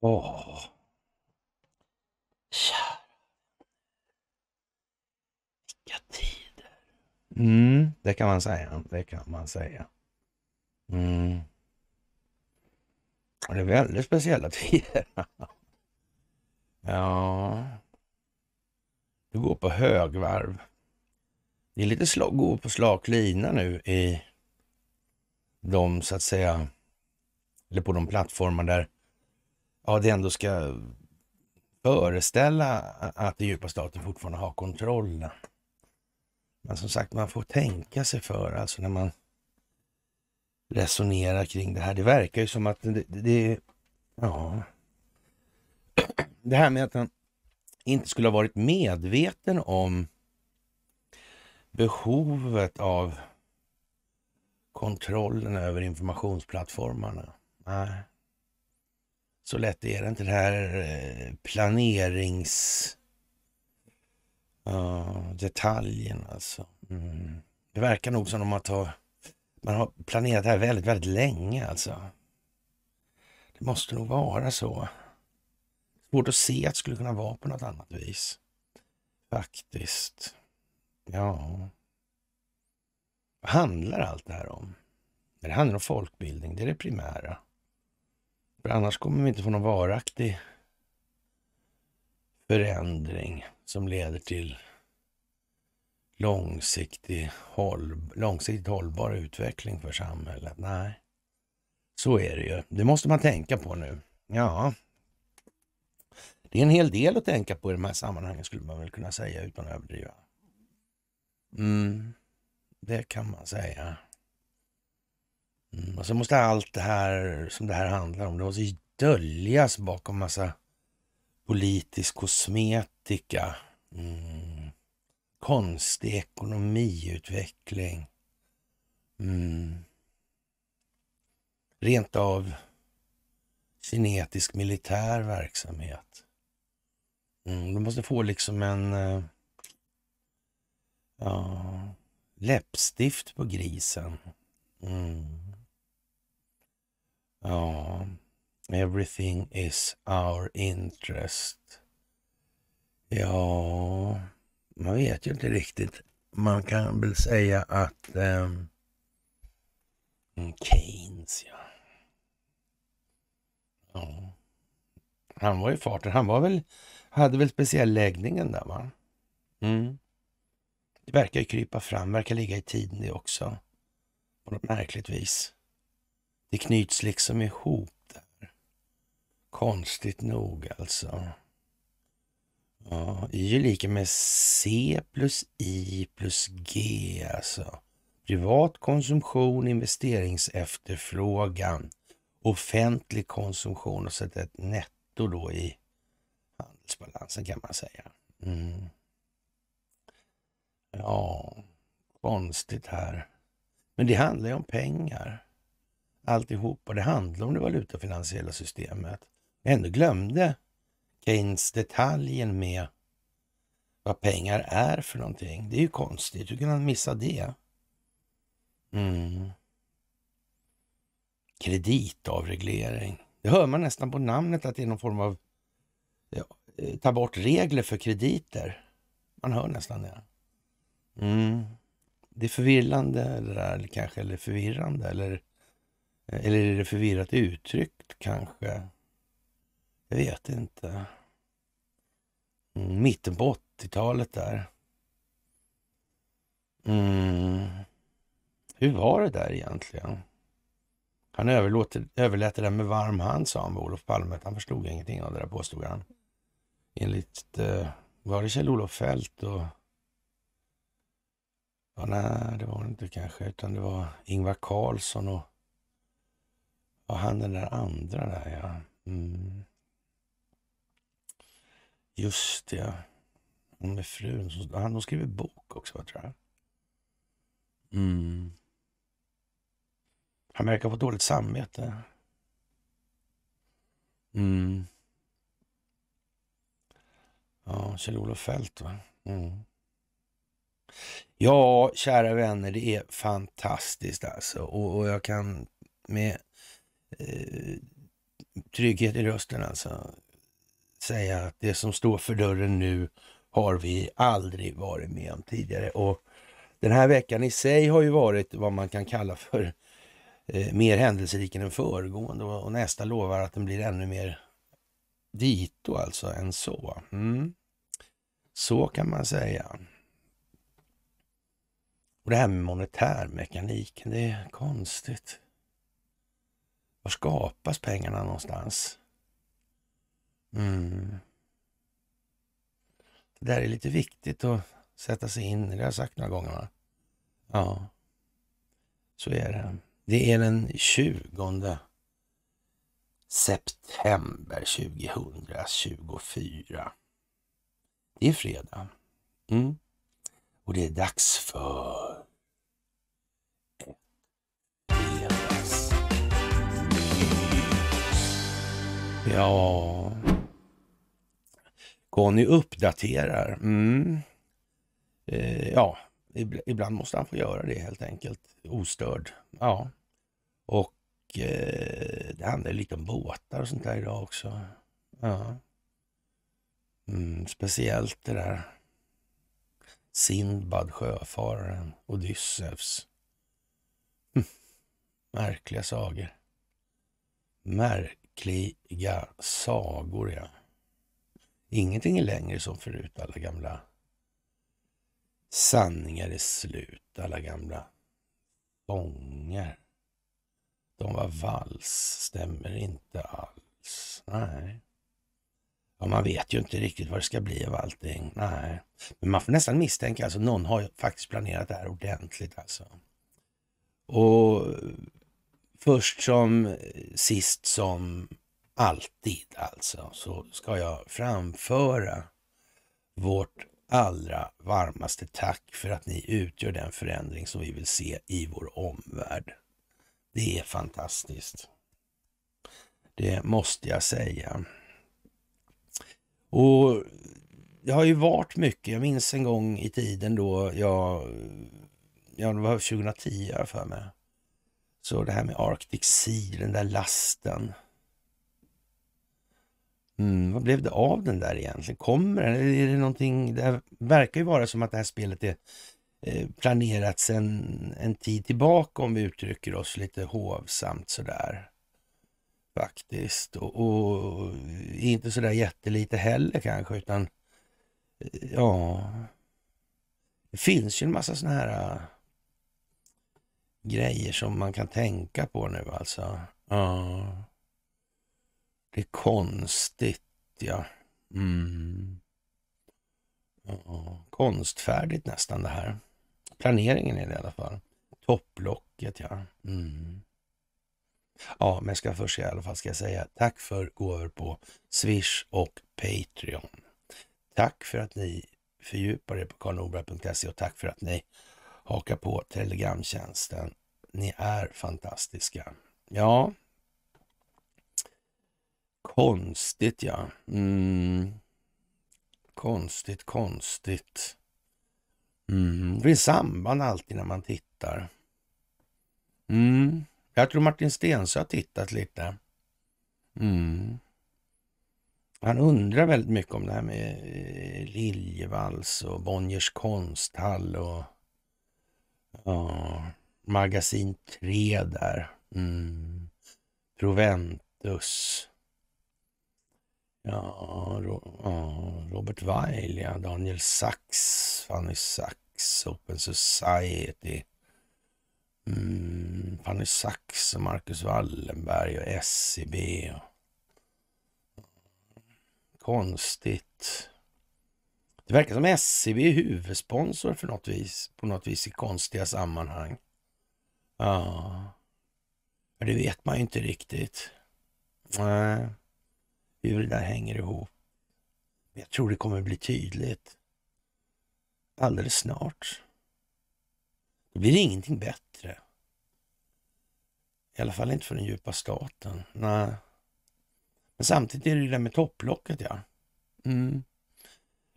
Åh. Kära. Vilka tider. Mm, det kan man säga. Det kan man säga. Mm. Det är väldigt speciella tider. ja. Du går på högvarv. Det är lite gå på slak lina nu i de, så att säga, eller på de plattformar där ja, det ändå ska föreställa att den djupa staten fortfarande har kontroll. Men som sagt, man får tänka sig för alltså när man resonerar kring det här. Det verkar ju som att det, är ja. Det här med att han inte skulle ha varit medveten om behovet av kontrollen över informationsplattformarna. Nej, så lätt är det inte. Det här eh, planerings... Uh, detaljen alltså. Mm. Det verkar nog som om man, tar, man har planerat det här väldigt, väldigt länge alltså. Det måste nog vara så. Svårt att se att det skulle kunna vara på något annat vis. Faktiskt. Ja. Vad handlar allt det här om? Det handlar om folkbildning, det är det primära. För annars kommer vi inte få någon varaktig förändring som leder till långsiktig håll, långsiktigt hållbar utveckling för samhället. Nej, så är det ju. Det måste man tänka på nu. Ja, det är en hel del att tänka på i de här sammanhangen skulle man väl kunna säga utan att överdriva. Mm, det kan man säga. Mm, och så måste allt det här som det här handlar om, det måste döljas bakom massa politisk kosmetika. Mm, konstig ekonomiutveckling. Mm, rent av kinetisk militär verksamhet. Mm, de måste få liksom en eh, Ja, läppstift på grisen. Mm. Ja, everything is our interest. Ja, man vet ju inte riktigt. Man kan väl säga att eh, Keynes, ja. ja. Han var ju farten. Han var väl, hade väl speciell läggningen där va? Mm. Det verkar ju krypa fram, verkar ligga i tiden det också. På något märkligt vis. Det knyts liksom ihop där. Konstigt nog alltså. Ja, Y är ju lika med C plus I plus G alltså. Privat konsumtion, investeringsefterfrågan, offentlig konsumtion och så ett netto då i handelsbalansen kan man säga. Mm. Ja, konstigt här. Men det handlar ju om pengar. Alltihopa. Det handlar om det valutafinansiella systemet. Ändå glömde Keynes detaljen med vad pengar är för någonting. Det är ju konstigt. Hur kan han missa det? Mm. Kreditavreglering. Det hör man nästan på namnet att det är någon form av ja, eh, ta bort regler för krediter. Man hör nästan det. Mm. Det är förvirrande det där kanske, eller förvirrande, eller, eller är det förvirrat uttryckt kanske? Jag vet inte. Mm. Mitten på 80-talet där. Mm. Hur var det där egentligen? Han överlät det där med varm hand, sa han, Olof Palme. Han förstod ingenting av det där, påstod han. Enligt, eh, var det Kjell-Olof Fält och Ja, nej, det var det inte kanske, utan det var Ingvar Carlsson och, och han den där andra där, ja. Mm. Just det, ja. Hon med frun. Han, hon skriver bok också, tror jag. Mm. Han verkar få dåligt samvete. Mm. Ja, Kjell-Olof Feldt, va? Mm. Ja, kära vänner, det är fantastiskt alltså. Och, och jag kan med eh, trygghet i rösten alltså säga att det som står för dörren nu har vi aldrig varit med om tidigare. Och den här veckan i sig har ju varit vad man kan kalla för eh, mer händelserik än den föregående och, och, nästa lovar att den blir ännu mer dito alltså än så. Mm. Så kan man säga. Och det här med monetärmekaniken, det är konstigt. Var skapas pengarna någonstans? Mm. Det där är lite viktigt att sätta sig in i. Det har jag sagt några gånger. Va? Ja, så är det. Det är den 20 september 2024. Det är fredag. Mm. Och det är dags för Ja... Conny uppdaterar. Mm. Eh, ja, ibland måste han få göra det helt enkelt. Ostörd. Ja. Och eh, det handlar lite om båtar och sånt där idag också. Ja. Mm, speciellt det där Sindbad, sjöfararen, Odysseus. Hm. Märkliga sagor. Märk verkliga sagor, ja. Ingenting är längre som förut. Alla gamla sanningar är slut. Alla gamla sånger. De var vals. Stämmer inte alls. Nej. Ja, man vet ju inte riktigt vad det ska bli av allting. Nej. Men man får nästan misstänka, alltså någon har ju faktiskt planerat det här ordentligt alltså. Och Först som eh, sist som alltid alltså så ska jag framföra vårt allra varmaste tack för att ni utgör den förändring som vi vill se i vår omvärld. Det är fantastiskt. Det måste jag säga. Och det har ju varit mycket. Jag minns en gång i tiden då jag, ja det var 2010 för mig. Så det här med Arctic Sea, den där lasten. Mm, vad blev det av den där egentligen? Kommer den? Är det någonting? Det verkar ju vara som att det här spelet är eh, planerat sedan en tid tillbaka om vi uttrycker oss lite hovsamt sådär. Faktiskt. Och, och inte sådär jättelite heller kanske utan eh, ja. Det finns ju en massa sådana här eh, grejer som man kan tänka på nu alltså. Ja. Det är konstigt ja. Mm. ja. Konstfärdigt nästan det här. Planeringen är det i alla fall. Topplocket ja. Mm. Ja, men ska först i alla fall ska jag säga tack för gåvor på Swish och Patreon. Tack för att ni fördjupar er på karlnorberg.se och tack för att ni Haka på Telegramtjänsten. Ni är fantastiska. Ja. Konstigt ja. Mm. Konstigt, konstigt. Mm. Det finns samband alltid när man tittar. Mm. Jag tror Martin Stensö har tittat lite. Mm. Han undrar väldigt mycket om det här med eh, Liljevalchs och Bonniers konsthall och Ja, magasin 3 där. Mm. Proventus. Ja, Ro ja, Robert Weil, ja. Daniel Sachs, Fanny Sachs, Open Society. Mm, Fanny Sachs och Marcus Wallenberg och SCB. Konstigt. Det verkar som SCB e är huvudsponsor för något vis, på något vis i konstiga sammanhang. Ja, men det vet man ju inte riktigt. Nej, hur det där hänger ihop. Jag tror det kommer bli tydligt alldeles snart. Det blir ingenting bättre. I alla fall inte för den djupa staten. Nej. Men samtidigt är det ju det där med topplocket ja. Mm.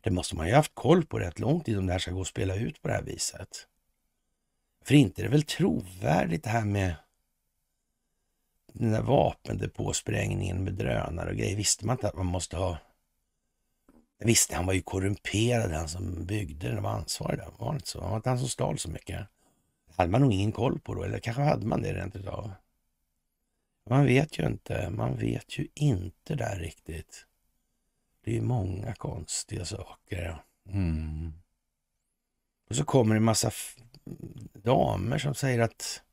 Det måste man ju haft koll på rätt lång tid om det här ska gå att spela ut på det här viset. För inte är det väl trovärdigt det här med den där vapendepåsprängningen med drönare och grejer. Visste man inte att man måste ha... Visst, han var ju korrumperad, han som byggde den, var ansvarig där. Var det inte så? Han var inte han som stal så mycket? hade man nog ingen koll på då, eller kanske hade man det rent utav. Man vet ju inte, man vet ju inte där riktigt. Det är många konstiga saker. Mm. Och så kommer det en massa damer som säger att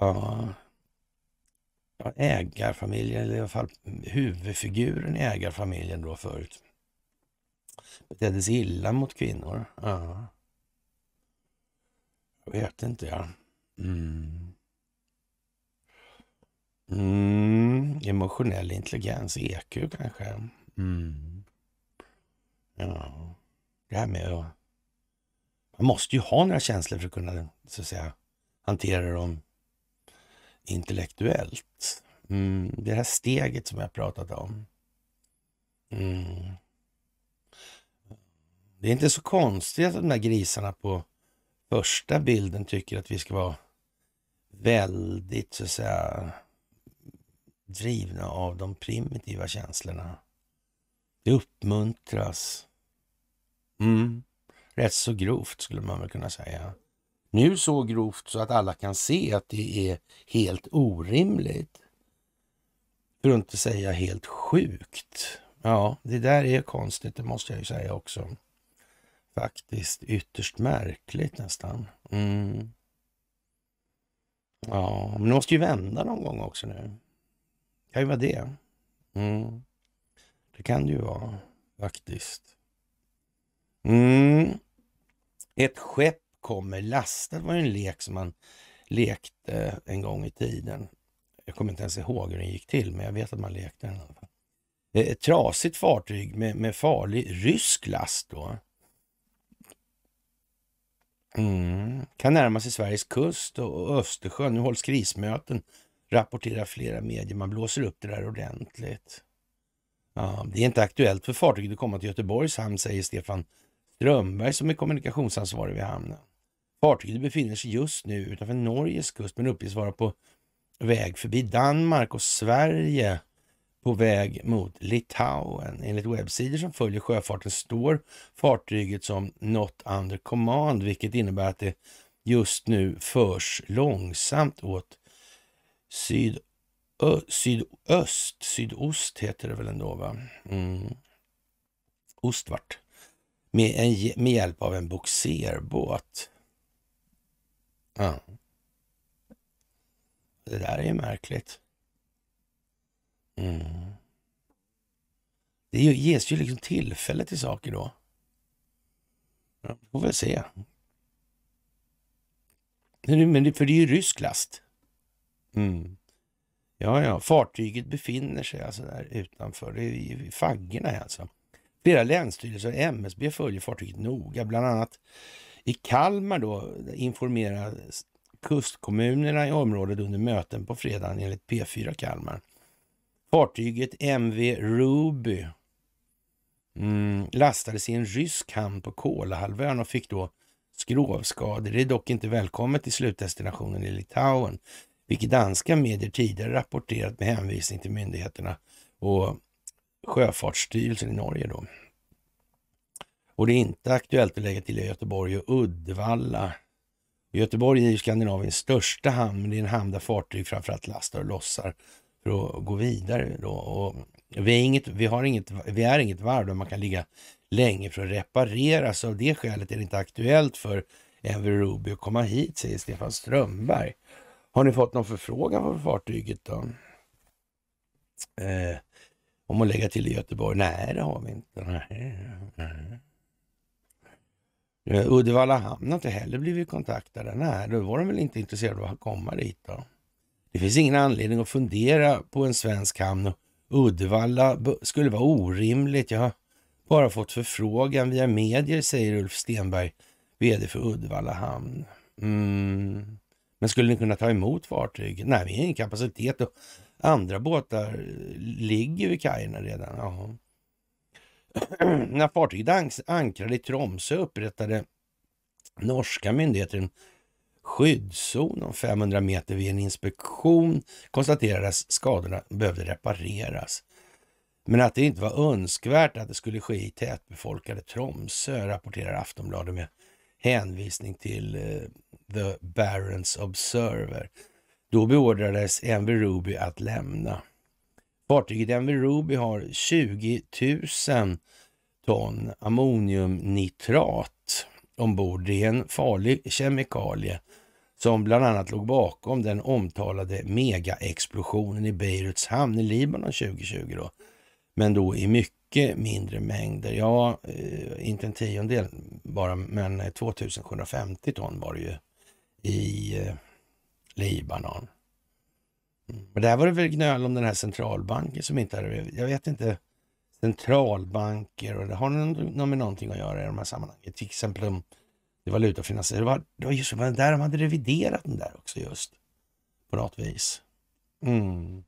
ja, ägarfamiljen, eller i alla fall huvudfiguren i ägarfamiljen då förut, betedde sig illa mot kvinnor. Ja. Jag vet inte, ja. Mm. Mm, emotionell intelligens, EQ kanske. Mm. Ja, det här med att... Man måste ju ha några känslor för att kunna så att säga, hantera dem intellektuellt. Mm. Det här steget som jag pratat om. Mm. Det är inte så konstigt att de där grisarna på första bilden tycker att vi ska vara väldigt så att säga drivna av de primitiva känslorna. Det uppmuntras. Mm. Rätt så grovt skulle man väl kunna säga. Nu så grovt så att alla kan se att det är helt orimligt. För att inte säga helt sjukt. Ja, det där är konstigt, det måste jag ju säga också. Faktiskt ytterst märkligt nästan. Mm. Ja, men det måste ju vända någon gång också nu. Det kan ju vara det. Mm. Det kan det ju vara faktiskt. Mm. Ett skepp kommer lastat var en lek som man lekte en gång i tiden. Jag kommer inte ens ihåg hur den gick till, men jag vet att man lekte den. Ett trasigt fartyg med, med farlig rysk last då. Mm. Kan närma sig Sveriges kust och Östersjön. Nu hålls krismöten, rapporterar flera medier. Man blåser upp det där ordentligt. Ja, det är inte aktuellt för fartyget att komma till Göteborgs hamn, säger Stefan Strömberg som är kommunikationsansvarig vid hamnen. Fartyget befinner sig just nu utanför Norges kust men uppges vara på väg förbi Danmark och Sverige på väg mot Litauen. Enligt webbsidor som följer sjöfarten står fartyget som Not Under Command, vilket innebär att det just nu förs långsamt åt syd ö, sydöst, sydost heter det väl ändå va? Mm. Ostvart. Med, en, med hjälp av en boxerbåt. Ja. Det där är ju märkligt. Mm. Det ges ju liksom tillfälle till saker då. Ja, får väl se. Men det, för det är ju rysk last. Mm. Ja, ja, fartyget befinner sig alltså där utanför, det är i faggorna alltså. Flera länsstyrelser och MSB följer fartyget noga, bland annat i Kalmar då informeras kustkommunerna i området under möten på fredagen enligt P4 Kalmar. Fartyget MV Ruby mm, lastades i en rysk hamn på Kolahalvön och fick då skrovskador. Det är dock inte välkommet till slutdestinationen i Litauen vilket danska medier tidigare rapporterat med hänvisning till myndigheterna och Sjöfartsstyrelsen i Norge. Då. Och det är inte aktuellt att lägga till Göteborg och Uddevalla. Göteborg är ju Skandinaviens största hamn, men det är en hamn där fartyg framförallt lastar och lossar för att gå vidare. Då. Och vi, är inget, vi, har inget, vi är inget varv där man kan ligga länge för att reparera, så av det skälet är det inte aktuellt för Enver Ruby att komma hit, säger Stefan Strömberg. Har ni fått någon förfrågan från fartyget då? Eh, om att lägga till i Göteborg? Nej, det har vi inte. Eh, Uddevalla hamn har inte heller blivit kontaktade. Nej, då var de väl inte intresserade av att komma dit då. Det finns ingen anledning att fundera på en svensk hamn. Uddevalla skulle vara orimligt. Jag har bara fått förfrågan via medier, säger Ulf Stenberg, VD för Uddevalla hamn. Mm. Men skulle ni kunna ta emot fartyg? Nej, vi har ingen kapacitet. Och andra båtar ligger vid kajerna redan. Jaha. När fartyget ankrade i Tromsö upprättade norska myndigheter en skyddszon om 500 meter. Vid en inspektion konstaterades skadorna behövde repareras. Men att det inte var önskvärt att det skulle ske i tätbefolkade Tromsö, rapporterar Aftonbladet med hänvisning till eh, The Barents Observer. Då beordrades MV Ruby att lämna. Fartyget MV Ruby har 20 000 ton ammoniumnitrat ombord. Det är en farlig kemikalie som bland annat låg bakom den omtalade megaexplosionen i Beiruts hamn i Libanon 2020. Då. Men då i mycket mindre mängder. Ja, eh, inte en tiondel bara, men 2750 eh, ton var det ju i eh, Libanon. Men där var det väl gnöl om den här centralbanken som inte hade... Jag vet inte. Centralbanker och det har nog med någonting att göra i de här sammanhangen. Till exempel om det valutafinansiering. Det var, det var just det, där de hade reviderat den där också just. På något vis. Mm.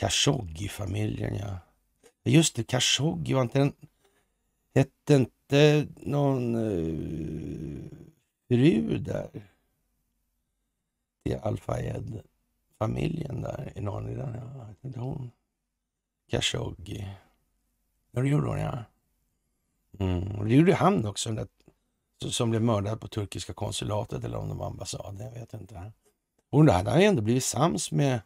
Khashoggi-familjen ja. Just det, Khashoggi var inte den... Hette inte någon uh, fru där? i Al-Fayed-familjen där i Narnia. Ja, hon. Khashoggi. Ja, det gjorde hon ja. Mm. det gjorde han också, där, som blev mördad på turkiska konsulatet eller om det var ambassaden, jag vet inte. Och då hade han ändå blivit sams med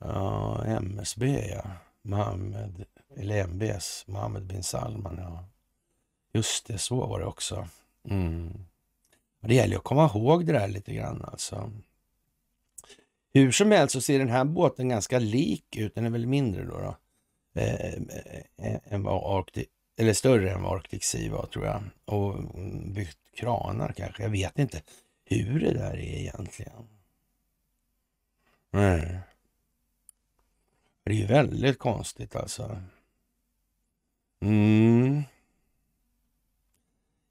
ja, MSB, ja. Mohammed, eller MBS, Mohammed bin Salman. Ja. Just det, så var det också. Mm. Och det gäller att komma ihåg det där lite grann alltså. Hur som helst så ser den här båten ganska lik ut, den är väl mindre då, då eh, eh än Arctic, eller större än vad Arctic Sea var tror jag. Och byggt kranar kanske, jag vet inte hur det där är egentligen. Nej. Det är ju väldigt konstigt alltså. Mm.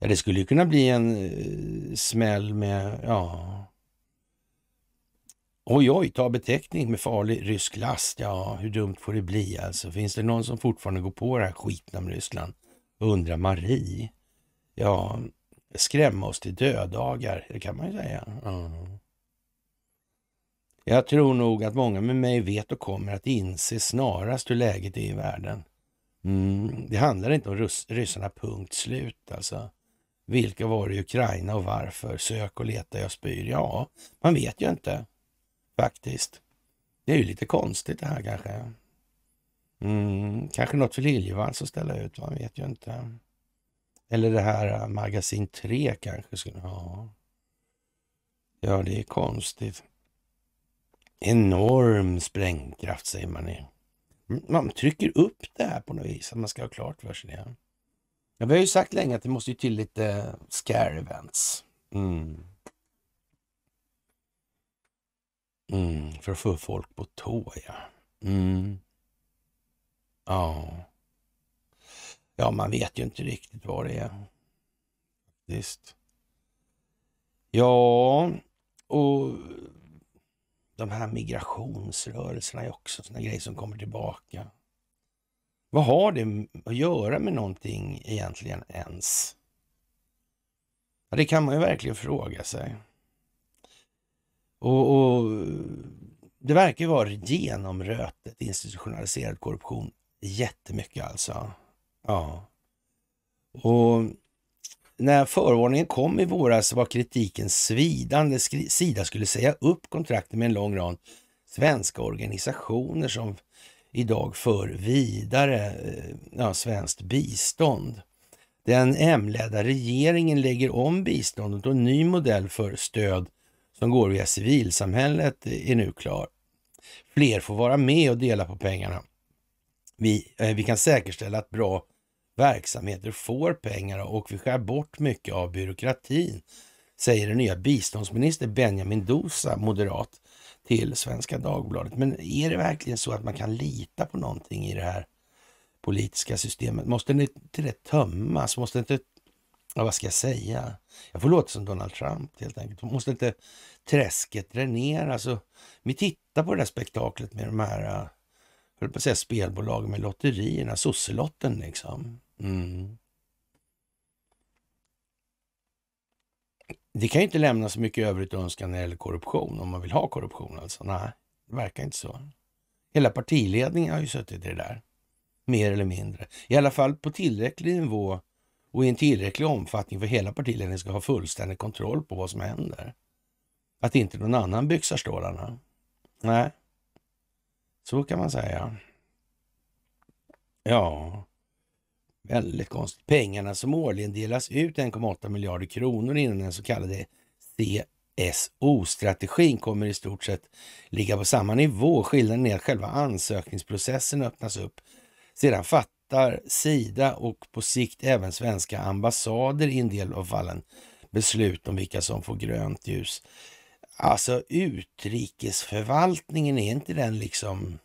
Ja, det skulle ju kunna bli en eh, smäll med, ja... Oj, oj, ta beteckning med farlig rysk last. Ja, hur dumt får det bli alltså? Finns det någon som fortfarande går på det här skiten om Ryssland? Undrar Marie. Ja, skrämma oss till dödagar, det kan man ju säga. Mm. Jag tror nog att många med mig vet och kommer att inse snarast hur läget är i världen. Mm. Det handlar inte om ryssarna, punkt slut alltså. Vilka var det i Ukraina och varför? Sök och leta, jag spyr. Ja, man vet ju inte faktiskt. Det är ju lite konstigt det här kanske. Mm, kanske något för Liljevalchs att ställa ut, man vet ju inte. Eller det här äh, magasin 3 kanske skulle ha. Ja, det är konstigt. Enorm sprängkraft säger man. I. Man trycker upp det här på något vis, att man ska ha klart för sig det. Ja, vi har ju sagt länge att det måste ju till lite scare events. Mm. Mm, för att få folk på tå, ja. Mm. Ja. Ja, man vet ju inte riktigt vad det är. Visst. Ja, och de här migrationsrörelserna är också såna grejer som kommer tillbaka. Vad har det att göra med någonting egentligen ens? Ja, det kan man ju verkligen fråga sig. Och, och Det verkar ju vara genomrötet institutionaliserad korruption jättemycket alltså. Ja. Och när förvarningen kom i våras var kritiken svidande. Sida skulle säga upp kontrakten med en lång rad svenska organisationer som idag för vidare eh, ja, svenskt bistånd. Den M-ledda regeringen lägger om biståndet och en ny modell för stöd som går via civilsamhället är nu klar. Fler får vara med och dela på pengarna. Vi, eh, vi kan säkerställa att bra verksamheter får pengar och vi skär bort mycket av byråkratin, säger den nya biståndsminister Benjamin Dosa, moderat till Svenska Dagbladet. Men är det verkligen så att man kan lita på någonting i det här politiska systemet? Måste inte det tömmas? Måste inte, ja, vad ska jag säga? Jag får låta som Donald Trump helt enkelt. Måste inte träsket dräneras? Alltså, vi tittar på det där spektaklet med de här, höll på att säga spelbolagen med lotterierna, sosselotten liksom. Mm. det kan ju inte lämna så mycket övrigt önskan när det gäller korruption, om man vill ha korruption alltså. Nej, det verkar inte så. Hela partiledningen har ju suttit i det där, mer eller mindre. I alla fall på tillräcklig nivå och i en tillräcklig omfattning för hela partiledningen ska ha fullständig kontroll på vad som händer. Att inte någon annan byxar stålarna. Nej, så kan man säga. Ja, Väldigt konstigt. Pengarna som årligen delas ut, 1,8 miljarder kronor inom den så kallade CSO-strategin, kommer i stort sett ligga på samma nivå. Skillnaden är att själva ansökningsprocessen öppnas upp. Sedan fattar Sida och på sikt även svenska ambassader i en del av fallen beslut om vilka som får grönt ljus. Alltså utrikesförvaltningen, är inte den liksom...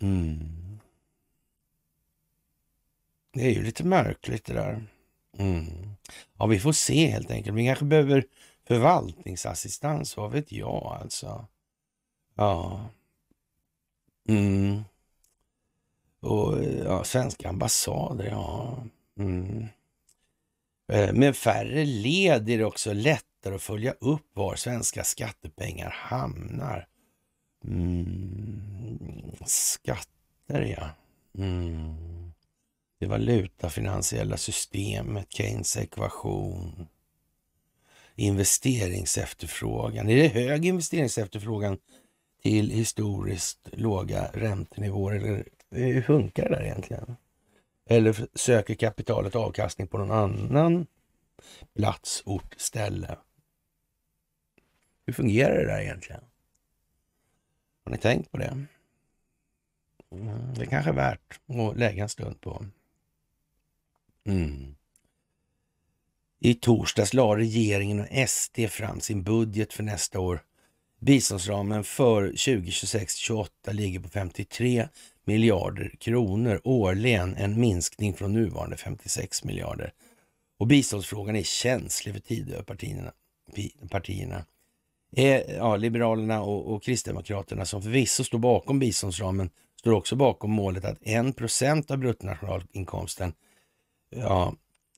Mm det är ju lite märkligt det där. Mm. Ja, vi får se helt enkelt. Vi kanske behöver förvaltningsassistans, vad vet jag alltså. Ja. Mm. Och ja, svenska ambassader, ja. Mm. Eh, Med färre led är det också lättare att följa upp var svenska skattepengar hamnar. Mm. Skatter, ja. Mm det valutafinansiella systemet, Keynes ekvation, investeringsefterfrågan. Är det hög investeringsefterfrågan till historiskt låga räntenivåer? Eller hur funkar det där egentligen? Eller söker kapitalet avkastning på någon annan plats, ort, ställe? Hur fungerar det där egentligen? Har ni tänkt på det? Mm, det är kanske är värt att lägga en stund på. Mm. I torsdags la regeringen och SD fram sin budget för nästa år. Biståndsramen för 2026 2028 ligger på 53 miljarder kronor årligen, en minskning från nuvarande 56 miljarder. Och biståndsfrågan är känslig för Tidöpartierna. partierna. Eh, ja, Liberalerna och, och, Kristdemokraterna som förvisso står bakom biståndsramen står också bakom målet att 1 procent av bruttonationalinkomsten ja,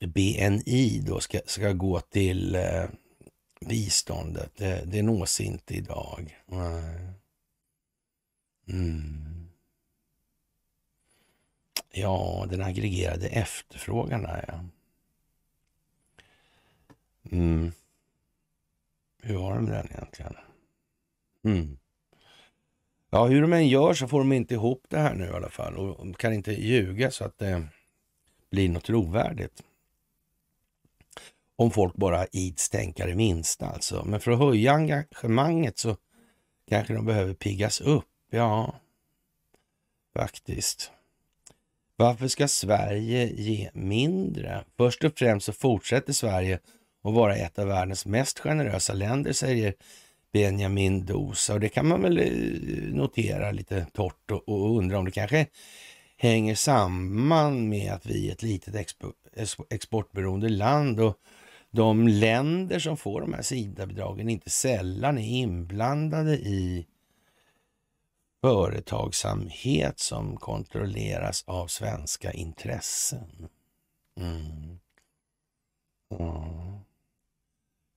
BNI då ska, ska gå till eh, biståndet. Det, det nås inte idag. Mm. Ja, den aggregerade efterfrågan där ja. Mm. Hur har de den egentligen? Mm. Ja, hur de än gör så får de inte ihop det här nu i alla fall och kan inte ljuga så att det eh, blir något trovärdigt. Om folk bara ids tänka det minsta alltså. Men för att höja engagemanget så kanske de behöver piggas upp. Ja, faktiskt. Varför ska Sverige ge mindre? Först och främst så fortsätter Sverige att vara ett av världens mest generösa länder, säger Benjamin Dosa. Och det kan man väl eh, notera lite torrt och, och undra om det kanske hänger samman med att vi är ett litet exportberoende land och de länder som får de här SIDA-bidragen inte sällan är inblandade i företagsamhet som kontrolleras av svenska intressen. Mm. Mm.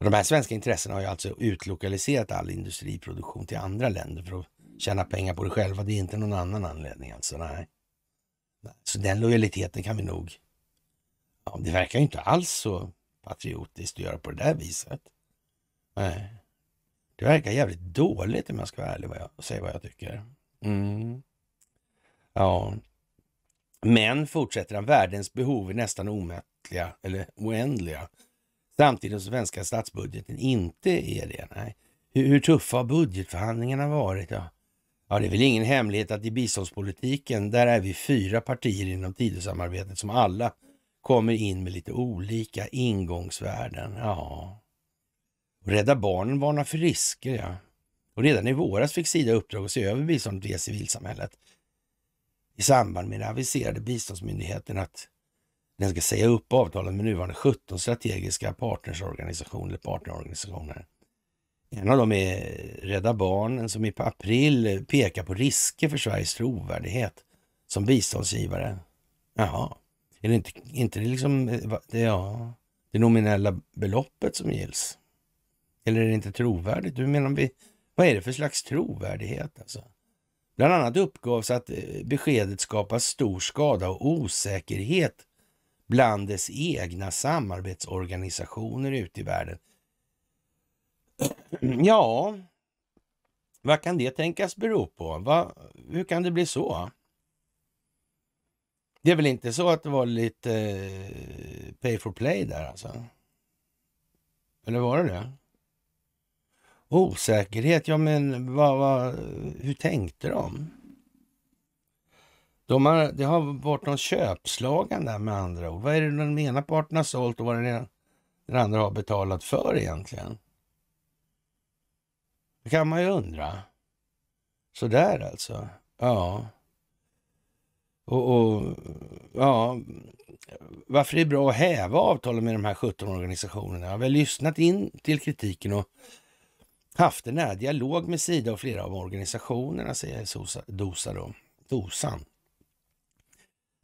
De här svenska intressena har ju alltså utlokaliserat all industriproduktion till andra länder för att tjäna pengar på det själva. Det är inte någon annan anledning alltså. Nej. Så den lojaliteten kan vi nog... Ja, det verkar ju inte alls så patriotiskt att göra på det där viset. Nej. Det verkar jävligt dåligt om jag ska vara ärlig vad jag, och säga vad jag tycker. Mm. Ja. Men, fortsätter han, världens behov är nästan omättliga eller oändliga. Samtidigt som svenska statsbudgeten inte är det. Nej. Hur, hur tuffa har budgetförhandlingarna varit? Ja. Ja, det är väl ingen hemlighet att i biståndspolitiken, där är vi fyra partier inom Tidösamarbetet som alla kommer in med lite olika ingångsvärden. Ja. Och Rädda Barnen varnar för risker, ja. Och redan i våras fick Sida uppdrag att se över biståndet via civilsamhället i samband med det aviserade biståndsmyndigheten att den ska säga upp avtalen med nuvarande 17 strategiska partnersorganisationer, partnerorganisationer. En av dem är Rädda Barnen som i april pekar på risker för Sveriges trovärdighet som biståndsgivare. Jaha, är det inte, inte det liksom eh, det, ja, det nominella beloppet som gills? Eller är det inte trovärdigt? Du menar vi, vad är det för slags trovärdighet alltså? Bland annat uppgavs att eh, beskedet skapar stor skada och osäkerhet bland dess egna samarbetsorganisationer ute i världen Ja, vad kan det tänkas bero på? Va, hur kan det bli så? Det är väl inte så att det var lite eh, pay for play där alltså? Eller var det det? Osäkerhet, ja men vad, vad, hur tänkte de? de har, det har varit någon köpslagan där med andra ord. Vad är det den ena parten har sålt och vad den, den andra har betalat för egentligen? Det kan man ju undra. Sådär alltså. Ja. Och, och, ja, varför det är bra att häva avtalen med de här 17 organisationerna. Jag har väl lyssnat in till kritiken och haft en nära dialog med Sida och flera av organisationerna, säger Sosa, Dosa då. Dosan.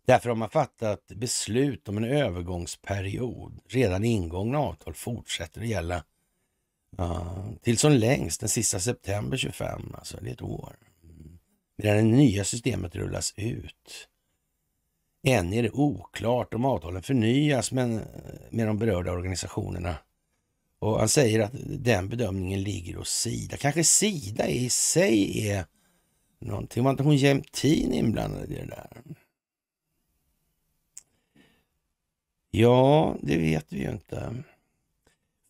Därför har man fattat beslut om en övergångsperiod. Redan ingångna avtal fortsätter att gälla till som längst den sista september 25, alltså det är ett år. Mm. Medan det nya systemet rullas ut. Än är det oklart om avtalen förnyas men, med de berörda organisationerna. Och han säger att den bedömningen ligger hos Sida. Kanske Sida i sig är någonting. Var inte hon Jämtin inblandad i det där? Ja, det vet vi ju inte.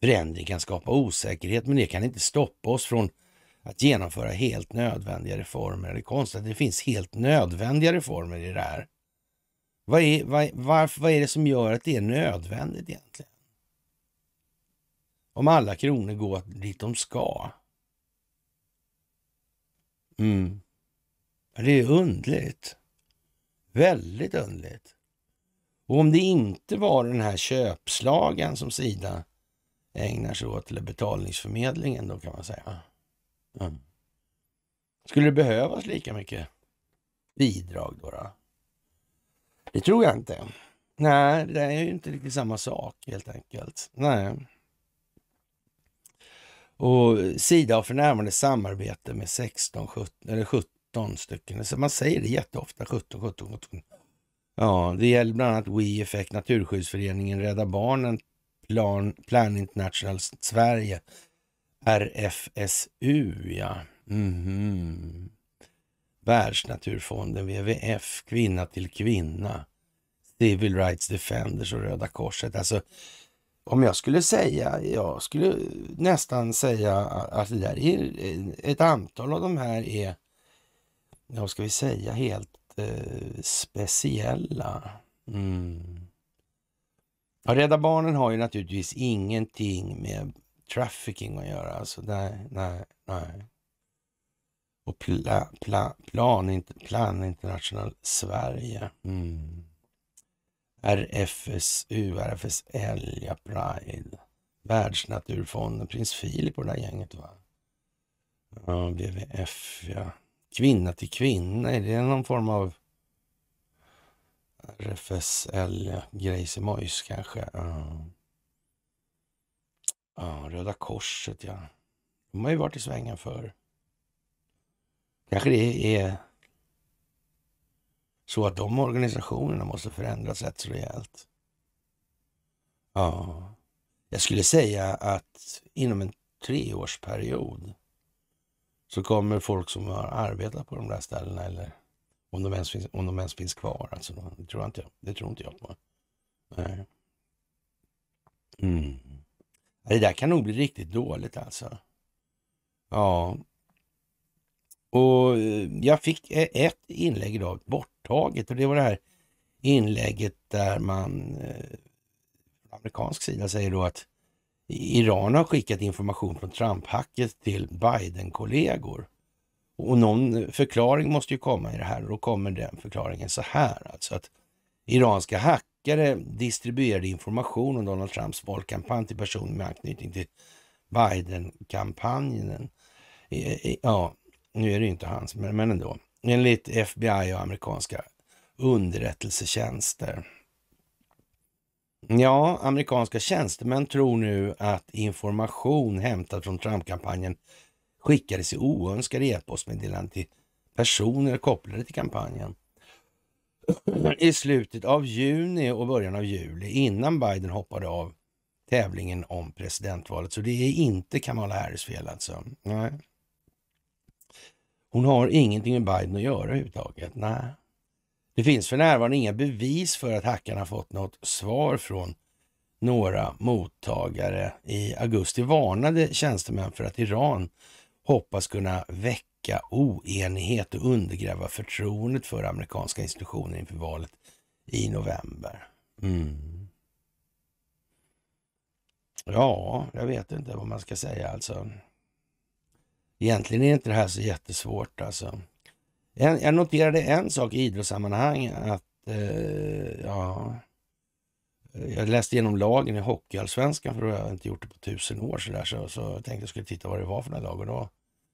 Förändring kan skapa osäkerhet, men det kan inte stoppa oss från att genomföra helt nödvändiga reformer. Det är konstigt att det finns helt nödvändiga reformer i det här. Vad är, vad, varför, vad är det som gör att det är nödvändigt egentligen? Om alla kronor går dit de ska. Mm. Det är undligt. Väldigt undligt. Och om det inte var den här köpslagen som Sida ägnar sig åt, eller betalningsförmedlingen då kan man säga. Mm. Skulle det behövas lika mycket bidrag då, då? Det tror jag inte. Nej, det är ju inte riktigt samma sak helt enkelt. Nej. Och Sida har för närvarande samarbete med 16, 17, eller 17 stycken. Man säger det jätteofta, 17, 17, 17. Ja, det gäller bland annat We Effect, Naturskyddsföreningen, Rädda Barnen, Plan, Plan International Sverige, RFSU ja. Mm -hmm. Världsnaturfonden, WWF, Kvinna till kvinna, Civil Rights Defenders och Röda Korset. Alltså, om jag skulle säga, jag skulle nästan säga att det där är, ett antal av de här är, Vad ska vi säga, helt eh, speciella. Mm. Ja, Rädda Barnen har ju naturligtvis ingenting med trafficking att göra. Alltså, nej, nej, nej. Och pla, pla, plan, plan International Sverige. Mm. RFSU, RFSL, ja, Pride. Världsnaturfonden, Prins Filip och det där gänget va? Ja, WWF ja. Kvinna till kvinna, är det någon form av RFSL, Grejsimojs kanske. Ja. ja, Röda Korset ja. De har ju varit i svängen förr. Kanske det är så att de organisationerna måste förändras rätt så rejält. Ja, jag skulle säga att inom en treårsperiod så kommer folk som har arbetat på de där ställena eller om de ens finns, om de ens finns kvar alltså. Det tror, inte jag, det tror inte jag på. Nej. Mm. Det där kan nog bli riktigt dåligt alltså. Ja. Och eh, jag fick e- ett inlägg idag borttaget och det var det här inlägget där man eh, från amerikansk sida säger då att Iran har skickat information från Trump-hacket till Biden-kollegor. Och någon förklaring måste ju komma i det här och då kommer den förklaringen så här alltså att iranska hackare distribuerade information om Donald Trumps valkampanj till personer med anknytning till Biden-kampanjen. Eh, eh, ja, nu är det ju inte hans, men, ändå. Enligt FBI och amerikanska underrättelsetjänster. Ja, amerikanska tjänstemän tror nu att information hämtad från Trump-kampanjen skickades i oönskade e-postmeddelanden till personer kopplade till kampanjen. I slutet av juni och början av juli, innan Biden hoppade av tävlingen om presidentvalet. Så det är inte Kamala Harris fel alltså. Nej. Hon har ingenting med Biden att göra överhuvudtaget. Nej. Det finns för närvarande inga bevis för att hackarna fått något svar från några mottagare. I augusti varnade tjänstemän för att Iran hoppas kunna väcka oenighet och undergräva förtroendet för amerikanska institutioner inför valet i november. Mm. Ja, jag vet inte vad man ska säga alltså. Egentligen är inte det här så jättesvårt alltså. Jag noterade en sak i idrottssammanhang att, eh, ja, jag läste igenom lagen i Hockeyallsvenskan, för då har jag inte gjort det på tusen år. Så, där, så, så tänkte jag skulle titta vad det var för några lag och då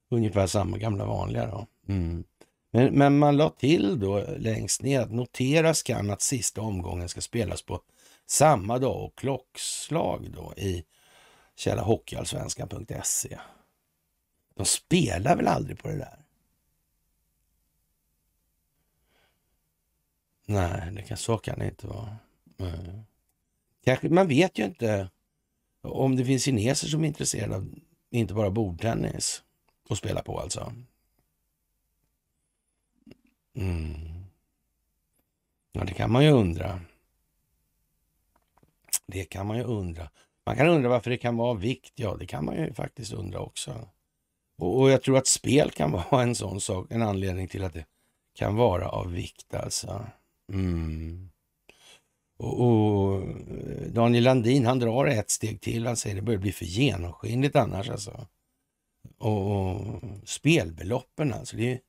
ungefär samma gamla vanliga. Då. Mm. Men, men, man la till då längst ner att noteras kan att sista omgången ska spelas på','========================================================================================================================================================================================================================================================================================================================================================================================== samma dag och klockslag då i De spelar väl aldrig på det det där? Nej, kan så inte vara. Kanske, man vet ju inte om det finns kineser som är intresserade av inte bara bordtennis att spela på alltså. Mm. Ja, det kan man ju undra. Det kan man ju undra. Man kan undra varför det kan vara vikt. Ja, det kan man ju faktiskt undra också. Och, och jag tror att spel kan vara en sån sak, en anledning till att det kan vara av vikt alltså. Mm. Och, och, eh, Daniel Landin han drar ett steg till. Han säger det börjar bli för genomskinligt annars alltså. Och, och spelbeloppen alltså, det,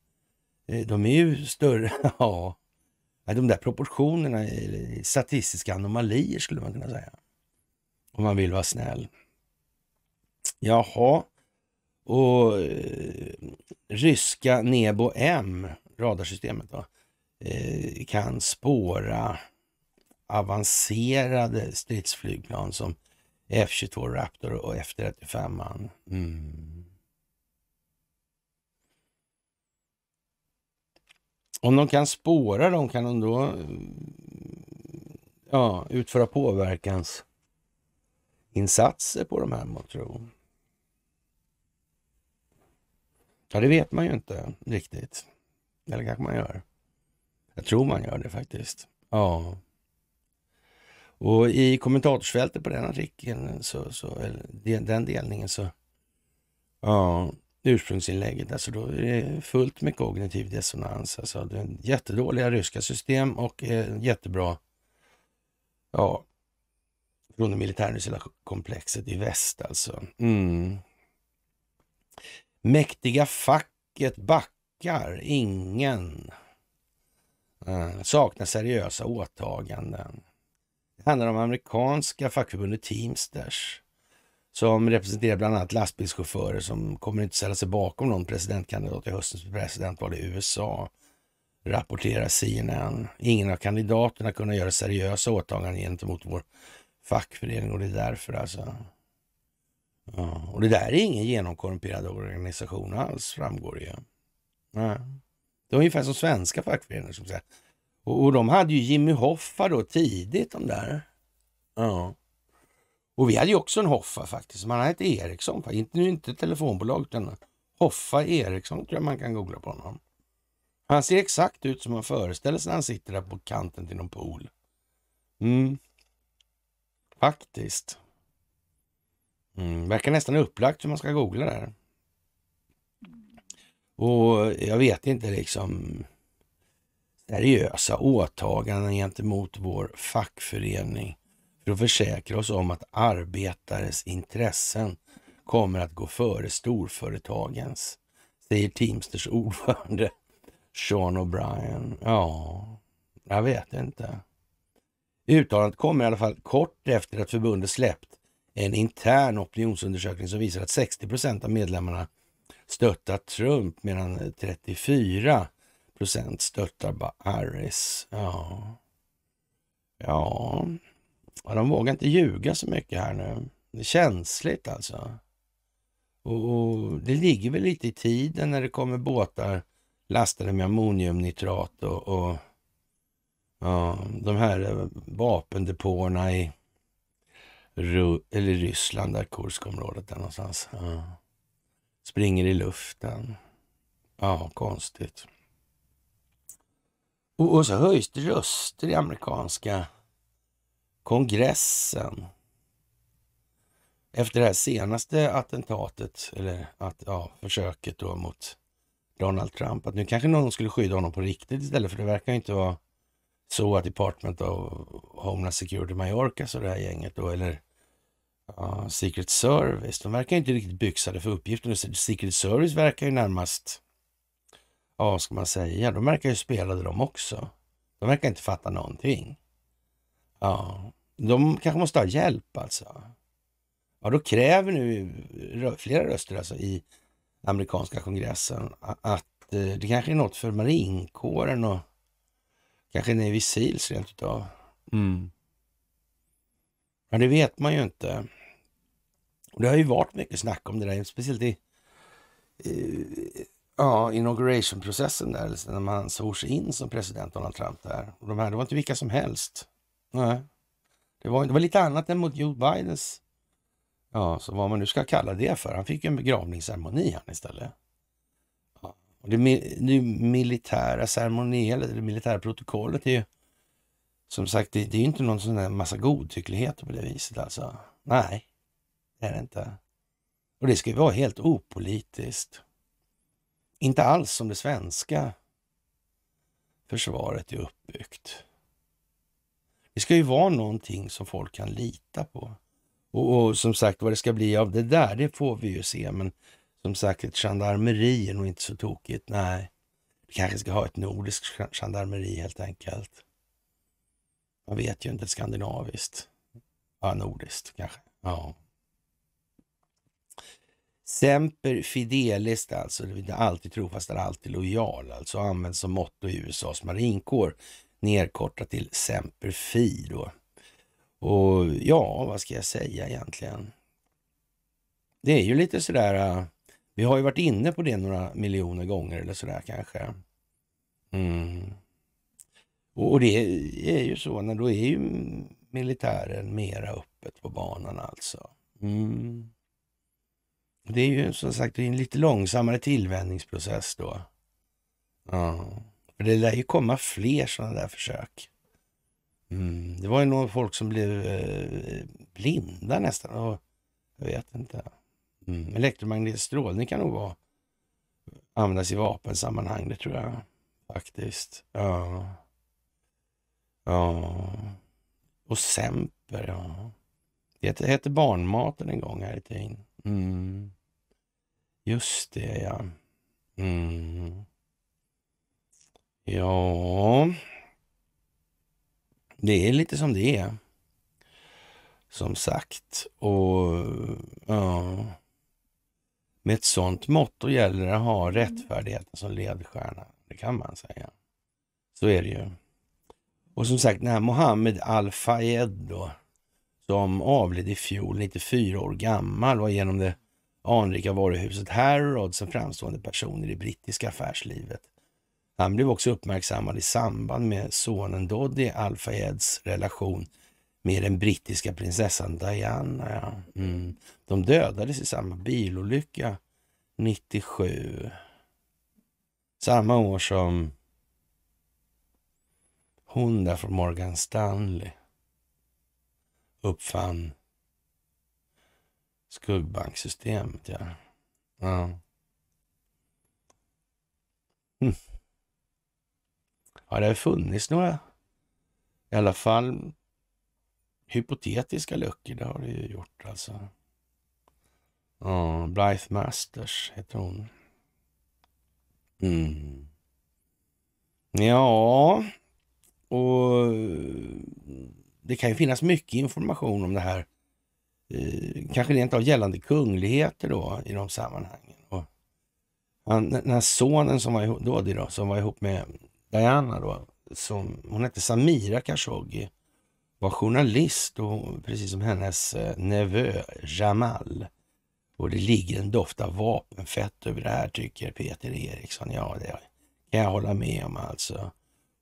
eh, de är ju större. ja, de där proportionerna är eh, statistiska anomalier skulle man kunna säga. Om man vill vara snäll. Jaha. Och ryska Nebo M, radarsystemet då, kan spåra avancerade stridsflygplan som F-22 Raptor och F-35. Mm. Om de kan spåra dem, kan de då ja, utföra påverkansinsatser på de här måttro? Ja, det vet man ju inte riktigt. Eller kanske man gör. Jag tror man gör det faktiskt. Ja. Och i kommentarsfältet på den artikeln, så, så, den delningen, så ja, ursprungsinlägget, alltså då är det fullt med kognitiv dissonans. Alltså det är jättedåliga ryska system och jättebra, ja, från det militärindustriella komplexet i väst alltså. Mm. Mäktiga facket backar, ingen. Mm. Saknar seriösa åtaganden handlar om amerikanska fackförbundet Teamsters som representerar bland annat lastbilschaufförer som kommer inte ställa sig bakom någon presidentkandidat i höstens presidentval i USA, rapporterar CNN. Ingen av kandidaterna kunde göra seriösa åtaganden gentemot vår fackförening och det är därför alltså. Ja, och det där är ingen genomkorrumperad organisation alls framgår det ju. Ja. Det är ungefär som svenska fackföreningar som säger och, och de hade ju Jimmy Hoffa då tidigt de där. Ja. Och vi hade ju också en Hoffa faktiskt, man hette Eriksson. Inte, nu inte telefonbolag utan Hoffa Eriksson tror jag man kan googla på honom. Han ser exakt ut som man föreställer sig när han sitter där på kanten till någon pool. Mm. Faktiskt. Mm. Verkar nästan upplagt hur man ska googla där. Och jag vet inte liksom seriösa åtaganden gentemot vår fackförening för att försäkra oss om att arbetares intressen kommer att gå före storföretagens, säger Teamsters ordförande Sean O'Brien. Ja, jag vet inte. Uttalandet kommer i alla fall kort efter att förbundet släppt en intern opinionsundersökning som visar att 60 procent av medlemmarna stöttat Trump medan 34 procent stöttar Harris. Ja. ja. ja, de vågar inte ljuga så mycket här nu. Det är känsligt alltså. Och, och det ligger väl lite i tiden när det kommer båtar lastade med ammoniumnitrat och, och ja, de här eh, vapendepåerna i Ru eller Ryssland, där Kurskområdet där någonstans. Ja. Springer i luften. Ja, konstigt. Och, och så höjs det röster i amerikanska kongressen. Efter det här senaste attentatet, eller att, ja, försöket då mot Donald Trump, att nu kanske någon skulle skydda honom på riktigt istället, för det verkar inte vara så att Department of Homeland Security Mallorca, så det här gänget då, eller ja, Secret Service, de verkar inte riktigt byxade för uppgiften. Secret Service verkar ju närmast ja, vad ska man säga, de verkar ju spelade de också. De verkar inte fatta någonting. Ja, de kanske måste ha hjälp alltså. Ja, då kräver nu flera röster alltså i amerikanska kongressen att eh, det kanske är något för marinkåren och kanske Navy Seals rent utav. Mm. Ja, det vet man ju inte. Och det har ju varit mycket snack om det där, speciellt i, ja, inauguration-processen där, liksom, när man svors in som president Donald Trump där. Och de här, det var inte vilka som helst. Nej. Det var, det var lite annat än mot Joe Bidens, ja, så vad man nu ska kalla det för. Han fick ju en begravningsceremoni här istället. Ja. Och det, det militära ceremoni, det militära protokollet är ju som sagt, det, det är ju inte någon sån där massa godtycklighet på det viset alltså. Nej, det är det inte. Och det ska ju vara helt opolitiskt. Inte alls som det svenska försvaret är uppbyggt. Det ska ju vara någonting som folk kan lita på. Och, och, som sagt, vad det ska bli av det där, det får vi ju se. Men som sagt, ett gendarmeri är nog inte så tokigt. Nej, vi kanske ska ha ett nordiskt gendarmeri helt enkelt. Man vet ju inte, skandinaviskt. Ja, nordiskt kanske. Ja. Semper Fidelis, alltså, det vill alltid trofast, alltid lojal, alltså används som motto i USAs marinkår, nedkortat till Semper Fi då. Och ja, vad ska jag säga egentligen? Det är ju lite sådär, äh, vi har ju varit inne på det några miljoner gånger eller sådär kanske. Mm. Och det är ju så, när då är ju militären mera öppet på banan alltså. Mm. Det är ju som sagt en lite långsammare tillvänjningsprocess då. Ja. För det lär ju komma fler sådana där försök. Mm. Det var ju nog folk som blev eh, blinda nästan. Och, jag vet inte. Mm. Elektromagnetisk strålning kan nog vara, användas i vapensammanhang, det tror jag faktiskt. Ja. Ja. Och Semper, ja. Det hette barnmaten en gång här i tiden. Mm. Just det, ja. Mm. Ja... Det är lite som det är. Som sagt. Och ja... Med ett sånt motto gäller det att ha mm. rättfärdigheten som ledstjärna. Det kan man säga. Så är det ju. Och som sagt, den här Mohammed Al-Fayed då, som avled i fjol, 94 år gammal, var genom det anrika varuhuset Harrods som framstående personer i brittiska affärslivet. Han blev också uppmärksammad i samband med sonen Doddy Al-Fayeds relation med den brittiska prinsessan Diana. Ja. Mm. De dödades i samma bilolycka 97. Samma år som hon där från Morgan Stanley uppfann Skuggbanksystemet, ja. Ja. Mm. Ja, det funnits några, i alla fall hypotetiska luckor, det har det ju gjort alltså. Ja, Blythe Masters heter hon. Mm. Ja, och eh, det kan ju finnas mycket information om det här Eh, kanske rent av gällande kungligheter då i de sammanhangen. Och han, den här sonen som var, ihop, då, då, som var ihop med Diana då, som, hon hette Samira Khashoggi, var journalist och precis som hennes eh, nevö Jamal. Och det ligger en doft av vapenfett över det här tycker Peter Eriksson. Ja, det kan jag hålla med om alltså.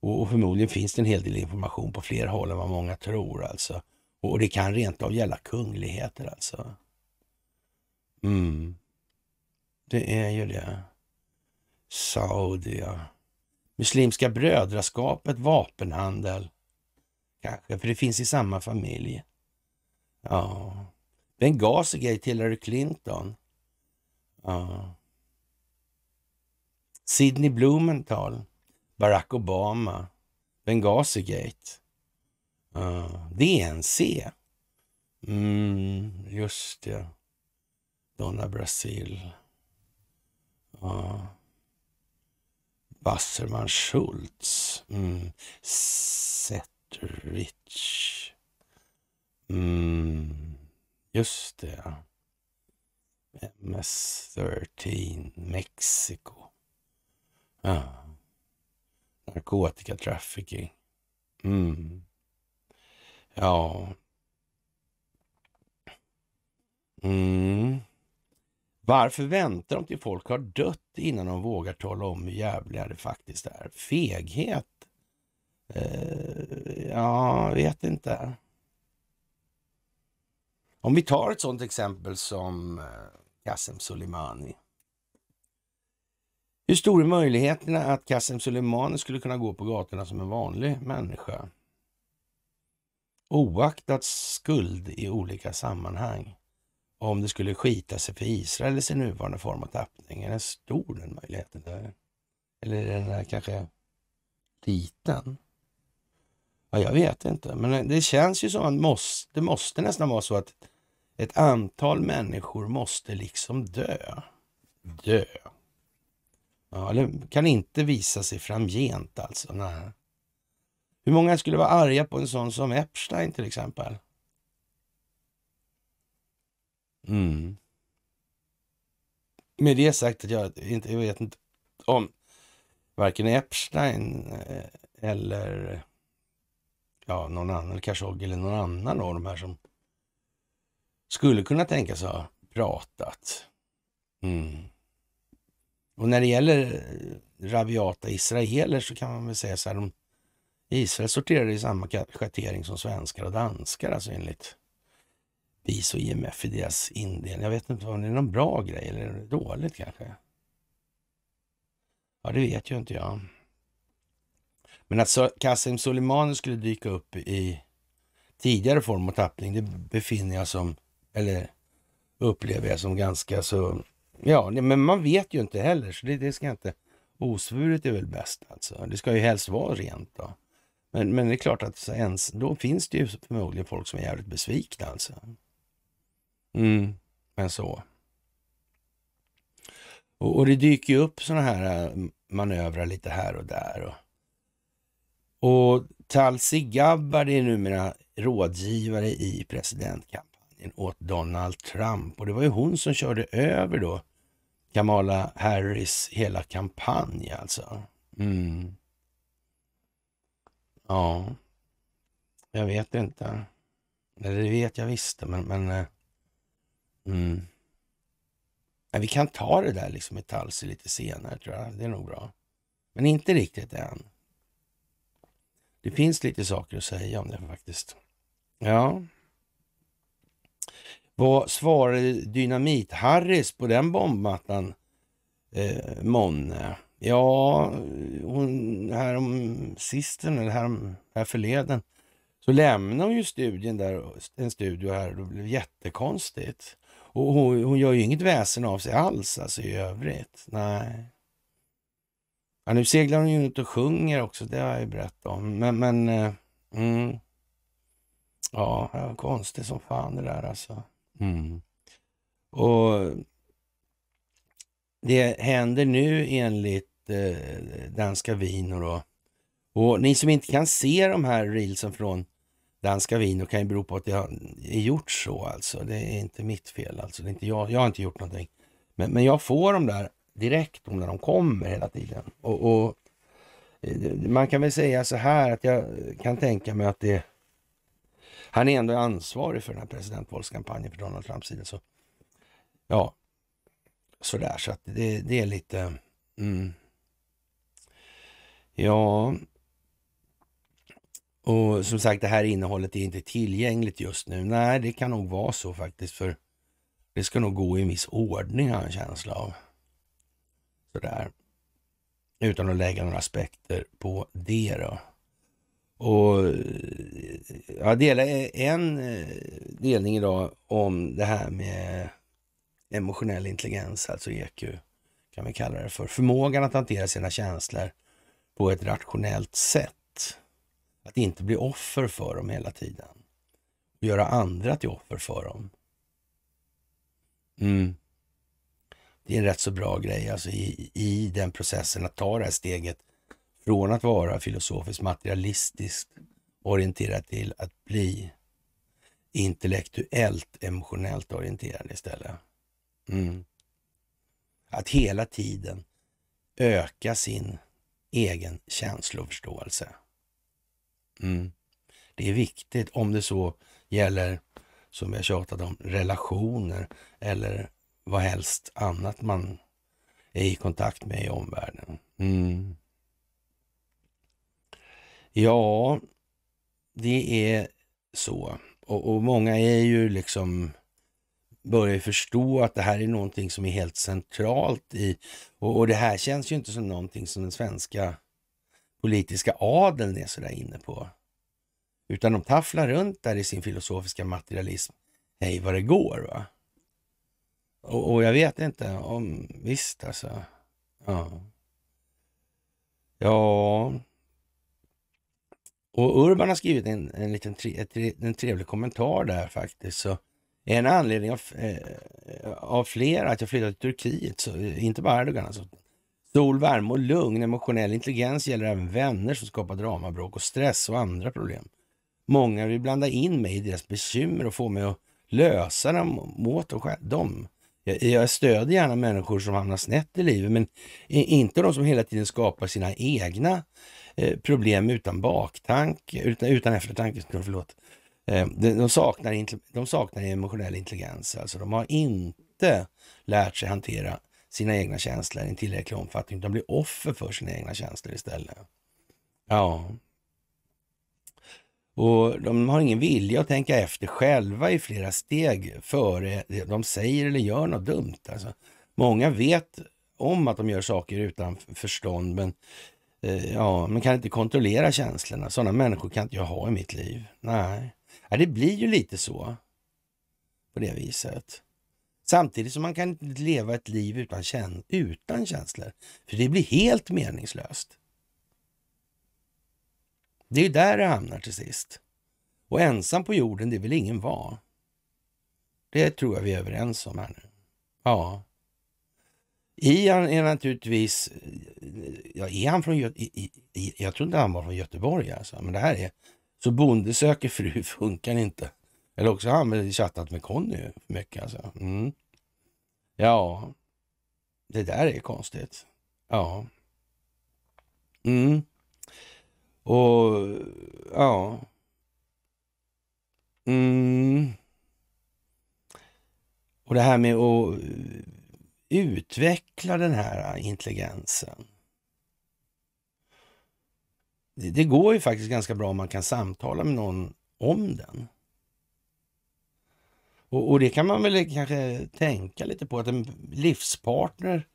Och, och förmodligen finns det en hel del information på fler håll än vad många tror alltså. Och det kan rent av gälla kungligheter alltså. Mm. Det är ju det. Saudi, Muslimska brödraskapet, vapenhandel. Kanske, för det finns i samma familj. Ja. Benghazi Hillary Clinton. Ja. Sidney Blumenthal, Barack Obama, Benghazi-gate. DNC. Mm, just det. Donna Brasil. Uh, Wasserman Schultz. Mm, Setterich. Mm, just det. MS-13, Mexiko. Ja. Narkotikatrafficking. Mm. Ja. Mm. Varför väntar de till folk har dött innan de vågar tala om hur jävliga det faktiskt är? Feghet? Eh, ja, vet inte. Om vi tar ett sådant exempel som eh, Qassem Soleimani. Hur stor är möjligheten att Qassem Soleimani skulle kunna gå på gatorna som en vanlig människa? oaktat skuld i olika sammanhang om det skulle skita sig för Israel i sin nuvarande form av tappning. Är den stor den möjligheten? Där? Eller är den här kanske liten? Ja, jag vet inte, men det känns ju som att måste, det måste nästan vara så att ett antal människor måste liksom dö. Dö. Ja, eller kan inte visa sig framgent alltså. Nej. Hur många skulle vara arga på en sån som Epstein till exempel? Mm. Med det sagt att jag, inte, jag vet inte om varken Epstein eh, eller ja, någon annan, eller Khashoggi eller någon annan av de här som skulle kunna tänkas ha pratat. Mm. Och när det gäller eh, rabiata israeler så kan man väl säga så här, de Israel sorterade i samma schattering som svenskar och danskar, alltså enligt BIS och IMF i deras indelning. Jag vet inte, om det är någon bra grej eller dåligt kanske? Ja, det vet ju inte jag. Men att Kassim Soleimani skulle dyka upp i tidigare form och tappning, det befinner jag som, eller upplever jag som ganska så, ja, men man vet ju inte heller, så det, det ska inte, osvuret är väl bäst alltså. Det ska ju helst vara rent då. Men, men det är klart att ens, då finns det ju förmodligen folk som är jävligt besvikna alltså. Mm, men så. Och, och det dyker ju upp sådana här äh, manövrar lite här och där. Och, och Talsi Gabbard är numera rådgivare i presidentkampanjen åt Donald Trump. Och det var ju hon som körde över då Kamala Harris hela kampanj alltså. Mm. Ja, jag vet inte. Eller det vet jag visst, men... men eh, mm. Men vi kan ta det där liksom med Talsi lite senare tror jag. Det är nog bra. Men inte riktigt än. Det finns lite saker att säga om det faktiskt. Ja. Vad svarade Dynamit-Harris på den bombmattan eh, månne? Ja, hon härom sisten, eller härom, här förleden, så lämnade hon ju studien där, en studio här det blev jättekonstigt. Och hon, hon, gör ju inget väsen av sig alls alltså i övrigt. Nej. Ja, nu seglar hon ju ut och sjunger också, det har jag ju berättat om. Men, men eh, mm. ja, konstigt som fan det där alltså. Mm. Och det händer nu enligt eh, Danska Vino då. Och ni som inte kan se de här reelsen från Danska Vino kan ju bero på att det har gjort så alltså. Det är inte mitt fel alltså. Det är inte jag, jag har inte gjort någonting. Men, men jag får dem där direkt om när de kommer hela tiden. Och, och, eh, Man kan väl säga så här att jag kan tänka mig att det... Han är ändå ansvarig för den här presidentvalskampanjen för Donald Trumps sida. Så, ja, sådär. Så att det, det är lite... Mm. Ja... Och som sagt, det här innehållet är inte tillgängligt just nu. Nej, det kan nog vara så faktiskt, för det ska nog gå i en viss ordning har jag en känsla av. Sådär. Utan att lägga några aspekter på det då. Och jag delade en eh, delning idag om det här med emotionell intelligens, alltså EQ, kan vi kalla det för. Förmågan att hantera sina känslor på ett rationellt sätt. Att inte bli offer för dem hela tiden. Och göra andra till offer för dem. Mm. Det är en rätt så bra grej alltså i, i den processen att ta det här steget från att vara filosofiskt materialistiskt orienterad till att bli intellektuellt emotionellt orienterad istället. Mm. Att hela tiden öka sin egen känsloförståelse. Mm. Det är viktigt om det så gäller, som jag tjatat om, relationer eller vad helst annat man är i kontakt med i omvärlden. Mm. Ja, det är så. Och, och många är ju liksom börjar förstå att det här är någonting som är helt centralt i, och, och det här känns ju inte som någonting som den svenska politiska adeln är sådär inne på. Utan de tafflar runt där i sin filosofiska materialism, hej vad det går. va. Och, och jag vet inte om, visst alltså. Ja. Ja. Och Urban har skrivit en, en liten tre, en trevlig kommentar där faktiskt. Så en anledning av, eh, av flera att jag flyttade till Turkiet, så, eh, inte bara Erdogan alltså. Sol, värme och lugn, emotionell intelligens gäller även vänner som skapar dramabråk och stress och andra problem. Många vill blanda in mig i deras bekymmer och få mig att lösa dem åt dem. dem. Jag, jag stödjer gärna människor som hamnar snett i livet, men inte de som hela tiden skapar sina egna eh, problem utan baktanke, utan, utan eftertanke. Förlåt. Eh, de saknar, de saknar emotionell intelligens, alltså de har inte lärt sig hantera sina egna känslor i tillräcklig omfattning. De blir offer för sina egna känslor istället. Ja. Och de har ingen vilja att tänka efter själva i flera steg före de säger eller gör något dumt. Alltså, många vet om att de gör saker utan förstånd, men eh, ja, man kan inte kontrollera känslorna. Sådana människor kan inte jag ha i mitt liv. Nej. Ja, det blir ju lite så på det viset. Samtidigt som man kan inte leva ett liv utan, utan känslor, för det blir helt meningslöst. Det är där det hamnar till sist. Och ensam på jorden, det vill ingen vara. Det tror jag vi är överens om här nu. Ja. Ian är naturligtvis... Ja, är han från Göteborg? Jag tror inte han var från Göteborg alltså, men det här är så Bonde söker fru funkar inte. Eller också har han chattat med Conny för mycket alltså. Mm. Ja, det där är konstigt. Ja. Mm. Och ja. Mm. Och det här med att utveckla den här intelligensen det går ju faktiskt ganska bra om man kan samtala med någon om den. Och, och, det kan man väl kanske tänka lite på att en livspartner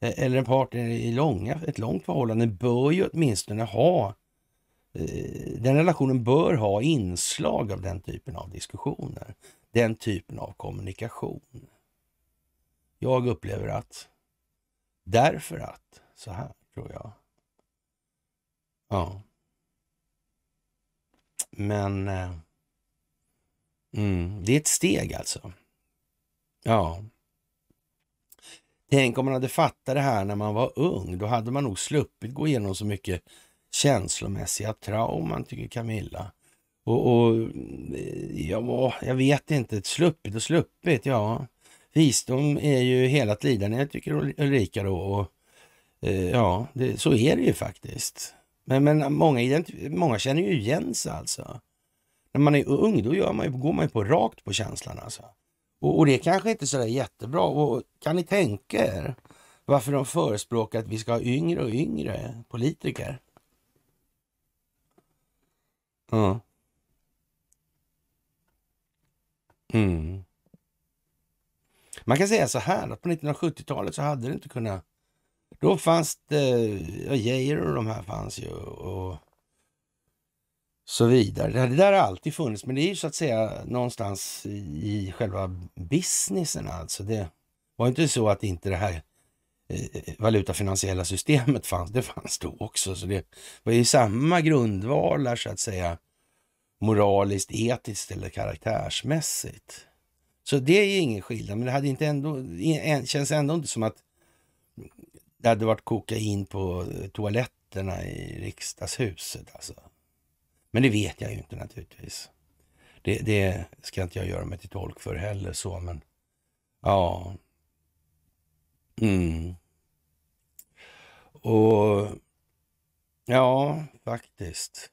eh, eller en partner i långa, ett långt förhållande bör ju åtminstone ha eh, den relationen bör ha inslag av den typen av diskussioner, den typen av kommunikation. Jag upplever att därför att så här tror jag. Ja. Men eh, mm, det är ett steg alltså. Ja. Tänk om man hade fattat det här när man var ung. Då hade man nog sluppit gå igenom så mycket känslomässiga trauman, tycker Camilla. Och, och eh, ja, jag vet inte, sluppit och sluppit, ja. Visdom är ju hela tiden, jag tycker Ulrika då. Och, eh, ja, det, så är det ju faktiskt. Men, men många, många känner ju igen sig alltså. När man är ung då gör man ju, går man ju på rakt på känslan alltså. Och, och det är kanske inte sådär jättebra. Och kan ni tänka er varför de förespråkar att vi ska ha yngre och yngre politiker? Ja. Mm. Man kan säga så här att på 1970-talet så hade det inte kunnat då fanns det, ja, Geijer och de här fanns ju och så vidare. Det där har alltid funnits, men det är ju så att säga någonstans i själva businessen alltså. Det var inte så att inte det här eh, valutafinansiella systemet fanns, det fanns då också. Så det var ju samma grundvalar så att säga moraliskt, etiskt eller karaktärsmässigt. Så det är ingen skillnad, men det hade inte ändå, känns ändå inte som att det hade varit kokain på eh, toaletterna i riksdagshuset. Alltså. Men det vet jag ju inte naturligtvis. Det, det ska inte jag göra mig till tolk för heller så, men ja. Mm. Och ja, faktiskt.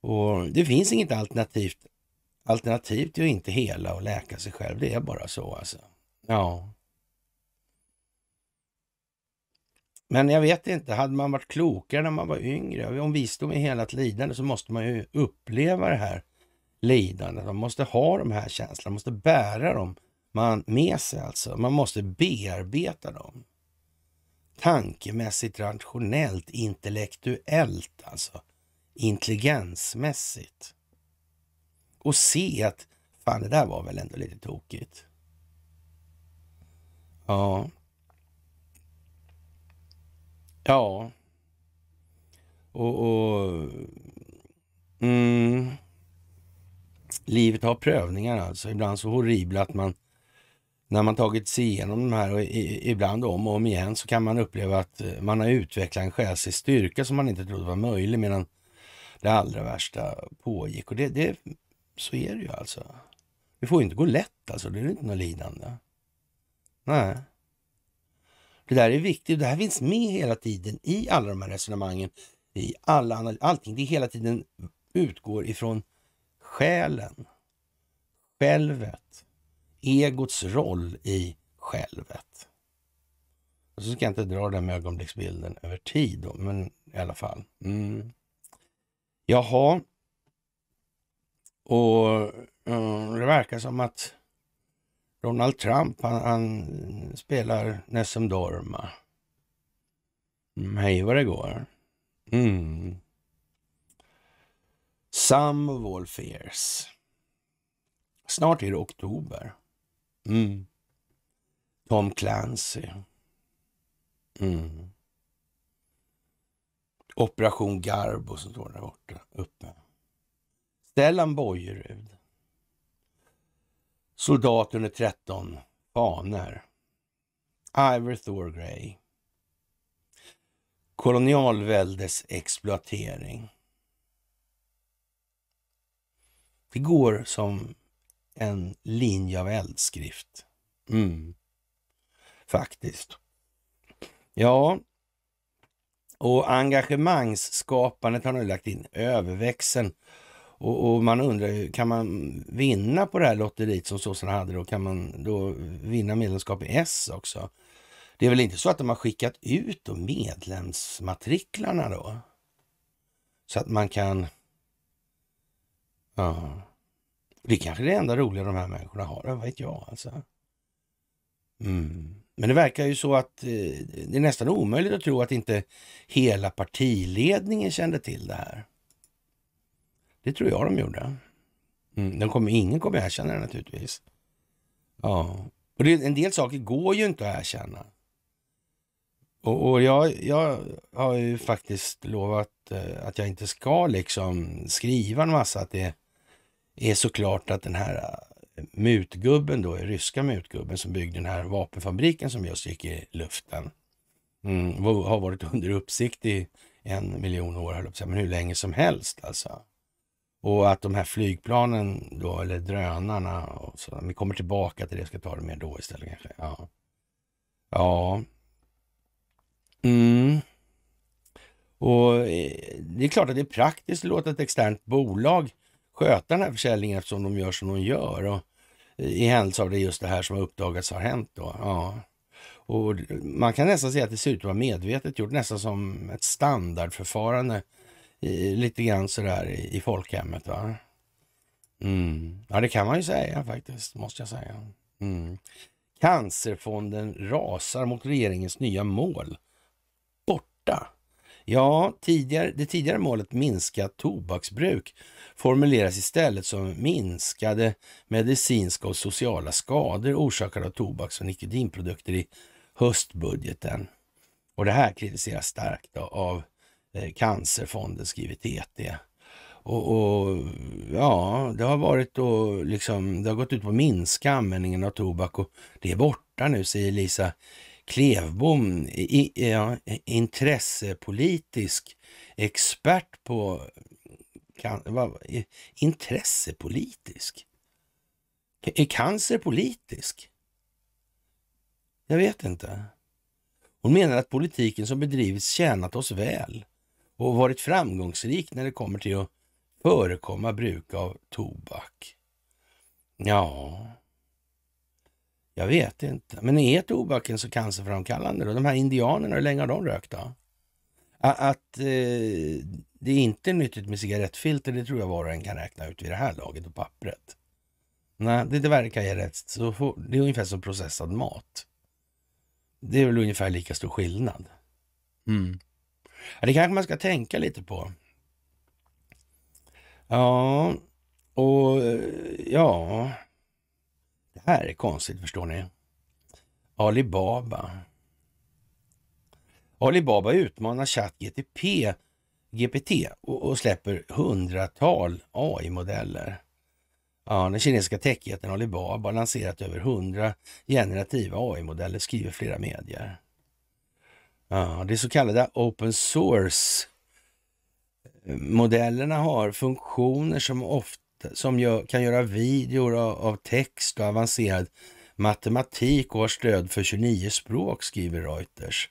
Och det finns inget alternativt alternativ till att inte hela och läka sig själv. Det är bara så alltså. Ja. Men jag vet inte, hade man varit klokare när man var yngre? Om visdom är hela lidande så måste man ju uppleva det här lidandet. Man måste ha de här känslorna, man måste bära dem man med sig alltså. Man måste bearbeta dem. Tankemässigt, rationellt, intellektuellt alltså. Intelligensmässigt. Och se att fan, det där var väl ändå lite tokigt. Ja, Ja. Och... och mm, livet har prövningar alltså. Ibland så horribla att man när man tagit sig igenom de här och ibland om och om igen så kan man uppleva att eh, man har utvecklat en själslig styrka som man inte trodde var möjlig medan det allra värsta pågick. Och det, det, så är det ju alltså. Det får ju inte gå lätt alltså, det är inte något lidande. Nej. Det där är viktigt. Det här finns med hela tiden i alla de här resonemangen, i alla allting. Det hela tiden utgår ifrån själen, självet, egots roll i självet. Och så ska jag inte dra den med ögonblicksbilden över tid, då, men i alla fall. Mm. Jaha, och mm, det verkar som att Donald Trump, han, han spelar Nessum Dorma. Mm, hej vad det går. Mm. Some of all fears. Snart är det oktober. Mm. Tom Clancy. Mm. Operation Garbo som står där borta uppe. Stellan Bojerud. Soldat under 13, faner. Ivor Thor Grey. Kolonialväldes exploatering. Det går som en linje av eldskrift. Mm. Faktiskt. Ja, och engagemangsskapandet har nu lagt in överväxeln och, och, man undrar ju, kan man vinna på det här lotteriet som sossarna hade då? Kan man då vinna medlemskap i S också? Det är väl inte så att de har skickat ut då medlemsmatriklarna då? Så att man kan... Ja. Det är kanske är det enda roliga de här människorna har, vad vet jag alltså. Mm. Men det verkar ju så att eh, det är nästan omöjligt att tro att inte hela partiledningen kände till det här. Det tror jag de gjorde. Mm. Den kommer, ingen kommer erkänna det naturligtvis. Ja, och det, en del saker går ju inte att erkänna. Och, och jag, jag, har ju faktiskt lovat eh, att jag inte ska liksom skriva en massa att det är såklart att den här eh, mutgubben då, ryska mutgubben som byggde den här vapenfabriken som just gick i luften. Mm, har varit under uppsikt i en miljon år, men hur länge som helst alltså. Och att de här flygplanen då, eller drönarna, och så, vi kommer tillbaka till det, jag ska ta det mer då istället kanske. Ja. ja. Mm. Och eh, det är klart att det är praktiskt att låta ett externt bolag sköta den här försäljningen eftersom de gör som de gör. Och eh, I händelse av det just det här som har uppdagats har hänt då. Ja. Och man kan nästan säga att det ser ut att vara medvetet gjort, nästan som ett standardförfarande lite grann sådär i, i folkhemmet. Va? Mm. Ja, det kan man ju säga faktiskt, måste jag säga. Mm. Cancerfonden rasar mot regeringens nya mål. Borta. Ja, tidigare, det tidigare målet minskat tobaksbruk formuleras istället som minskade medicinska och sociala skador orsakade av tobaks och nikotinprodukter i höstbudgeten. Och det här kritiseras starkt av Eh, cancerfonden skriver TT. Och, och, ja, det har varit då liksom, det har gått ut på att minska användningen av tobak och det är borta nu, säger Lisa Klevbom, i, ja, intressepolitisk expert på... Kan, vad, intressepolitisk? Är cancer politisk? Jag vet inte. Hon menar att politiken som bedrivits tjänat oss väl och varit framgångsrik när det kommer till att förekomma bruk av tobak? Ja, jag vet inte. Men är tobaken så cancerframkallande då? De här indianerna, hur länge har de rökt då? Att eh, det är inte är nyttigt med cigarettfilter, det tror jag var och en kan räkna ut vid det här laget och pappret. Nej, det, det verkar ju rätt. Så får, det är ungefär som processad mat. Det är väl ungefär lika stor skillnad. Mm. Ja, det kanske man ska tänka lite på. Ja, och eh, ja... Det här är konstigt, förstår ni. Alibaba. Alibaba utmanar ChatGTP GPT och, och släpper hundratal AI-modeller. Ja, den kinesiska techjätten Alibaba har lanserat över hundra generativa AI-modeller, skriver flera medier. Ja, det så kallade open source Modellerna har funktioner som, ofta, som gör, kan göra videor av, av, text och avancerad matematik och har stöd för 29 språk, skriver Reuters.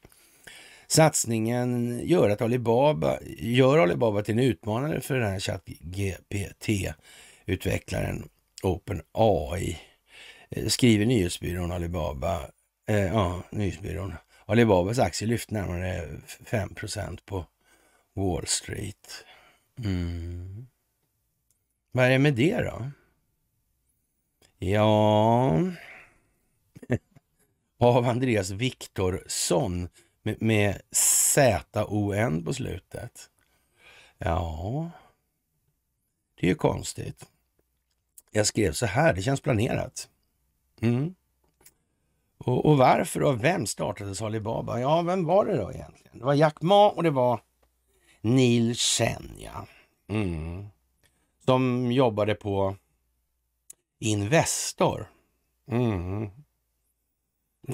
Satsningen gör, att Alibaba, gör Alibaba till en utmanare för den här ChatGPT-utvecklaren OpenAI, eh, skriver nyhetsbyrån Alibaba. Eh, ja, nyhetsbyrån. Alibabas aktie lyfte närmare 5 på Wall Street. Mm. Vad är det med det då? Ja... Av Andreas Viktorsson med, med Z-O-N på slutet. Ja, det är ju konstigt. Jag skrev så här, det känns planerat. Mm. Och, och, varför och vem startade Alibaba? Ja, vem var det då egentligen? Det var Jack Ma och det var Neil Chen, ja. Mm. Som jobbade på Investor. Mm.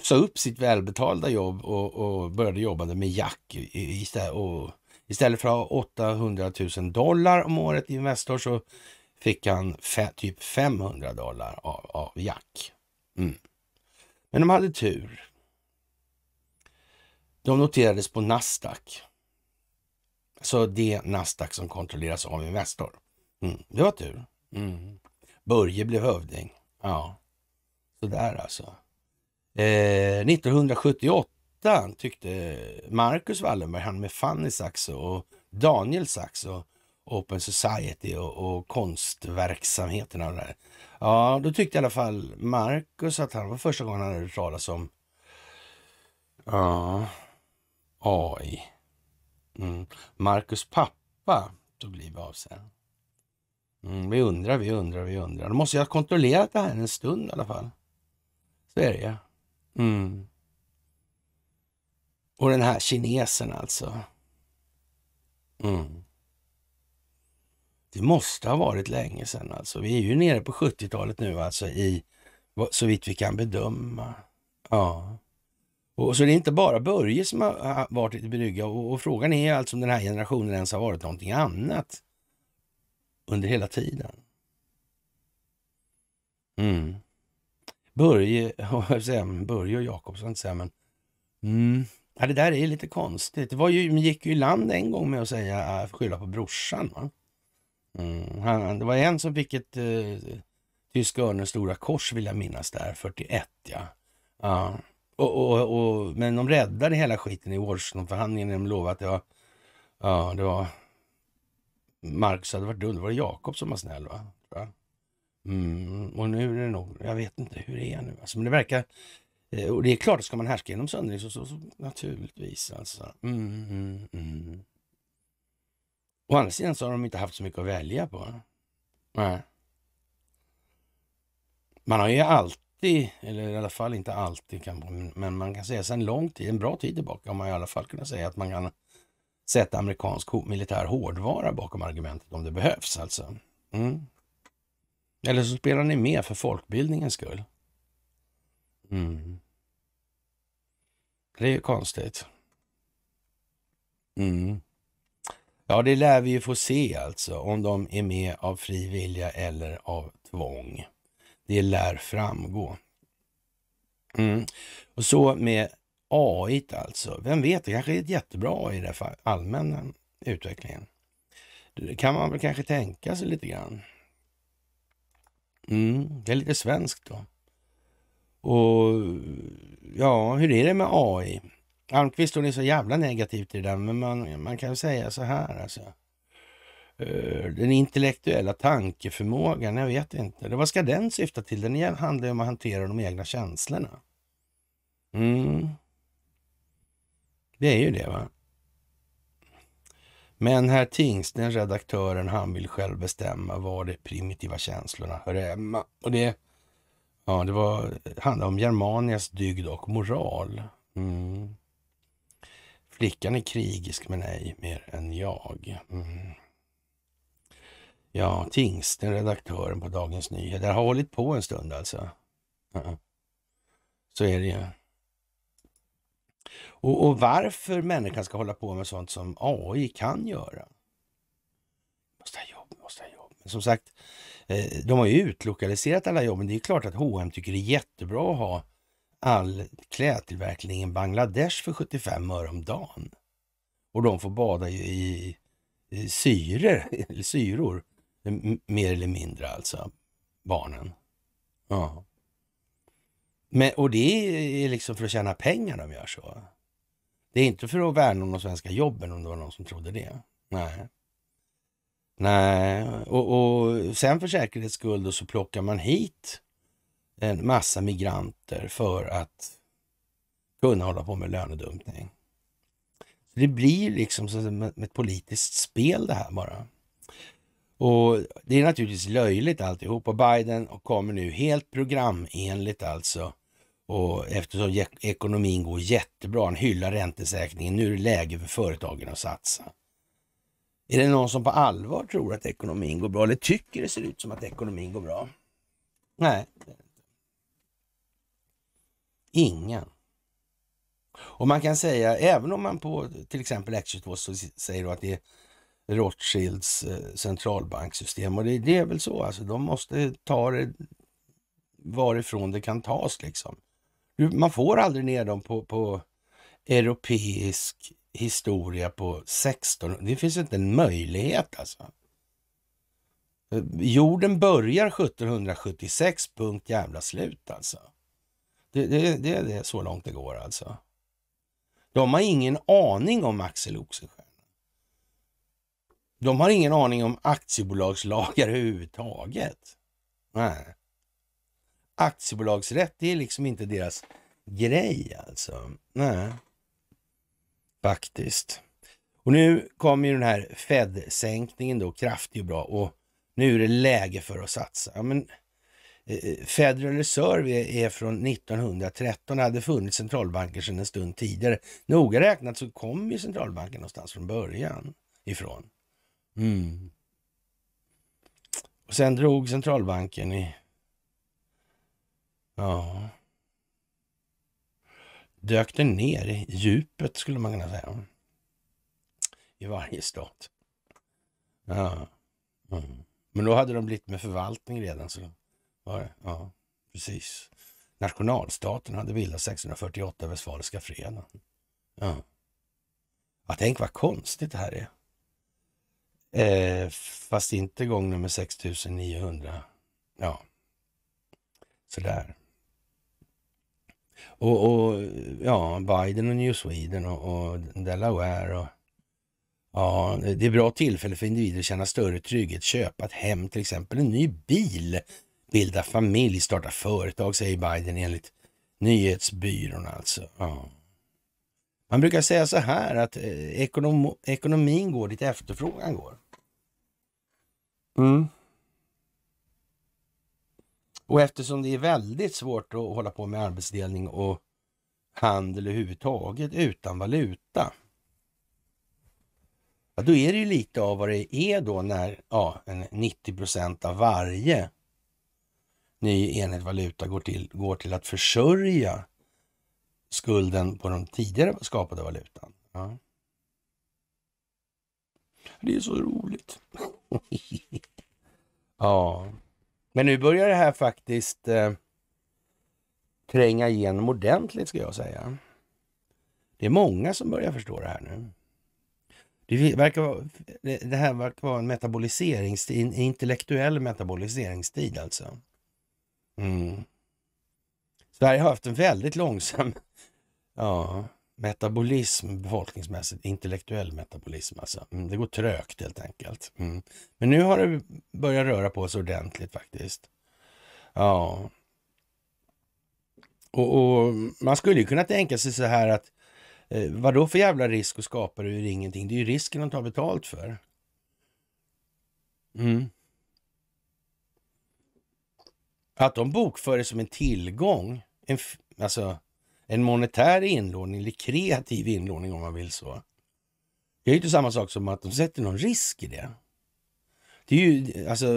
Sa upp sitt välbetalda jobb och, och började jobba med Jack istället, och istället för att ha 800 000 dollar om året i Investor så fick han fe, typ 500 dollar av, av Jack. Mm. Men de hade tur. De noterades på Nasdaq. Alltså det Nasdaq som kontrolleras av Investor. Mm. Det var tur. Mm. Börje blev hövding. Ja, sådär alltså. Eh, 1978 tyckte Marcus Wallenberg, han med Fanny Saxo och Daniel Saxo, Open Society och, och konstverksamheten och det där. Ja, då tyckte i alla fall Marcus att han var första gången han hade hört talas om ja, AI. Mm. Marcus pappa tog livet av sig. Mm, vi undrar, vi undrar, vi undrar. De måste ju ha kontrollerat det här en stund i alla fall. Så är det ju. Mm. Och den här kinesen alltså. Mm. Det måste ha varit länge sedan alltså. Vi är ju nere på 70-talet nu alltså i så vitt vi kan bedöma. Ja. Och så det är inte bara Börje som har varit i brygga och, och, frågan är alltså om den här generationen ens har varit någonting annat under hela tiden. Mm. Börje, Börje och Jakobsson, inte säga, men mm. ja, det där är lite konstigt. Det var ju, gick ju i land en gång med att säga, äh, skylla på brorsan. Va? Mm. Han, det var en som fick ett eh, Tyska örnens stora kors vill jag minnas där, 41 ja. ja. Och, och, och, men de räddade hela skiten i Washingtonförhandlingen. när De lovade att det var, ja, det var Marcus hade varit dum. Det var Jakob som var snäll va? Mm. Och nu är det nog, jag vet inte hur det är nu alltså, men det verkar eh, och det är klart, ska man härska genom söndring så, så, så naturligtvis alltså. Mm, mm, mm. Å andra sidan så har de inte haft så mycket att välja på. Nej. Man har ju alltid, eller i alla fall inte alltid, men man kan säga sedan lång tid, en bra tid tillbaka, har man i alla fall kunnat säga att man kan sätta amerikansk militär hårdvara bakom argumentet om det behövs alltså. Mm. Eller så spelar ni med för folkbildningens skull. Mm. Det är ju konstigt. Mm. Ja, det lär vi ju få se alltså, om de är med av fri vilja eller av tvång. Det lär framgå. Mm. Och så med AI alltså. Vem vet, det kanske är ett jättebra AI i den allmänna utvecklingen. Det kan man väl kanske tänka sig lite grann. Mm, det är lite svenskt då. Och ja, hur är det med AI? Almqvist hon är så jävla negativ till det där, men man, man kan säga så här alltså. Eh, den intellektuella tankeförmågan, jag vet inte. Vad ska den syfta till? Den handlar ju om att hantera de egna känslorna. Mm. Det är ju det va. Men herr Tingsten, redaktören, han vill själv bestämma var de primitiva känslorna hör hemma. Och det, ja, det var, handlar om Germanias dygd och moral. Mm. Flickan är krigisk men ej mer än jag. Mm. Ja, Tingsten, redaktören på Dagens Nyheter, har hållit på en stund alltså. Ja. Uh-uh. Så är det ju. Och, och, varför människan ska hålla på med sånt som AI kan göra. Måste ha jobb, måste ha jobb. Men som sagt, eh, de har ju utlokaliserat alla jobb, men Det är klart att H&M tycker det är jättebra att ha all klädtillverkning i Bangladesh för 75 öre om dagen. Och de får bada i, i syre, eller syror, mer eller mindre alltså, barnen. Ja. Men, och det är liksom för att tjäna pengar de gör så. Det är inte för att värna om de svenska jobben om det var någon som trodde det. Nej. Nej, och, och sen för säkerhets skull då så plockar man hit en massa migranter för att kunna hålla på med lönedumpning. det blir liksom som ett politiskt spel det här bara. Och Det är naturligtvis löjligt alltihop och Biden kommer nu helt programenligt alltså och eftersom ekonomin går jättebra, han hyllar räntesäkringen, nu är det läge för företagen att satsa. Är det någon som på allvar tror att ekonomin går bra eller tycker det ser ut som att ekonomin går bra? Nej, Ingen. Och man kan säga, även om man på till exempel X22 så säger att det är Rothschilds eh, centralbanksystem och det, det är väl så alltså, de måste ta det varifrån det kan tas liksom. Man får aldrig ner dem på, på europeisk historia på 16, det finns inte en möjlighet alltså. Eh, jorden börjar 1776, punkt jävla slut alltså. Det, det, det, det är så långt det går alltså. De har ingen aning om Axel Oxenstierna. De har ingen aning om aktiebolagslagar överhuvudtaget. Nej. Aktiebolagsrätt, det är liksom inte deras grej alltså. Nej. Faktiskt. Och nu kommer ju den här Fed-sänkningen då kraftig och bra och nu är det läge för att satsa. Ja, men Eh, Federal Reserve är från 1913, och hade funnits centralbanker sedan en stund tidigare. Noga räknat så kom ju centralbanken någonstans från början ifrån. Mm. Och sen drog centralbanken i... Ja... Dök den ner i djupet skulle man kunna säga. I varje stat. Ja. Mm. Men då hade de blivit med förvaltning redan. så var Ja, precis. Nationalstaten hade bildats 1648 Westfaliska freden. Ja. ja, tänk vad konstigt det här är. Eh, fast inte gång nummer 6900. Ja, sådär. Och, och ja, Biden och New Sweden och, och Delaware och Ja, det är bra tillfälle för individer att känna större trygghet, köpa ett hem, till exempel en ny bil bilda familj, starta företag, säger Biden enligt nyhetsbyrån alltså. Ja. Man brukar säga så här att eh, ekonom ekonomin går dit efterfrågan går. Mm. Och eftersom det är väldigt svårt att hålla på med arbetsdelning och handel överhuvudtaget utan valuta. Ja, då är det ju lite av vad det är då när ja, 90 procent av varje ny enhet valuta går till, går till att försörja skulden på den tidigare skapade valutan. Ja. Det är så roligt. ja, men nu börjar det här faktiskt eh, tränga igenom ordentligt ska jag säga. Det är många som börjar förstå det här nu. Det, verkar vara, det här verkar vara en metaboliseringstid, en intellektuell metaboliseringstid alltså. Mm. Sverige har haft en väldigt långsam ja, metabolism befolkningsmässigt, intellektuell metabolism alltså. Mm, det går trögt helt enkelt. Mm. Men nu har det börjat röra på sig ordentligt faktiskt. Ja. Och, och man skulle ju kunna tänka sig så här att eh, vad då för jävla risk och skapar du ingenting? Det är ju risken de tar betalt för. Mm. Att de bokför det som en tillgång, en, alltså en monetär inlåning eller kreativ inlåning om man vill så. Det är ju inte samma sak som att de sätter någon risk i det. Det är ju, alltså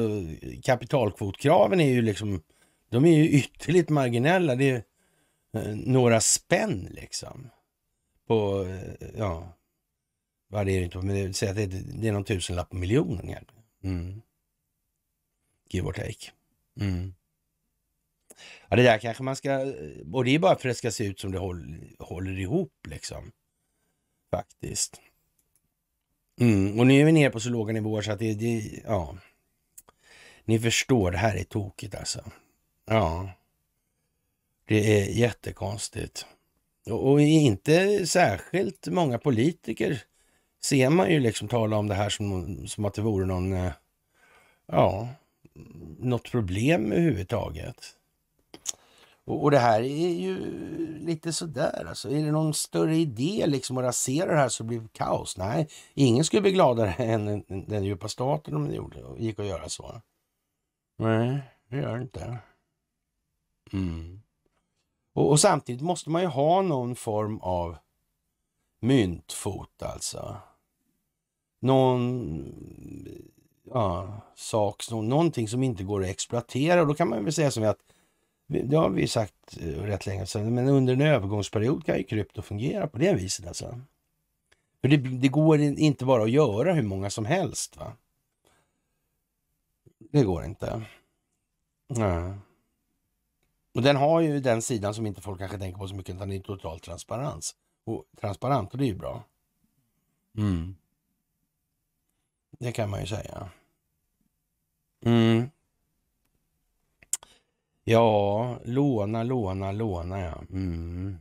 kapitalkvotkraven är ju liksom, de är ju ytterligt marginella. Det är eh, några spänn liksom. På, eh, ja, vad är det inte, men säg att det, det är någon tusenlapp på miljonen. Mm. Give or take. Mm. Ja, det där kanske man ska... Eh, och det är bara för att det ska se ut som det håller ihop liksom. Faktiskt. Mm. Och nu är vi nere på så låga nivåer så att det, det ja. Ni förstår, det här är tokigt alltså. Ja. Det är jättekonstigt. Och, och inte särskilt många politiker ser man ju liksom tala om det här som, som att det vore någon, eh, ja, något problem överhuvudtaget. Och, och, det här är ju lite sådär alltså. Är det någon större idé liksom att rasera det här så det blir kaos? Nej, ingen skulle bli gladare än den djupa staten om det gjorde, gick att göra så. Nej, det gör det inte. Mm. Och, och, samtidigt måste man ju ha någon form av myntfot alltså. Någon ja, sak, någonting som inte går att exploatera. Och då kan man väl säga som att det har vi sagt eh, rätt länge sedan, men under en övergångsperiod kan ju krypto fungera på det viset alltså. För det, det går inte bara att göra hur många som helst. va? Det går inte. Nej. Och den har ju den sidan som inte folk kanske tänker på så mycket, utan det är total transparens. Och transparent, och det är ju bra. Mm. Det kan man ju säga. Mm. Ja, låna, låna, låna ja. Mm.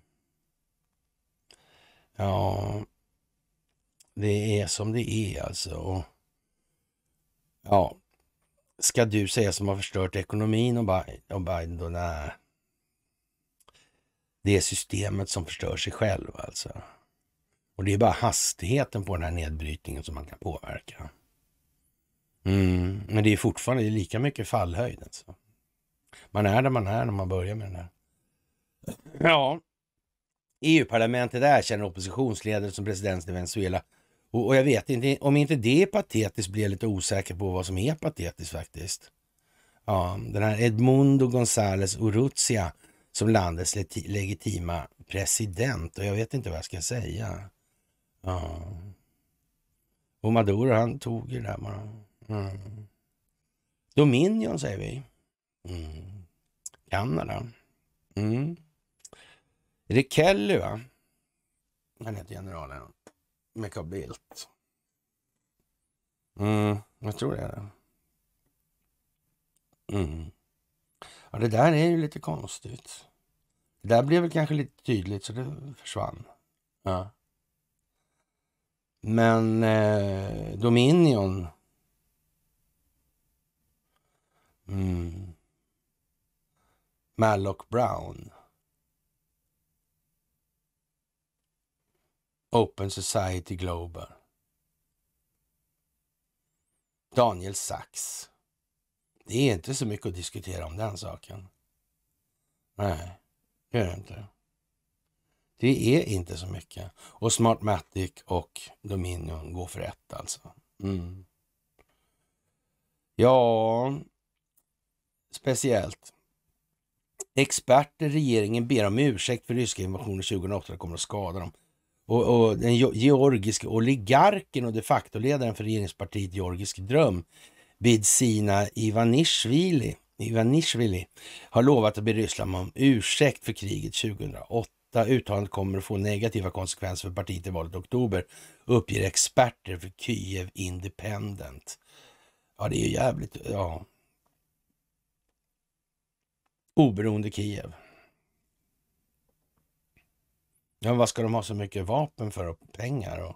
Ja, det är som det är alltså. Ja, ska du säga som har förstört ekonomin och Biden då? Nej. Det är systemet som förstör sig själv alltså. Och det är bara hastigheten på den här nedbrytningen som man kan påverka. Mm. Men det är fortfarande lika mycket fallhöjd alltså. Man är där man är när man börjar med den här. Ja. EU-parlamentet erkänner oppositionsledare som president i Venezuela. Och, och, jag vet inte, om inte det är patetiskt blir jag lite osäker på vad som är patetiskt faktiskt. Ja, den här Edmundo González Urrutia som landets legitima president och jag vet inte vad jag ska säga. Ja. Och Maduro han tog ju det där bara. Mm. Dominion säger vi. Mm. Kanada. Mm. Är det Kelly va? Han heter generalen. Mecka Bildt. Mm, jag tror det är det. Mm. Ja, det där är ju lite konstigt. Det där blev väl kanske lite tydligt så det försvann. Ja. Men eh, Dominion. Mm. Mallock Brown. Open Society Global. Daniel Sachs. Det är inte så mycket att diskutera om den saken. Nej, det är det inte. Det är inte så mycket. Och Smartmatic och Dominion går för ett alltså. Mm. Ja, speciellt. Experter regeringen ber om ursäkt för ryska invasionen 2008 kommer att skada dem. Och, och den georgiske oligarken och de facto-ledaren för regeringspartiet Georgisk dröm, Bidzina Ivanishvili, Ivanishvili, har lovat att be Ryssland om ursäkt för kriget 2008. Uttalandet kommer att få negativa konsekvenser för partiet i valet i oktober, uppger experter för Kyiv Independent. Ja, det är ju jävligt. Ja, oberoende Kiev. Ja, vad ska de ha så mycket vapen för och pengar? Och...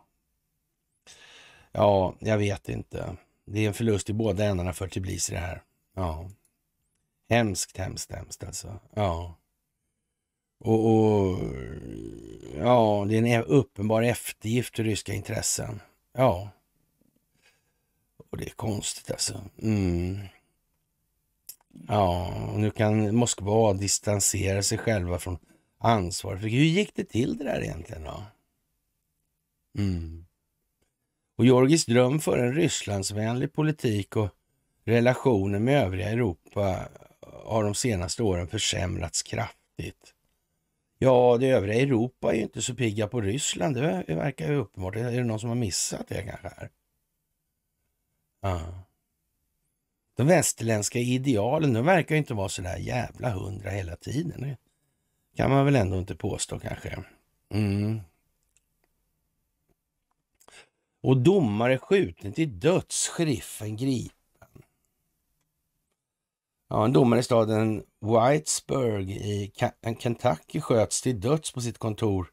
Ja, jag vet inte. Det är en förlust i båda ändarna för Tbilisi det här. Ja. Hemskt, hemskt, hemskt alltså. Ja. Och, och ja, det är en e- uppenbar eftergift till ryska intressen. Ja. Och det är konstigt alltså. Mm. Ja, nu kan Moskva distansera sig själva från ansvaret. hur gick det till det där egentligen då? Mm. Och Georgis dröm för en Rysslandsvänlig politik och relationer med övriga Europa har de senaste åren försämrats kraftigt. Ja, det övriga Europa är ju inte så pigga på Ryssland. Det verkar ju uppenbart. Är det någon som har missat det kanske? Här? Ja de västerländska idealen, de verkar inte vara så där jävla hundra hela tiden. Det kan man väl ändå inte påstå kanske. Mm. Och domare skjuten till döds, sheriffen gripen. Ja, en domare i staden Whitesburg i Kentucky sköts till döds på sitt kontor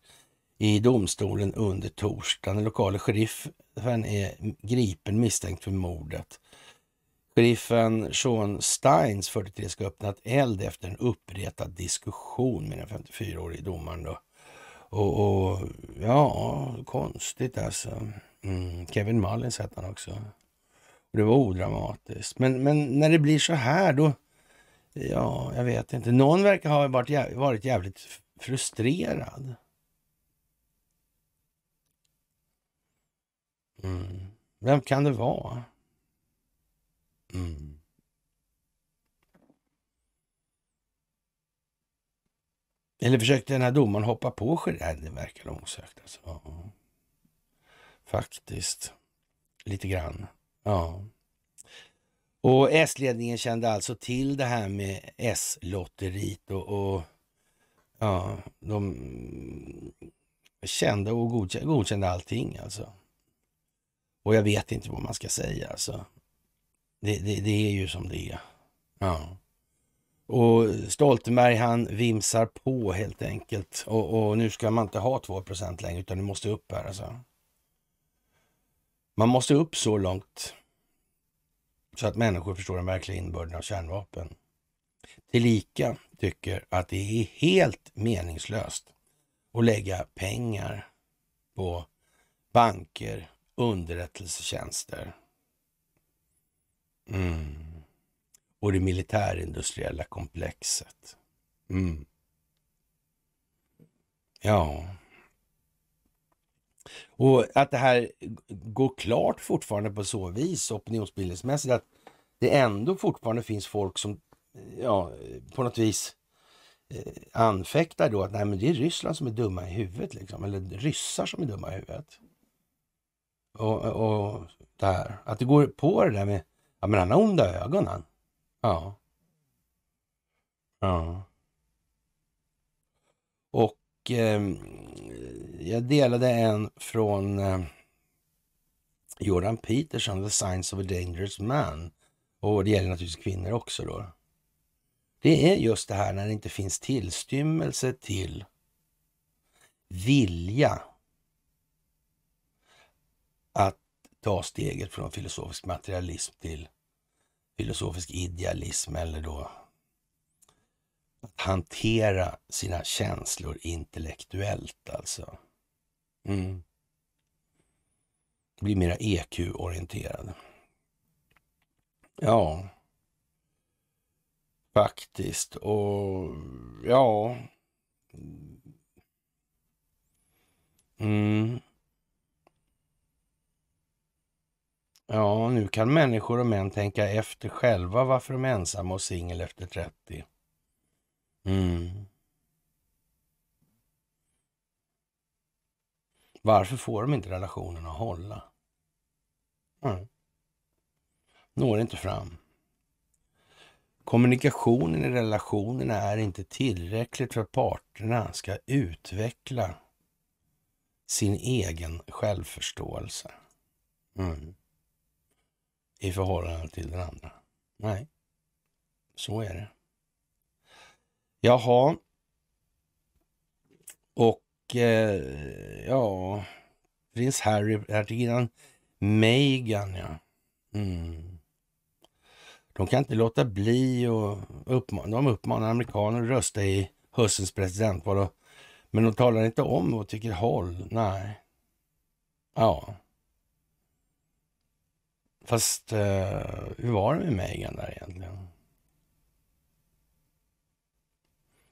i domstolen under torsdagen. Den lokale sheriffen är gripen misstänkt för mordet Sheriffen Sean Steins, 43, ska öppnat eld efter en uppretad diskussion med den 54-årige domaren. Då. Och, och, ja, konstigt alltså. Mm. Kevin Mullins hette han också. Och det var odramatiskt. Men, men när det blir så här då, ja, jag vet inte. Någon verkar ha varit, jäv, varit jävligt frustrerad. Mm. Vem kan det vara? Mm. Eller försökte den här domaren hoppa på Gerard? Det verkar långsökt. Alltså. Ja. Faktiskt. Lite grann. Ja. Och S-ledningen kände alltså till det här med S-lotteriet och, och, ja, de kände och godkände, godkände allting alltså. Och jag vet inte vad man ska säga alltså. Det, det, det är ju som det är. Ja. Och Stoltenberg han vimsar på helt enkelt. Och, och nu ska man inte ha 2 längre utan det måste upp här alltså. Man måste upp så långt så att människor förstår den verkliga innebörden av kärnvapen. Tillika tycker att det är helt meningslöst att lägga pengar på banker, underrättelsetjänster Mm. Och det militärindustriella komplexet. Mm. Ja. Och att det här går klart fortfarande på så vis opinionsbildningsmässigt att det ändå fortfarande finns folk som ja, på något vis eh, anfäktar då att nej, men det är Ryssland som är dumma i huvudet, liksom, eller ryssar som är dumma i huvudet. Och, och det här, att det går på det där med Ja, men han har onda ögonen. Ja. Ja. Och eh, jag delade en från eh, Jordan Peterson, The Signs of a Dangerous Man. Och det gäller naturligtvis kvinnor också då. Det är just det här när det inte finns tillstymmelse till vilja att ta steget från filosofisk materialism till filosofisk idealism eller då att hantera sina känslor intellektuellt alltså. Mm. Bli mera EQ-orienterad. Ja, faktiskt. Och ja... Mm. Ja, nu kan människor och män tänka efter själva varför de är ensamma och singel efter 30. Mm. Varför får de inte relationen att hålla? Mm. Når inte fram. Kommunikationen i relationerna är inte tillräckligt för att parterna ska utveckla sin egen självförståelse. Mm i förhållande till den andra. Nej, så är det. Jaha. Och eh, ja, prins Harry, ärtiginnan Meghan ja. Mm. De kan inte låta bli och uppmana, de uppmanar amerikaner att rösta i höstens presidentval. men de talar inte om åt vilket håll. Nej. Ja. Fast eh, hur var det med Meghan där egentligen?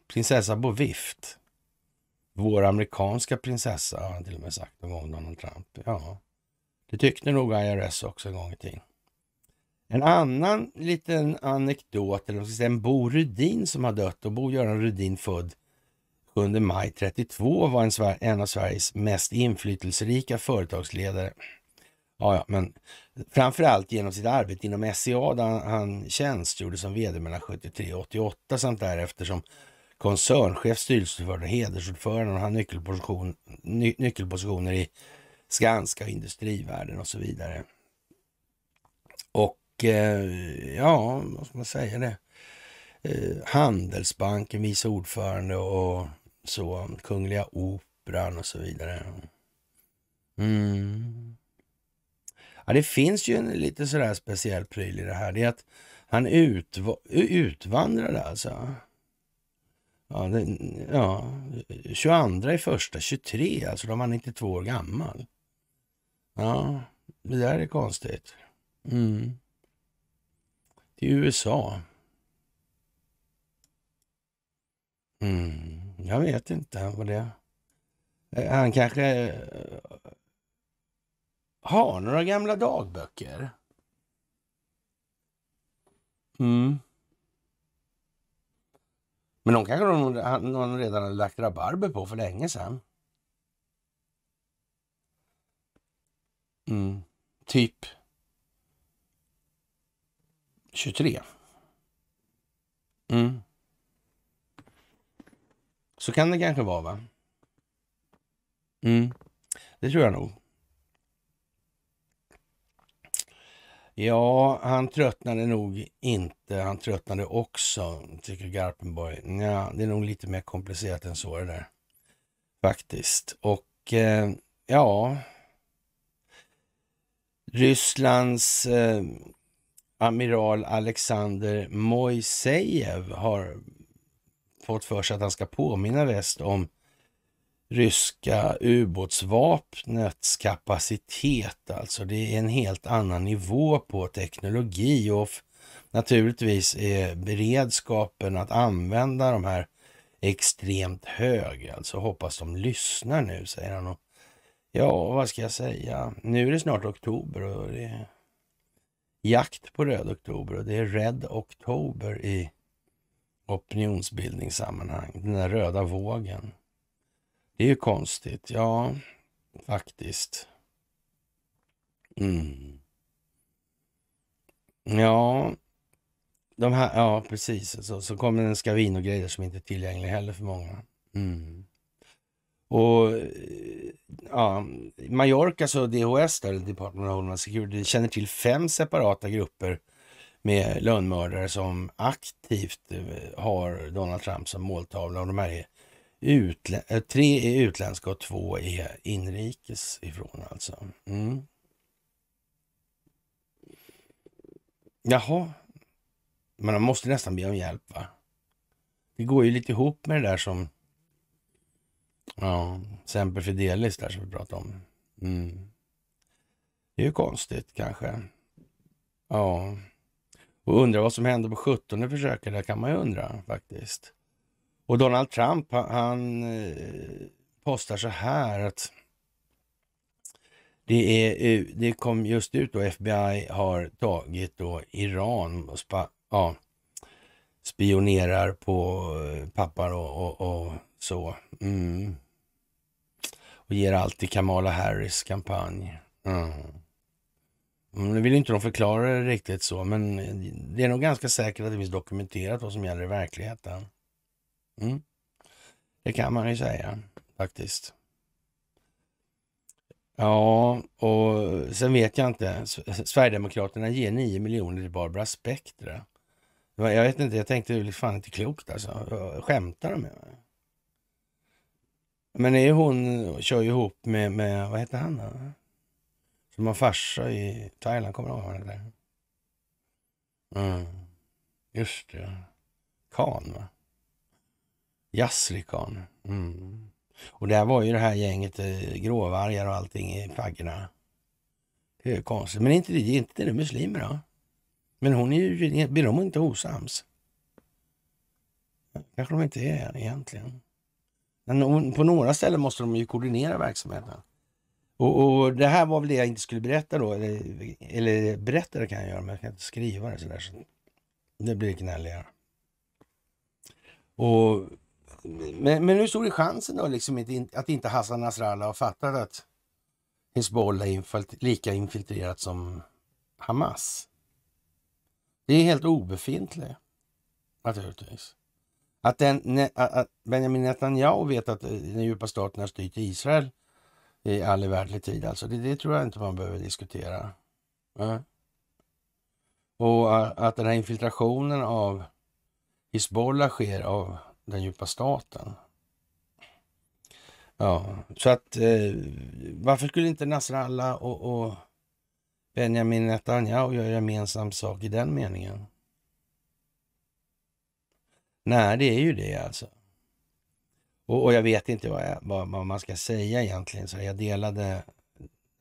Prinsessa på vift. Vår amerikanska prinsessa har han till och med sagt någon Donald Trump. Ja, det tyckte nog IRS också en gång i tiden. En annan liten anekdot, eller säga, en Bo Rudin som har dött och Bo-Göran Rudin född 7 maj 32 var en, en av Sveriges mest inflytelserika företagsledare. Ja, ja, men framförallt genom sitt arbete inom SCA e där han, han tjänstgjorde som vd mellan 73 och 88 samt därefter som koncernchef, styrelseordförande, hedersordförande och han nyckelposition, ny, nyckelpositioner i Skanska och industrivärlden och så vidare. Och eh, ja, vad ska man säga det? Eh, Handelsbanken, vice ordförande och så, Kungliga Operan och så vidare. Mm. Ja, det finns ju en lite sådär speciell pryl i det här. Det är att han ut, utvandrade alltså. Ja, det, ja, 22 i första 23, alltså då var han 92 år gammal. Ja, det där är konstigt. Mm. Till USA. Mm. Jag vet inte vad det... Eh, han kanske eh, har några gamla dagböcker. Mm. Men de kanske någon, redan hade lagt rabarber på för länge sedan. Mm. Typ 23. Mm. Så kan det kanske vara, va? Mm. Det tror jag nog. Ja, han tröttnade nog inte. Han tröttnade också, tycker Garpenborg. Ja, det är nog lite mer komplicerat än så det där. Faktiskt. Och eh, ja, Rysslands eh, amiral Alexander Moisejev har fått för sig att han ska påminna väst om ryska ubåtsvapnets kapacitet. Alltså det är en helt annan nivå på teknologi och naturligtvis är beredskapen att använda de här extremt hög. Alltså hoppas de lyssnar nu, säger han. Och ja, vad ska jag säga? Nu är det snart oktober och det är jakt på röd oktober och det är red oktober i opinionsbildningssammanhang. Den där röda vågen. Det är ju konstigt. Ja, faktiskt. Mm. Ja, de här, ja precis. Så, så kommer en skavin och grejer som inte är tillgänglig heller för många. Mm. Och eh, ja, Mallorca så DHS, där, Department of Homeland Security, känner till fem separata grupper med lönnmördare som aktivt eh, har Donald Trump som måltavla. Och de här är Utlä eh, tre är utländska och två är inrikes ifrån alltså. Mm. Jaha, men man måste nästan be om hjälp va? Det går ju lite ihop med det där som ja, Semper Fidelis där som vi pratade om. Mm. Det är ju konstigt kanske. Ja, och undra vad som hände på 17 försöket, Det kan man ju undra faktiskt. Och Donald Trump, han eh, postar så här att det, är, eh, det kom just ut då, FBI har tagit då Iran och spa, ja, spionerar på eh, pappar och, och, och så. Mm. Och ger allt till Kamala Harris kampanj. Mm. Nu vill inte de förklara det riktigt så, men det är nog ganska säkert att det finns dokumenterat vad som gäller i verkligheten. Mm. Det kan man ju säga faktiskt. Ja, och sen vet jag inte. Sverigedemokraterna ger 9 miljoner till Barbara Spectra. Jag vet inte, jag tänkte det är fan inte klokt alltså. Skämtar de med mig? Men är hon kör ju ihop med, med vad heter han då? Som har farsa i Thailand, kommer du ihåg vad han Mm. Just det. Khan va? Jazzrikan. Mm. Och där var ju det här gänget eh, gråvargar och allting i faggorna. Konstigt. Men inte, inte det muslimer då? Men hon är ju, blir de inte osams? kanske de inte är egentligen. Men på några ställen måste de ju koordinera verksamheten. Och, och det här var väl det jag inte skulle berätta då, eller, eller berätta det kan jag göra, men jag kan inte skriva det sådär. Så det blir gnälligare. Och men, men hur stor är chansen då liksom att inte Hassan Nasrallah har fattat att Hizbollah är infilt, lika infiltrerat som Hamas? Det är helt obefintligt, naturligtvis. Att, den, att Benjamin Netanyahu vet att eh, den djupa staten har styrt Israel i all evärdlig tid, alltså, det, det, tror jag inte man behöver diskutera. Ja. Och att den här infiltrationen av Hizbollah sker av den djupa staten. Ja, så att eh, varför skulle inte Nasrallah och, och Benjamin Netanyahu göra gemensam sak i den meningen? Nej, det är ju det alltså. Och, och jag vet inte vad, jag, vad, vad, man ska säga egentligen, så jag delade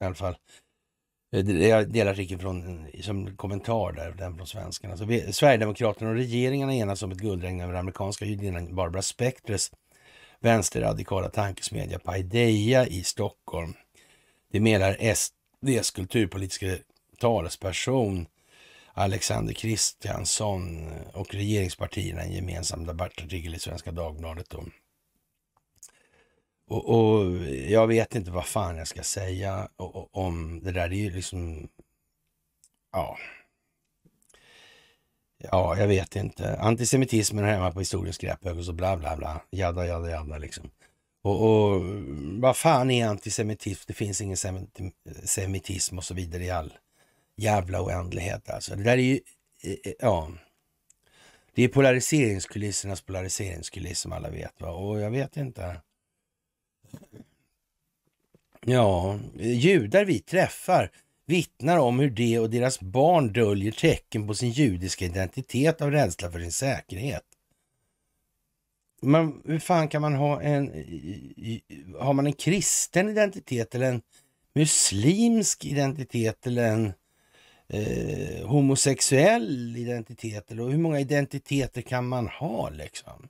i alla fall Eh, jag delar artikeln från, som kommentar där, den från svenskarna. Så vi, Sverigedemokraterna och regeringarna enas om ett guldregn över amerikanska judinnan Barbara Spectres vänsterradikala tankesmedja Paideia i Stockholm. Det menar SDs kulturpolitiska talesperson Alexander Kristiansson och regeringspartierna i en gemensam debattartikel i Svenska Dagbladet. då. Och, och, jag vet inte vad fan jag ska säga om det där. Det är ju liksom... Ja. Ja, jag vet inte. Antisemitismen är hemma på historiens skräphög och så bla bla bla. Jadda, jadda, jadda liksom. Och, och vad fan är antisemitism? Det finns ingen semitism och så vidare i all jävla oändlighet alltså. Det där är ju, eh, eh, ja. Det är polariseringskulissernas polariseringskuliss som alla vet va? och jag vet inte. Ja, judar vi träffar vittnar om hur de och deras barn döljer tecken på sin judiska identitet av rädsla för sin säkerhet. Men hur fan kan man ha en... Har man en kristen identitet eller en muslimsk identitet eller en eh, homosexuell identitet? Eller hur många identiteter kan man ha liksom?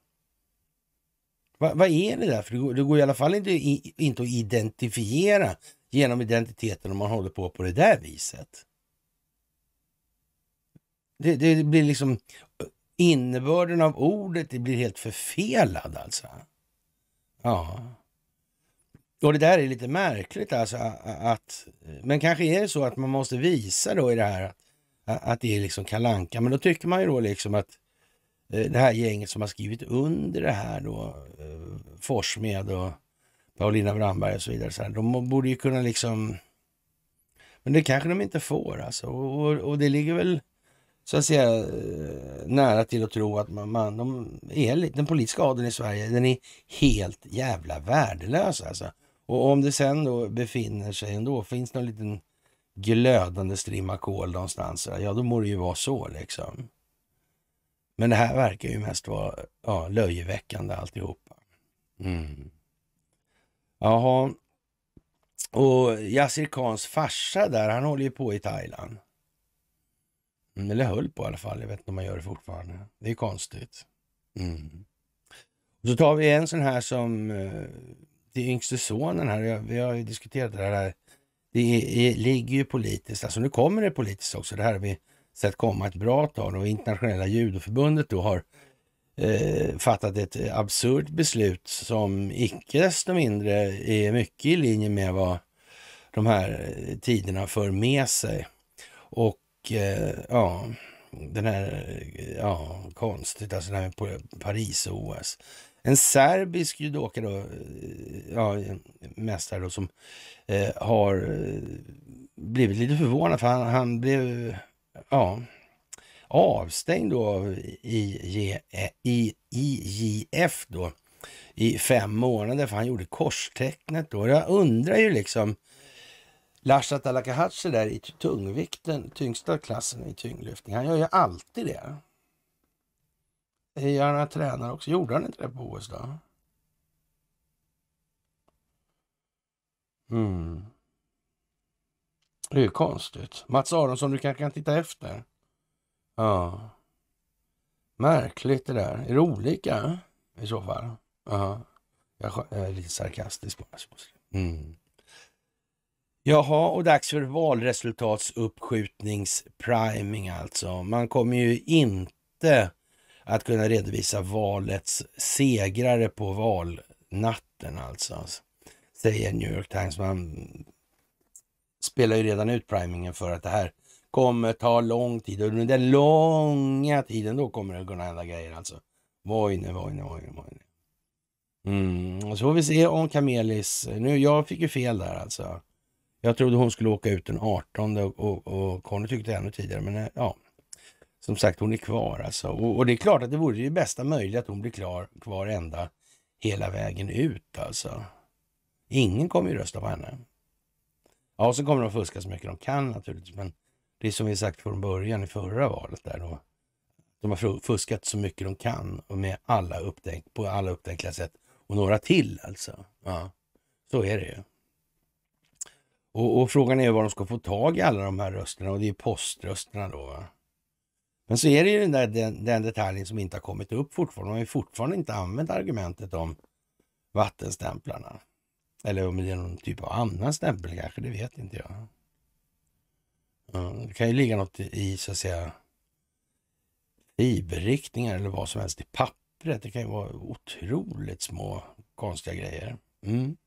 Va, vad är det där? För det går, det går i alla fall inte, i, inte att identifiera genom identiteten om man håller på på det där viset. Det, det, blir liksom innebörden av ordet, det blir helt förfelad alltså. Ja. Och det där är lite märkligt alltså att, men kanske är det så att man måste visa då i det här att, att det är liksom kalanka. men då tycker man ju då liksom att Eh, det här gänget som har skrivit under det här då, eh, Forsmed och Paulina Brandberg och så vidare. Så här, de borde ju kunna liksom... Men det kanske de inte får alltså. Och, och, och det ligger väl så att säga eh, nära till att tro att man, man de är, den politiska adeln i Sverige, den är helt jävla värdelös alltså. Och om det sen då befinner sig ändå, finns någon liten glödande strimma kol någonstans, ja då må det ju vara så liksom. Men det här verkar ju mest vara ja, löjeväckande alltihopa. Mm. Jaha. Och Yassir Khans farsa där, han håller ju på i Thailand. Mm, eller höll på i alla fall. Jag vet inte om man gör det fortfarande. Det är konstigt. Mm. Och så tar vi en sån här som, eh, det är yngste sonen här. Vi har ju diskuterat det här. Det är, ligger ju politiskt, alltså nu kommer det politiskt också. Det här har vi sett komma ett bra tag. Och Internationella judoförbundet då har eh, fattat ett absurt beslut som icke desto mindre är mycket i linje med vad de här tiderna för med sig. Och eh, ja, den här, ja, konstigt, alltså den här Paris-OS. En serbisk judoka då, eh, ja, mästare då, som eh, har eh, blivit lite förvånad för han, han blev ja, avstängd då av IJF e, då i fem månader för han gjorde korstecknet då. Jag undrar ju liksom Larsat Alakahatche där i tungvikten, tyngsta klassen i tyngdlyftning. Han gör ju alltid det. Det gör han tränare också. Gjorde han inte det på OS då? Mm. Det är ju konstigt. Mats Aronsson, du kanske kan titta efter? Ja. Märkligt det där. Är det olika eh? i så fall? Ja. Jag är lite sarkastisk Mm. Jaha, och dags för valresultatsuppskjutningspriming alltså. Man kommer ju inte att kunna redovisa valets segrare på valnatten alltså. Säger New York Times. Man spelar ju redan ut primingen för att det här kommer ta lång tid och under den långa tiden då kommer det kunna hända grejer alltså. Vojne, vojne, vojne, vojne. Mm. Och så får vi se om Kamelis, nu jag fick ju fel där alltså. Jag trodde hon skulle åka ut den 18 och, och, och Conny tyckte ännu tidigare men eh, ja. Som sagt hon är kvar alltså och, och det är klart att det vore det bästa möjliga att hon blir klar, kvar ända hela vägen ut alltså. Ingen kommer ju rösta på henne. Ja, så kommer de fuska så mycket de kan naturligtvis. Men det är som vi sagt från början i förra valet där då. De har fuskat så mycket de kan och med alla uppdäck, på alla upptänkliga sätt. Och några till alltså. Ja, så är det ju. Och, och, frågan är var de ska få tag i alla de här rösterna och det är poströsterna då. Va? Men så är det ju den, där, den, den detaljen som inte har kommit upp fortfarande. De har ju fortfarande inte använt argumentet om vattenstämplarna. Eller om det är någon typ av annan stämpel kanske, det vet inte jag. Det kan ju ligga något i så att säga fiberriktningar eller vad som helst i pappret. Det kan ju vara otroligt små konstiga grejer. Mm.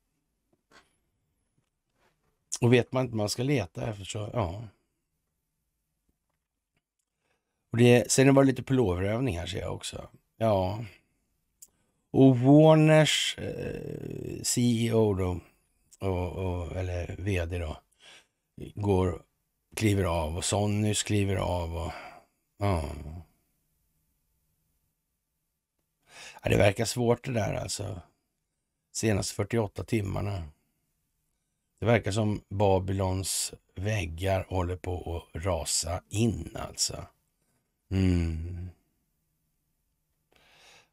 Och vet man inte vad man ska leta efter så, ja. Och det, sen var det lite pulloverövning här ser jag också. Ja, och Warners eh, CEO då, och, och, eller vd då, går, kliver av och Sonny kliver av och... Ja. ja. Det verkar svårt det där alltså. Senaste 48 timmarna. Det verkar som Babylons väggar håller på att rasa in alltså. Mm.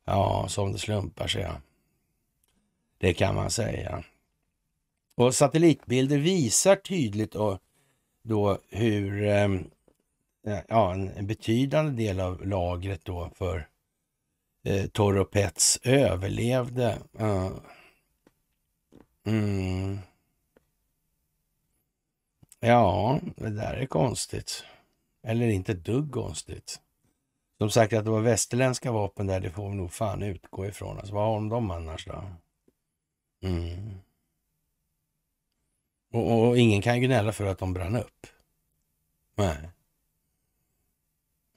Ja, som det slumpar sig. Det kan man säga. Och satellitbilder visar tydligt då, då hur ehm, ja, en betydande del av lagret då för eh, Toropets överlevde. Uh. Mm. Ja, det där är konstigt. Eller inte ett dugg konstigt. De sagt att det var västerländska vapen där, det får vi nog fan utgå ifrån. Alltså, vad har de dem annars då? Mm. Och, och, ingen kan gnälla för att de brann upp. Nej.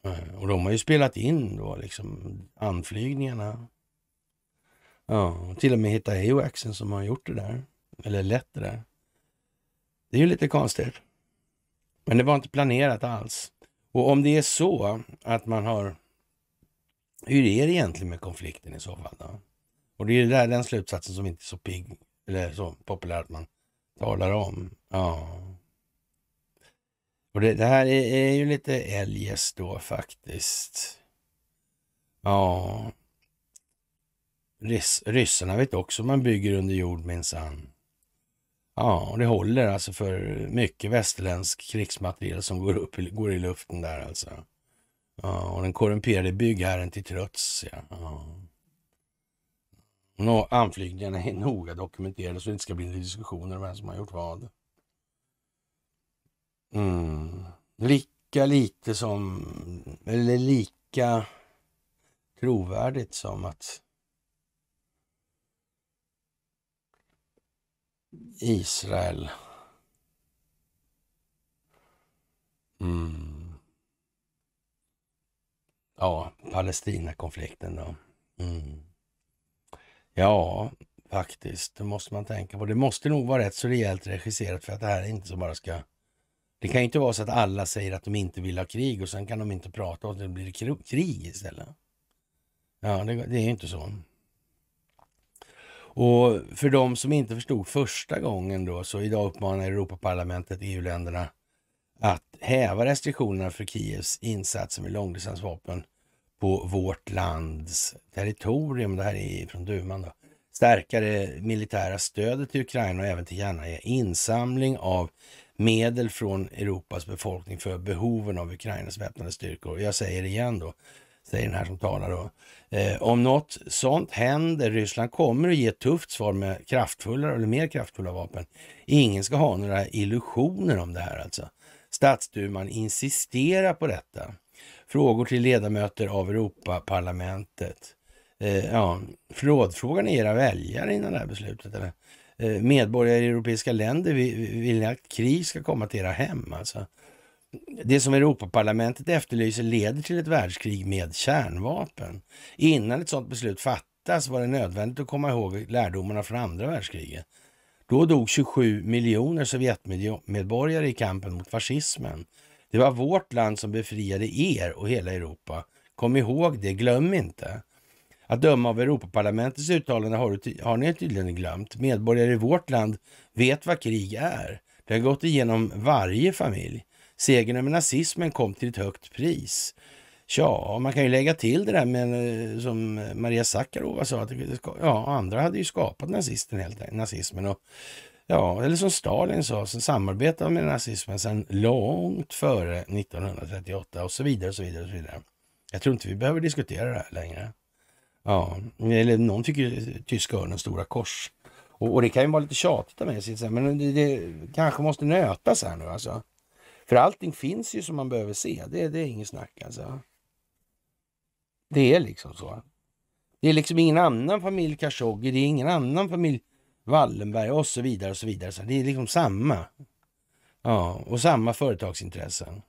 Nej. Och de har ju spelat in då, liksom anflygningarna. Ja, och till och med hitta AWACsen som har gjort det där. Eller lett det där. Det är ju lite konstigt. Men det var inte planerat alls. Och om det är så att man har... Hur är det egentligen med konflikten i så fall? Då? Och det är där, den slutsatsen som inte är så pigg eller så populär att man talar om. Ja. Och det, det här är, är, ju lite eljest då faktiskt. Ja. Rys, ryssarna vet också man bygger under jord minsann. Ja, det håller alltså för mycket västerländsk krigsmateriel som går, upp, går i luften där alltså. Ja, och den korrumperade byggherren till trots Ja. ja. anflygningarna är noga dokumenterade så det inte ska bli diskussioner om vem som har gjort vad. Mm. Lika lite som, eller lika trovärdigt som att Israel. Mm. Ja, Palestinakonflikten då. Mm. Ja, faktiskt. Det måste man tänka på. Det måste nog vara rätt så rejält regisserat för att det här är inte så bara ska... Det kan ju inte vara så att alla säger att de inte vill ha krig och sen kan de inte prata och det blir krig istället. Ja, det, det är ju inte så. Och för de som inte förstod första gången då, så idag uppmanar Europaparlamentet EU-länderna att häva restriktionerna för Kievs insatser med långdistansvapen på vårt lands territorium. Det här är från Duman då. Stärka det militära stödet till Ukraina och även till gärna insamling av medel från Europas befolkning för behoven av Ukrainas väpnade styrkor. Jag säger igen då, säger den här som talar. Då. Eh, om något sånt händer, Ryssland kommer att ge ett tufft svar med kraftfullare eller mer kraftfulla vapen. Ingen ska ha några illusioner om det här alltså. Statsduman insisterar på detta. Frågor till ledamöter av Europaparlamentet. Eh, ja, rådfrågan är era väljare innan det här beslutet. Eller? Eh, medborgare i europeiska länder vill, vill att krig ska komma till era hem. Alltså det som Europaparlamentet efterlyser leder till ett världskrig med kärnvapen. Innan ett sådant beslut fattas var det nödvändigt att komma ihåg lärdomarna från andra världskriget. Då dog 27 miljoner Sovjetmedborgare i kampen mot fascismen. Det var vårt land som befriade er och hela Europa. Kom ihåg det, glöm inte. Att döma av Europaparlamentets uttalande har, har ni tydligen glömt. Medborgare i vårt land vet vad krig är. Det har gått igenom varje familj. Segern över nazismen kom till ett högt pris. Ja, man kan ju lägga till det där med eh, som Maria Sakarova sa, att ja, andra hade ju skapat nazisten helt, nazismen. Och, ja, eller som Stalin sa, som samarbetade med nazismen sedan långt före 1938 och så vidare. och så vidare, och så vidare. Jag tror inte vi behöver diskutera det här längre. Ja, eller någon tycker eh, tyska örnen stora kors. Och, och, det kan ju vara lite tjatigt av mig, men det, det kanske måste nötas här nu alltså. För allting finns ju som man behöver se. Det, det är inget snack alltså. Det är liksom så. Det är liksom ingen annan familj Khashoggi, det är ingen annan familj Wallenberg och så vidare och så vidare. Så det är liksom samma. Ja, och samma företagsintressen.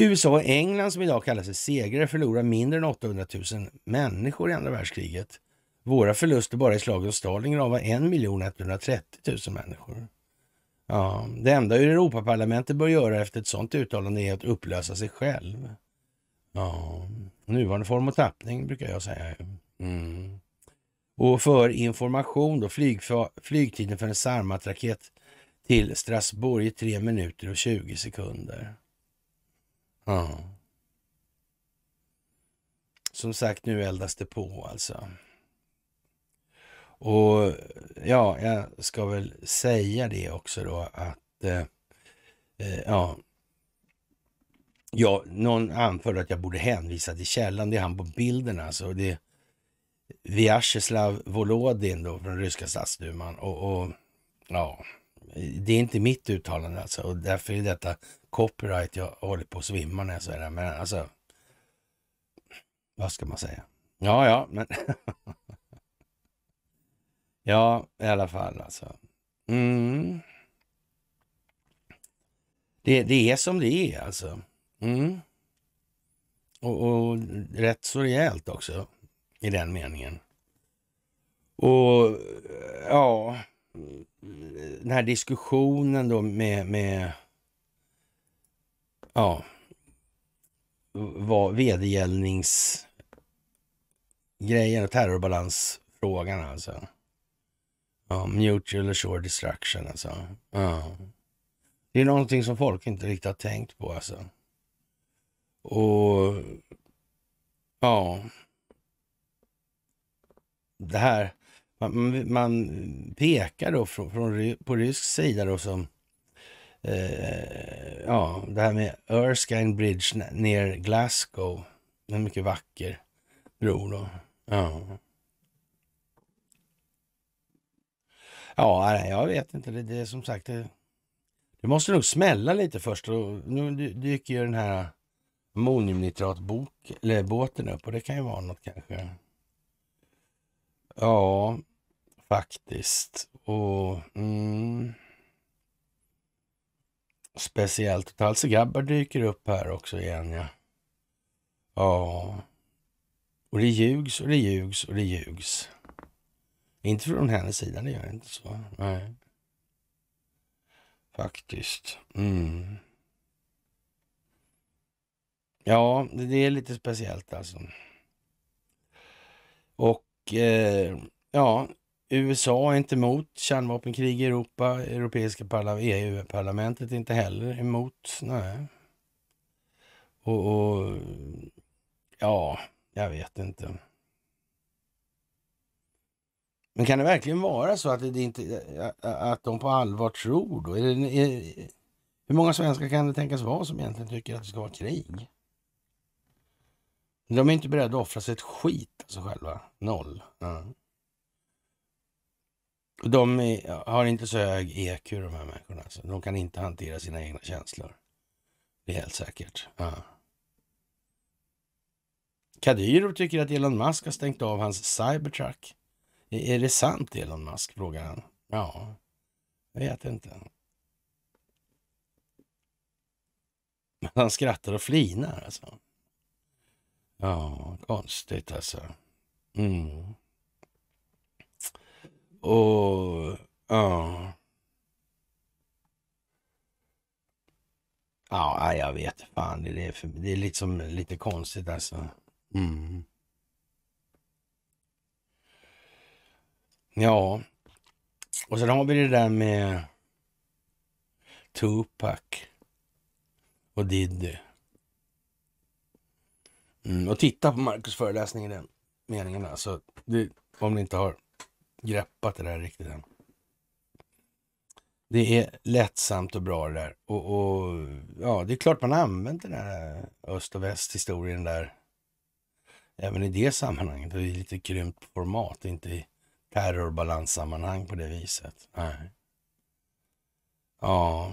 USA och England som idag kallar sig segrare förlorar mindre än 800 000 människor i andra världskriget. Våra förluster bara i slaget om Stalingrad var 1 130 000 människor. Ja, det enda Europaparlamentet bör göra efter ett sådant uttalande är att upplösa sig själv. Ja, nuvarande form och tappning brukar jag säga. Mm. Och för information då, flygfa, flygtiden för en Sarmat-raket till Strasbourg i 3 minuter och 20 sekunder. Ja. Som sagt, nu eldas det på alltså. Och ja, jag ska väl säga det också då att eh, eh, ja, ja, någon anförde att jag borde hänvisa till källan. Det är han på bilden alltså. Det är Vyacheslav Volodin då från ryska statsduman och, och ja, det är inte mitt uttalande alltså och därför är detta copyright. Jag håller på att svimma när jag säger det, men alltså. Vad ska man säga? Ja, ja, men Ja, i alla fall alltså. Mm. Det, det är som det är alltså. Mm. Och, och rätt så rejält också i den meningen. Och ja, den här diskussionen då med, med ja, vad vedergällningsgrejen och terrorbalansfrågan alltså. Ja, mutual assured destruction alltså. Ja. Det är någonting som folk inte riktigt har tänkt på alltså. Och ja. Det här, man, man pekar då från, från, på rysk sida då som eh, ja, det här med Erskine Bridge ner Glasgow. En mycket vacker bro då. Ja. Ja, jag vet inte. Det, det är som sagt, det, det måste nog smälla lite först. Och nu dyker ju den här ammoniumnitratbåten upp och det kan ju vara något kanske. Ja, faktiskt. Och mm, Speciellt Talse Gabbar dyker upp här också igen. Ja. ja. Och det ljugs och det ljugs och det ljugs. Inte från hennes sida, det gör jag inte. så. Nej. Faktiskt. Mm. Ja, det är lite speciellt alltså. Och eh, ja, USA är inte emot kärnvapenkrig i Europa. Europeiska EU-parlamentet är inte heller emot. Nej. Och, och ja, jag vet inte. Men kan det verkligen vara så att, det inte, att de på allvar tror då? Är det, är, hur många svenskar kan det tänkas vara som egentligen tycker att det ska vara krig? De är inte beredda att offra sig ett skit alltså själva. Noll. Mm. De är, har inte så hög EQ de här människorna. Alltså. De kan inte hantera sina egna känslor. Det är helt säkert. Mm. Kadyrov tycker att Elon Musk har stängt av hans cybertruck är det sant Elon Musk? frågar han. Ja, jag vet inte. Men han skrattar och flinar alltså. Ja, konstigt alltså. Mm. Och ja. Ja, jag vet fan. Det är, för, det är liksom lite konstigt alltså. Mm. Ja, och sen har vi det där med Tupac och Diddy. Mm, och titta på Marcus föreläsning i den meningen alltså. Det, om ni inte har greppat det där riktigt än. Det är lättsamt och bra det där. Och, och ja, det är klart man använder den här öst och väst historien där. Även i det sammanhanget. Det är lite krympt format, inte i terrorbalanssammanhang på det viset. Nej. Ja.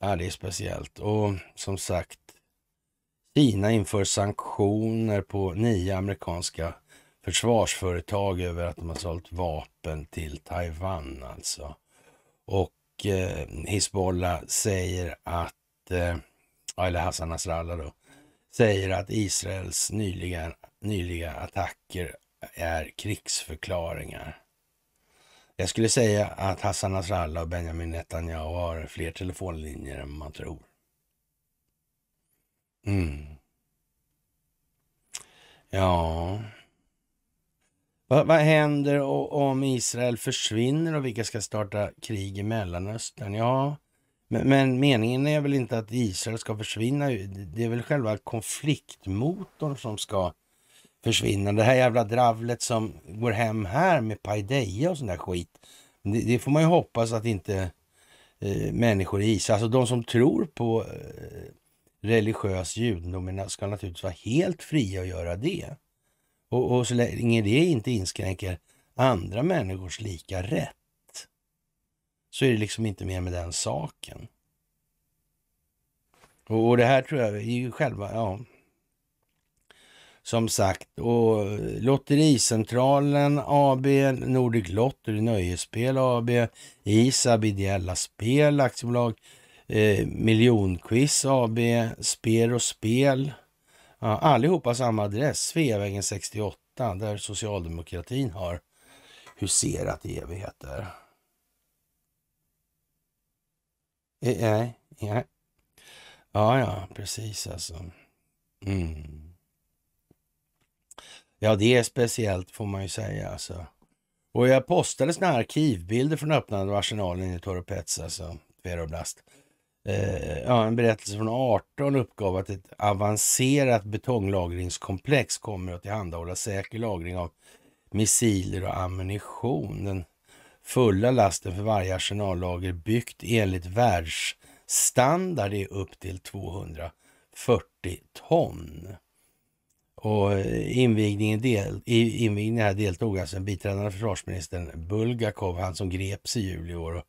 ja, det är speciellt. Och som sagt, Kina inför sanktioner på nio amerikanska försvarsföretag över att de har sålt vapen till Taiwan alltså. Och eh, Hizbollah säger att, eh, eller Hassan Nasrallah då, säger att Israels nyligen nyliga attacker är krigsförklaringar. Jag skulle säga att Hassan Nasrallah och Benjamin Netanyahu har fler telefonlinjer än man tror. Mm. Ja... Vad, vad händer om Israel försvinner och vilka ska starta krig i Mellanöstern? Ja, men, men, meningen är väl inte att Israel ska försvinna? Det är väl själva konfliktmotorn som ska försvinna. Det här jävla dravlet som går hem här med paideja och sån där skit. Det, det, får man ju hoppas att inte eh, människor i Israel, alltså de som tror på eh, religiös judendom ska naturligtvis vara helt fria att göra det. Och, och så länge det inte inskränker andra människors lika rätt så är det liksom inte mer med den saken. Och, och det här tror jag är ju själva, ja, som sagt. Och Lottericentralen AB, Nordic Lotter Nöjesspel AB, ISAB Ideella Spel Aktiebolag, eh, Miljonquiz AB, Spel och Spel. Ja, allihopa samma adress, Sveavägen 68, där socialdemokratin har huserat i evigheter. Nej, eh, nej. Eh, eh. Ja, ja, precis alltså. Mm. Ja, det är speciellt får man ju säga alltså. Och jag postade såna arkivbilder från öppnandet av arsenalen i Torpets, alltså Ferroblast. Eh, ja, en berättelse från 18 uppgav att ett avancerat betonglagringskomplex kommer att tillhandahålla säker lagring av missiler och ammunition. Den fulla lasten för varje arsenallager byggt enligt världsstandard är upp till 240 ton. Och eh, invigningen, del, i invigningen här deltog alltså en biträdande försvarsministern Bulgakov, han som greps i juli i år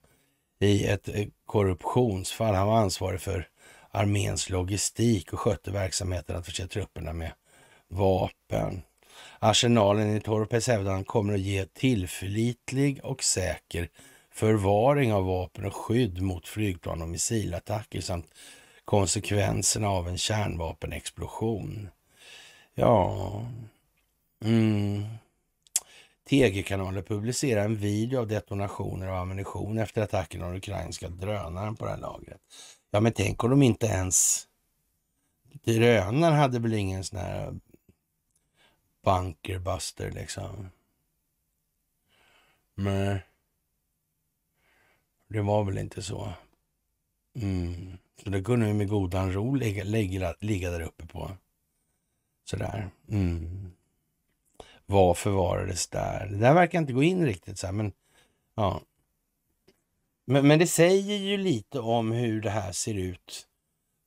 i ett eh, korruptionsfall. Han var ansvarig för arméns logistik och skötte verksamheten att förse trupperna med vapen. Arsenalen i Torpes hävdan kommer att ge tillförlitlig och säker förvaring av vapen och skydd mot flygplan och missilattacker samt konsekvenserna av en kärnvapenexplosion. Ja... Mm. TG-kanalen publicerar en video av detonationer av ammunition efter attacken av ukrainska drönaren på det här lagret. Ja, men tänk om de inte ens... Drönaren hade väl ingen sån här bunkerbuster liksom. Men det var väl inte så. Mm. Så det kunde vi med godan ro ligga, ligga, ligga där uppe på. Sådär. Mm. Vad förvarades där? Det där verkar inte gå in riktigt så här, men ja. Men, men, det säger ju lite om hur det här ser ut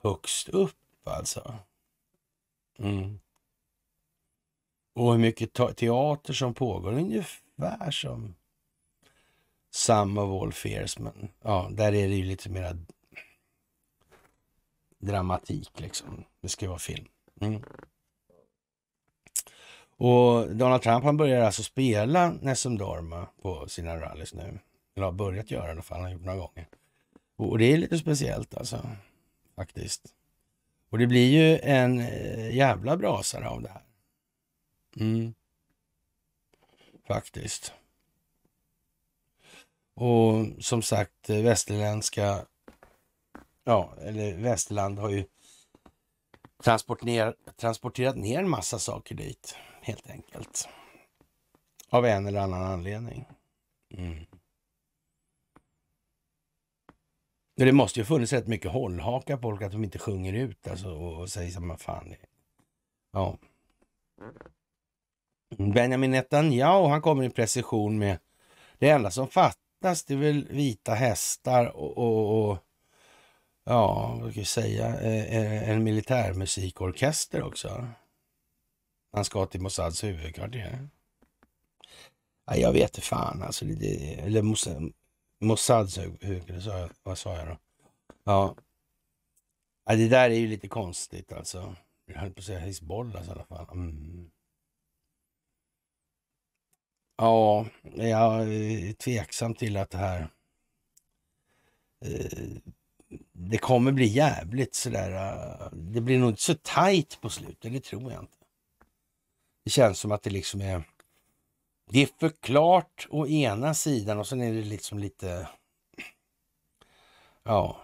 högst upp alltså. Mm. Och hur mycket teater som pågår, ungefär som Some of all fears, men ja, där är det ju lite mer dramatik liksom. Det ska ju vara film. Mm. Och Donald Trump han börjar alltså spela Nessun Dorma på sina rallys nu. Eller har börjat göra i alla fall, han har gjort några gånger. Och, det är lite speciellt alltså, faktiskt. Och det blir ju en eh, jävla brasare av det här. Mm. Faktiskt. Och som sagt, eh, västerländska, ja, eller Västerland har ju transporterat transporterat ner en massa saker dit helt enkelt. Av en eller annan anledning. Mm. Det måste ju funnits rätt mycket hållhaka folk att de inte sjunger ut alltså, och, säger som fan. Ja. Benjamin Netanyahu han kommer i precision med det enda som fattas det är väl vita hästar och, och, och ja, vad ska jag säga, eh, eh, en militärmusikorkester också. Han ska till Mossads huvudkvarter. Ja, jag vet inte fan alltså. Det, det, eller Mossads huvudkvarter, vad sa jag då? Ja. ja. det där är ju lite konstigt alltså. Jag höll på att säga Hizbollah i alla fall. Mm. Ja, jag är tveksam till att det här... Eh, det kommer bli jävligt sådär. Eh, det blir nog inte så tajt på slutet, det tror jag inte. Det känns som att det liksom är... Det är förklart å ena sidan och sen är det liksom lite... Ja.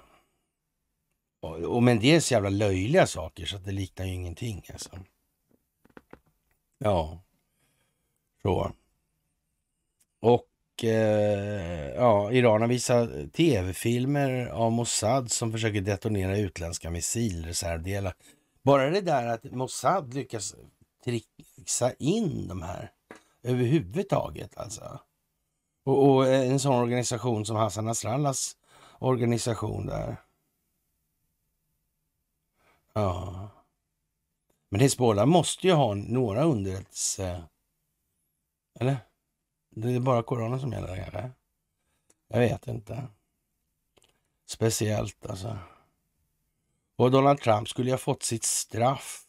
Och, och men det är så jävla löjliga saker så att det liknar ju ingenting alltså. Ja. Så. Och eh, ja, Iran har visat tv-filmer av Mossad som försöker detonera utländska missilreservdelar. Bara det där att Mossad lyckas fixa in de här överhuvudtaget alltså. Och, och eh, en sån organisation som Hassan Nasrallas organisation där. Ja. Men Hizbollah måste ju ha några underrättelse... Eller? Det är bara Koranen som gäller kanske? Jag vet inte. Speciellt alltså. Och Donald Trump skulle ju ha fått sitt straff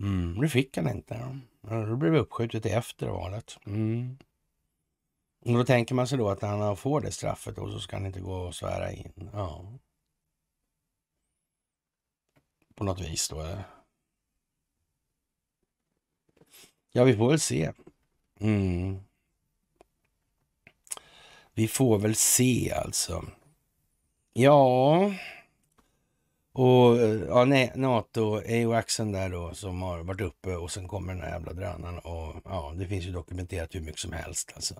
Mm, det fick han inte. Det blev uppskjutet efter valet. Mm. Och då tänker man sig då att när han får det straffet då så ska han inte gå och svära in. Ja. På något vis då. Ja, vi får väl se. Mm. Vi får väl se alltså. Ja... Och eh, ja, NATO är där då som har varit uppe och sen kommer den här jävla drönaren och ja, det finns ju dokumenterat hur mycket som helst alltså.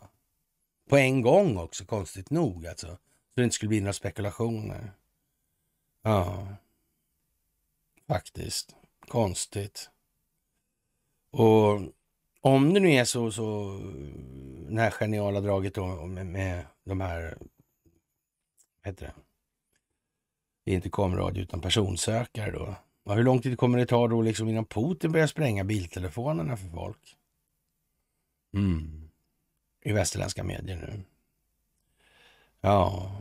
På en gång också, konstigt nog alltså. Så det inte skulle bli några spekulationer. Ja, faktiskt. Konstigt. Och om det nu är så, så det här geniala draget då med, med de här, vad heter det? Det är inte kameradio utan personsökare då. Och hur lång tid kommer det ta då liksom innan Putin börjar spränga biltelefonerna för folk? Mm. I västerländska medier nu. Ja.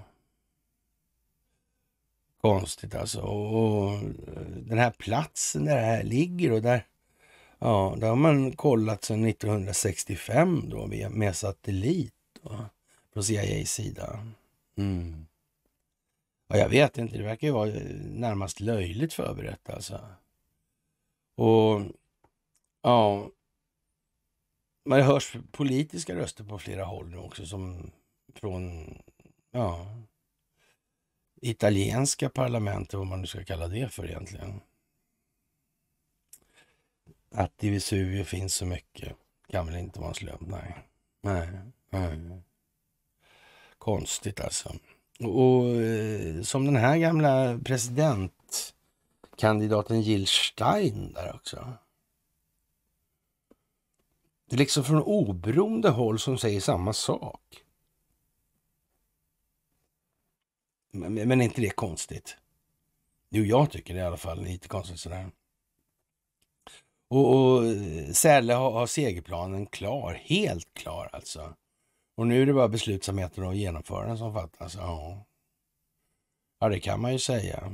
Konstigt alltså. Och den här platsen där det här ligger och där Ja, där har man kollat sedan 1965 då med satellit då, från CIAs sida. Mm. Ja, jag vet inte, det verkar ju vara eh, närmast löjligt förberett alltså. Och ja, men det hörs politiska röster på flera håll nu också som från ja, italienska parlamentet, vad man nu ska kalla det för egentligen. Att i Vesuvio finns så mycket kan väl inte vara en slump, nej. Nej, nej. Konstigt alltså. Och eh, som den här gamla presidentkandidaten Jill Stein där också. Det är liksom från oberoende håll som säger samma sak. Men, men är inte det konstigt? Jo, jag tycker det i alla fall. Lite konstigt sådär. Och, och eh, Sälle har, har segerplanen klar, helt klar alltså. Och nu är det bara beslutsamheten och genomföra som fattas. Ja. ja, det kan man ju säga.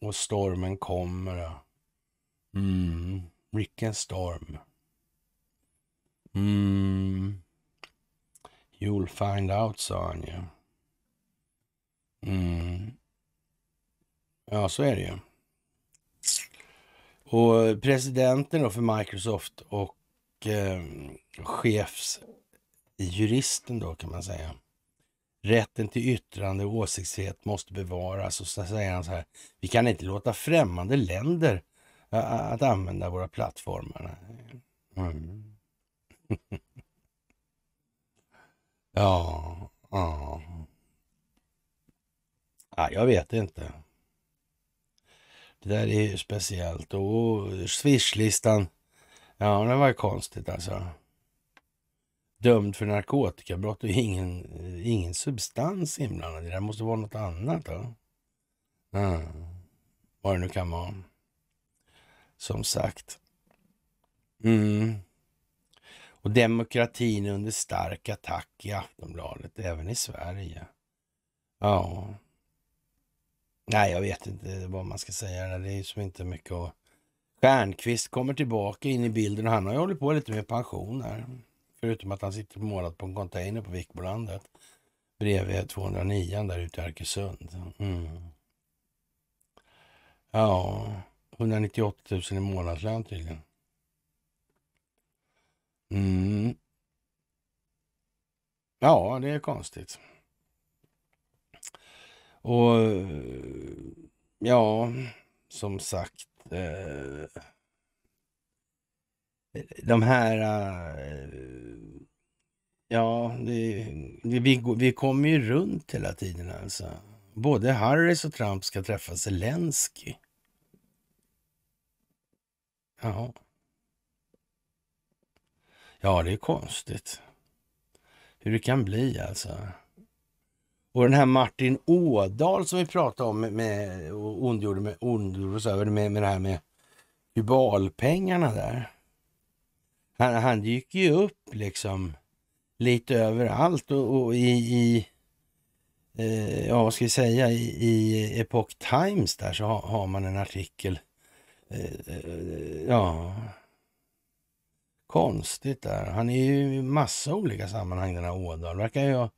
Och stormen kommer. Mm. Vilken storm. Mm. You'll find out, sa han ju. Mm. Ja, så är det ju. Och presidenten då för Microsoft och eh, chefs i juristen då kan man säga. Rätten till yttrande och åsiktsfrihet måste bevaras och så säger han så här. Vi kan inte låta främmande länder att använda våra plattformar. Mm. ja, ja. ja, jag vet inte. Det där är ju speciellt och swishlistan, ja det var ju konstigt alltså dömd för narkotikabrott och ingen, eh, ingen substans inblandad. Det där måste vara något annat. Då. Mm. Vad det nu kan vara. Som sagt. Mm. Och demokratin under stark attack i Aftonbladet, även i Sverige. Ja. Nej, jag vet inte vad man ska säga. Det är som inte mycket att... Stjernqvist kommer tillbaka in i bilden och han har ju hållit på lite med pensioner. Förutom att han sitter målad på en container på Vikbolandet bredvid 209 där ute i Arkesund. Mm. Ja, 198 000 i månadslön tydligen. Mm. Ja, det är konstigt. Och ja, som sagt. Eh de här... Äh, ja, det, det, vi, vi kommer ju runt hela tiden alltså. Både Harris och Trump ska träffa Zelensky. Ja. Ja, det är konstigt hur det kan bli alltså. Och den här Martin Ådal som vi pratade om med, med, och ondgjorde, med, ondgjorde oss över med, med det här med kubalpengarna där han, han gick ju upp liksom lite överallt och, och i, i eh, ja vad ska vi säga, i, i Epoch Times där så ha, har man en artikel. Eh, eh ja, konstigt där. Han är ju i massa olika sammanhang den här Ådahl. Verkar ju ha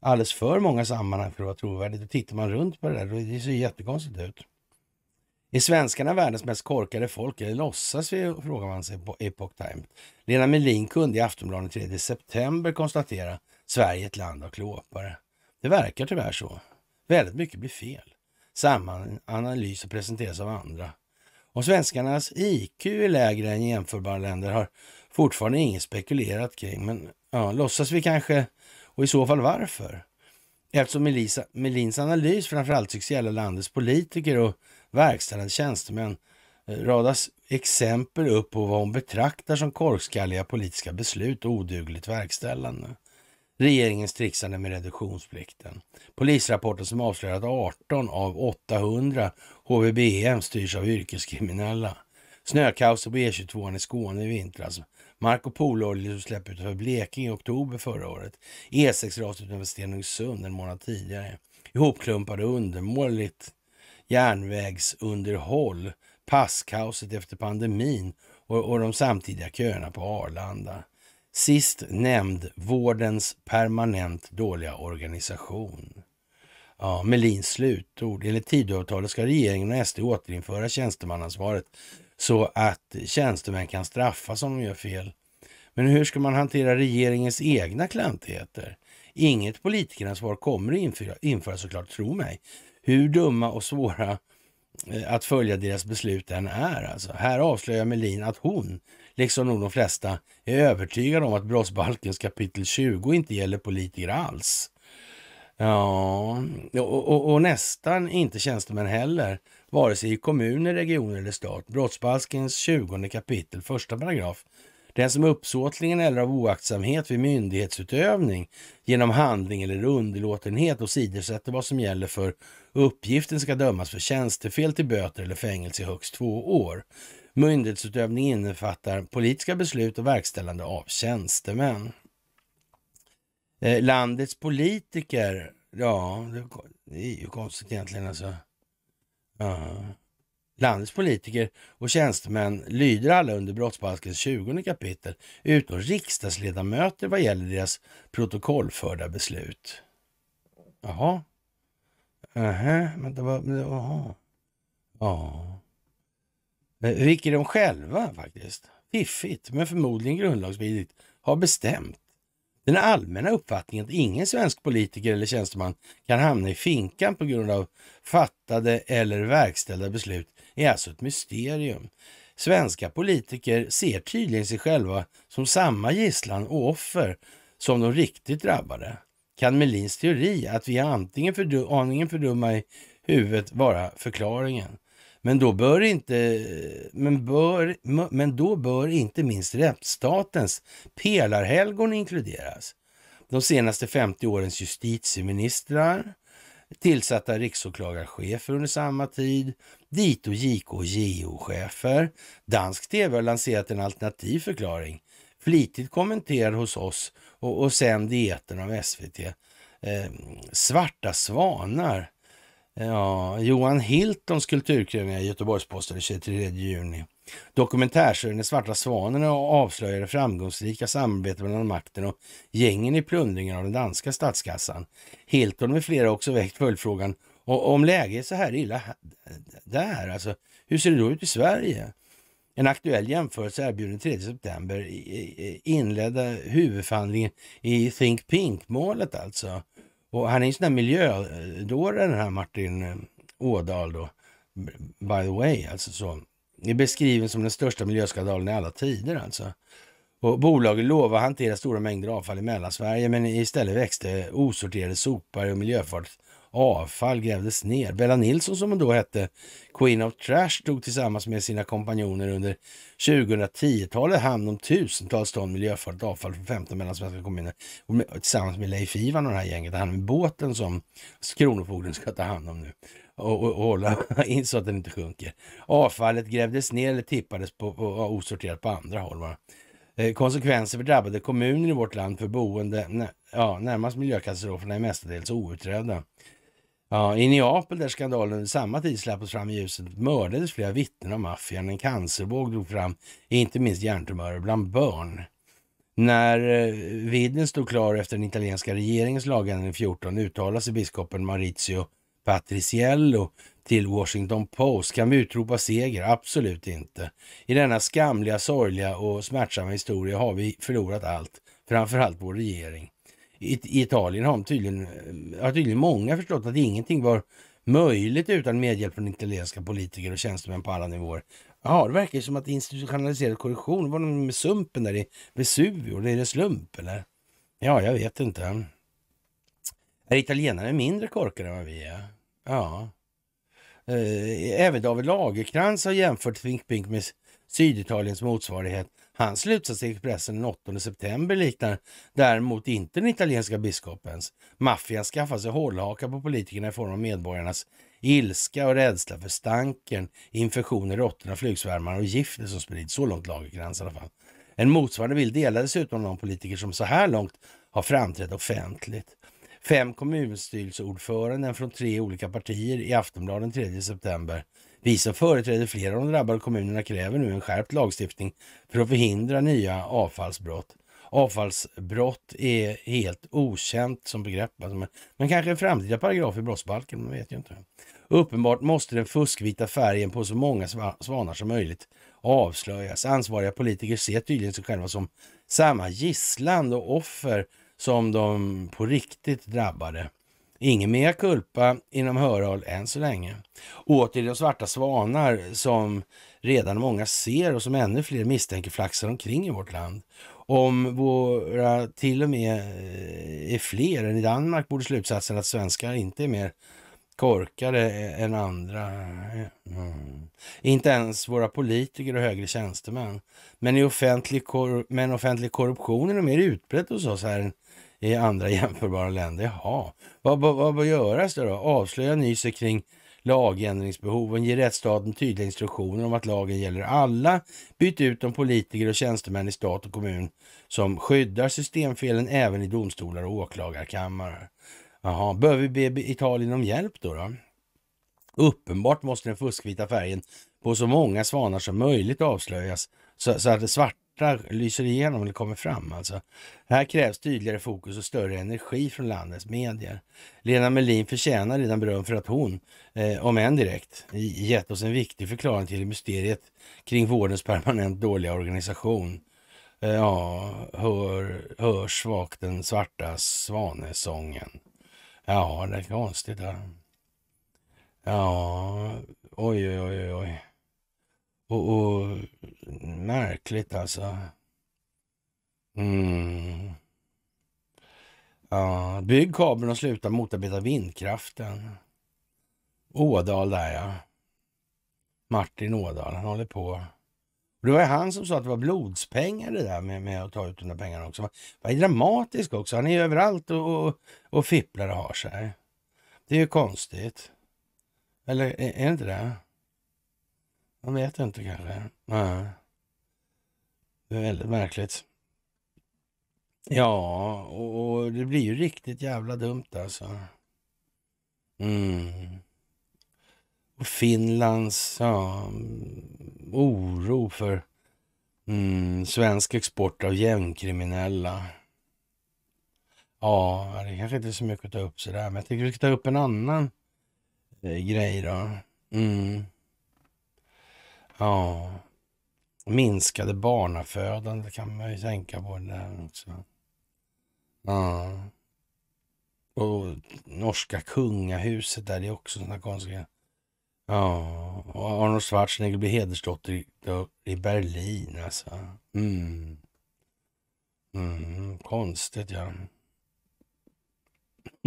alldeles för många sammanhang för att vara trovärdigt. Då tittar man runt på det där och det ser jättekonstigt ut. Är svenskarna världens mest korkade folk eller låtsas vi? frågar man sig på Epoch Time. Lena Melin kunde i Aftonbladet 3 september konstatera Sverige är ett land av klåpare. Det verkar tyvärr så. Väldigt mycket blir fel. Samma analys presenteras av andra. Om svenskarnas IQ är lägre än jämförbara länder har fortfarande ingen spekulerat kring, men ja, låtsas vi kanske och i så fall varför? Eftersom Melins analys framförallt tycks gälla landets politiker och verkställande tjänstemän eh, radas exempel upp på vad hon betraktar som korkskalliga politiska beslut och odugligt verkställande. Regeringens trixande med reduktionsplikten. Polisrapporten som avslöjar att 18 av 800 HVBM styrs av yrkeskriminella. Snökaoset på E22 i Skåne i vintras. Marco Polo-oljeutsläpp utanför Blekinge i oktober förra året. E6-raset utanför Stenungsund en månad tidigare. Ihopklumpade undermåligt järnvägsunderhåll, passkaoset efter pandemin och, och de samtidiga köerna på Arlanda. Sist nämnd vårdens permanent dåliga organisation. Ja, Melins slutord. Enligt Tidöavtalet ska regeringen och SD återinföra tjänstemannaansvaret så att tjänstemän kan straffas om de gör fel. Men hur ska man hantera regeringens egna klantigheter? Inget politikeransvar kommer att införa, införa såklart, tro mig hur dumma och svåra eh, att följa deras beslut än är. Alltså. Här avslöjar Melin att hon, liksom nog de flesta, är övertygad om att brottsbalkens kapitel 20 inte gäller politiker alls. Ja, och, och, och nästan inte tjänstemän heller, vare sig i kommuner, regioner eller stat. Brottsbalkens 20 kapitel, första paragraf, den som uppsåtligen eller av oaktsamhet vid myndighetsutövning genom handling eller underlåtenhet åsidosätter vad som gäller för Uppgiften ska dömas för tjänstefel till böter eller fängelse i högst två år. Myndighetsutövning innefattar politiska beslut och verkställande av tjänstemän. Eh, landets politiker, ja, det är ju konstigt egentligen alltså. Ja. Landets politiker och tjänstemän lyder alla under brottsbalkens 20 kapitel, utom riksdagsledamöter vad gäller deras protokollförda beslut. Jaha, Aha, men det var... Aha. Ja. Vilket de själva faktiskt, fiffigt men förmodligen grundlagsvidrigt, har bestämt. Den allmänna uppfattningen att ingen svensk politiker eller tjänsteman kan hamna i finkan på grund av fattade eller verkställda beslut är alltså ett mysterium. Svenska politiker ser tydligen sig själva som samma gisslan och offer som de riktigt drabbade kan Melins teori att vi antingen fördum, aningen dumma i huvudet vara förklaringen. Men då bör inte, men bör, men då bör inte minst rättsstatens pelarhelgon inkluderas. De senaste 50 årens justitieministrar, tillsatta riksåklagarchefer under samma tid, dito JK och JO-chefer. Dansk TV har lanserat en alternativ förklaring, flitigt kommenterad hos oss och, och sen dieten av SVT. Eh, svarta svanar. Ja, Johan Hiltons kulturkrönika i Göteborgs-Posten den 23 juni. Dokumentärserien Svarta svanen avslöjar det framgångsrika samarbetet mellan makten och gängen i plundringen av den danska statskassan. Hilton med flera har också väckt följdfrågan och om läget är så här illa där, alltså, hur ser det då ut i Sverige? En aktuell jämförelse erbjuder den 3 september inledda huvudförhandlingen i Think Pink-målet alltså. Och han är en sån där miljödåre den här Martin eh, Ådahl då, by the way. Alltså så. Är beskriven som den största miljöskandalen i alla tider alltså. Och bolaget lovade hantera stora mängder avfall i Mellansverige men istället växte osorterade sopberg och miljöfart avfall grävdes ner. Bella Nilsson som hon då hette, Queen of Trash, tog tillsammans med sina kompanjoner under 2010-talet hand om tusentals ton miljöfarligt avfall från 15 mellansvenska kommuner. Och tillsammans med Leif Ivan och det här gänget, han med båten som Kronofogden ska ta hand om nu och, och, och hålla in så att den inte sjunker. Avfallet grävdes ner eller tippades på, på, osorterat på andra håll. Va? Eh, konsekvenser för drabbade kommuner i vårt land för boende, ja, närmast miljökatastroferna är mestadels outredda. Ja, I Neapel där skandalen samma tid släpptes fram i ljuset mördades flera vittnen av maffian. En cancervåg drog fram inte minst hjärntumörer bland barn. När eh, vidden stod klar efter den italienska regeringens lagändring 14 uttalade sig biskopen Maurizio Patriciello till Washington Post. Kan vi utropa seger? Absolut inte. I denna skamliga, sorgliga och smärtsamma historia har vi förlorat allt, framförallt vår regering i Italien har, tydligen, eh, har tydligen många förstått att ingenting var möjligt utan medhjälp från italienska politiker och tjänstemän på alla nivåer. Ja, det verkar som att institutionaliserad korruption var någon med sumpen där i Vesuvio. Är det slump eller? Ja, jag vet inte. Är italienare mindre korkade än vad vi är? Ja. Eh, även David Lagerkrans har jämfört Think Pink med Syditaliens motsvarighet Hans slutsats i Expressen den 8 september liknar däremot inte den italienska biskopens. Maffian skaffar sig hållhakar på politikerna i form av medborgarnas ilska och rädsla för stanken, infektioner, råttorna, flugsvärmarna och gifter som sprids. Så långt Lagercrantz i alla fall. En motsvarande bild delades ut av de politiker som så här långt har framträtt offentligt. Fem kommunstyrelseordföranden från tre olika partier i Aftonbladet den 3 september vi som företräder flera av de drabbade kommunerna kräver nu en skärpt lagstiftning för att förhindra nya avfallsbrott. Avfallsbrott är helt okänt som begrepp, alltså, men, men kanske en framtida paragraf i brottsbalken, man vet ju inte. Uppenbart måste den fuskvita färgen på så många svanar som möjligt avslöjas. Ansvariga politiker ser tydligen sig själva som samma gisslan och offer som de på riktigt drabbade. Ingen mer kulpa inom hörhåll än så länge. Åter de svarta svanar som redan många ser och som ännu fler misstänker flaxar omkring i vårt land. Om våra till och med eh, är fler än i Danmark borde slutsatsen att svenskar inte är mer korkade än andra. Mm. Inte ens våra politiker och högre tjänstemän. Men, i offentlig, kor men offentlig korruption är nog mer utbredd hos oss här än i andra jämförbara länder. Jaha, vad bör vad, vad göras då, Avslöja nyser kring lagändringsbehoven, ge rättsstaten tydliga instruktioner om att lagen gäller alla, byt ut de politiker och tjänstemän i stat och kommun som skyddar systemfelen även i domstolar och åklagarkammare. Jaha, bör vi be Italien om hjälp då? då? Uppenbart måste den fuskvita färgen på så många svanar som möjligt avslöjas så, så att det svarta svarta lyser igenom eller kommer fram. Alltså. Här krävs tydligare fokus och större energi från landets medier. Lena Melin förtjänar redan beröm för att hon, eh, om än direkt, gett oss en viktig förklaring till mysteriet kring vårdens permanent dåliga organisation. Eh, ja, hör, hör svagt den svarta svanesången. Ja, det är konstigt. Där. Ja, oj, oj, oj, oj. Och, och märkligt alltså. Mm. Ja, bygg kabeln och sluta motarbeta vindkraften. Ådal där ja. Martin Ådal, han håller på. det var han som sa att det var blodspengar det där med, med att ta ut de där pengarna också. Han är dramatisk också. Han är överallt och, och, och fipplar och har sig. Det är ju konstigt. Eller är, är det inte det? Man vet inte kanske. Nej. Det är väldigt märkligt. Ja, och det blir ju riktigt jävla dumt alltså. Mm. Och Finlands ja, oro för mm, svensk export av gängkriminella. Ja, det kanske inte är så mycket att ta upp sådär, men jag tycker vi ska ta upp en annan eh, grej då. Mm. Ja. Minskade barnafödande kan man ju tänka på där också. Ja. Och norska kungahuset där, det är också sådana konstiga... Ja, och Arnold Schwarzenegger blir hedersdotter i, i Berlin alltså. Mm. Mm, konstigt ja.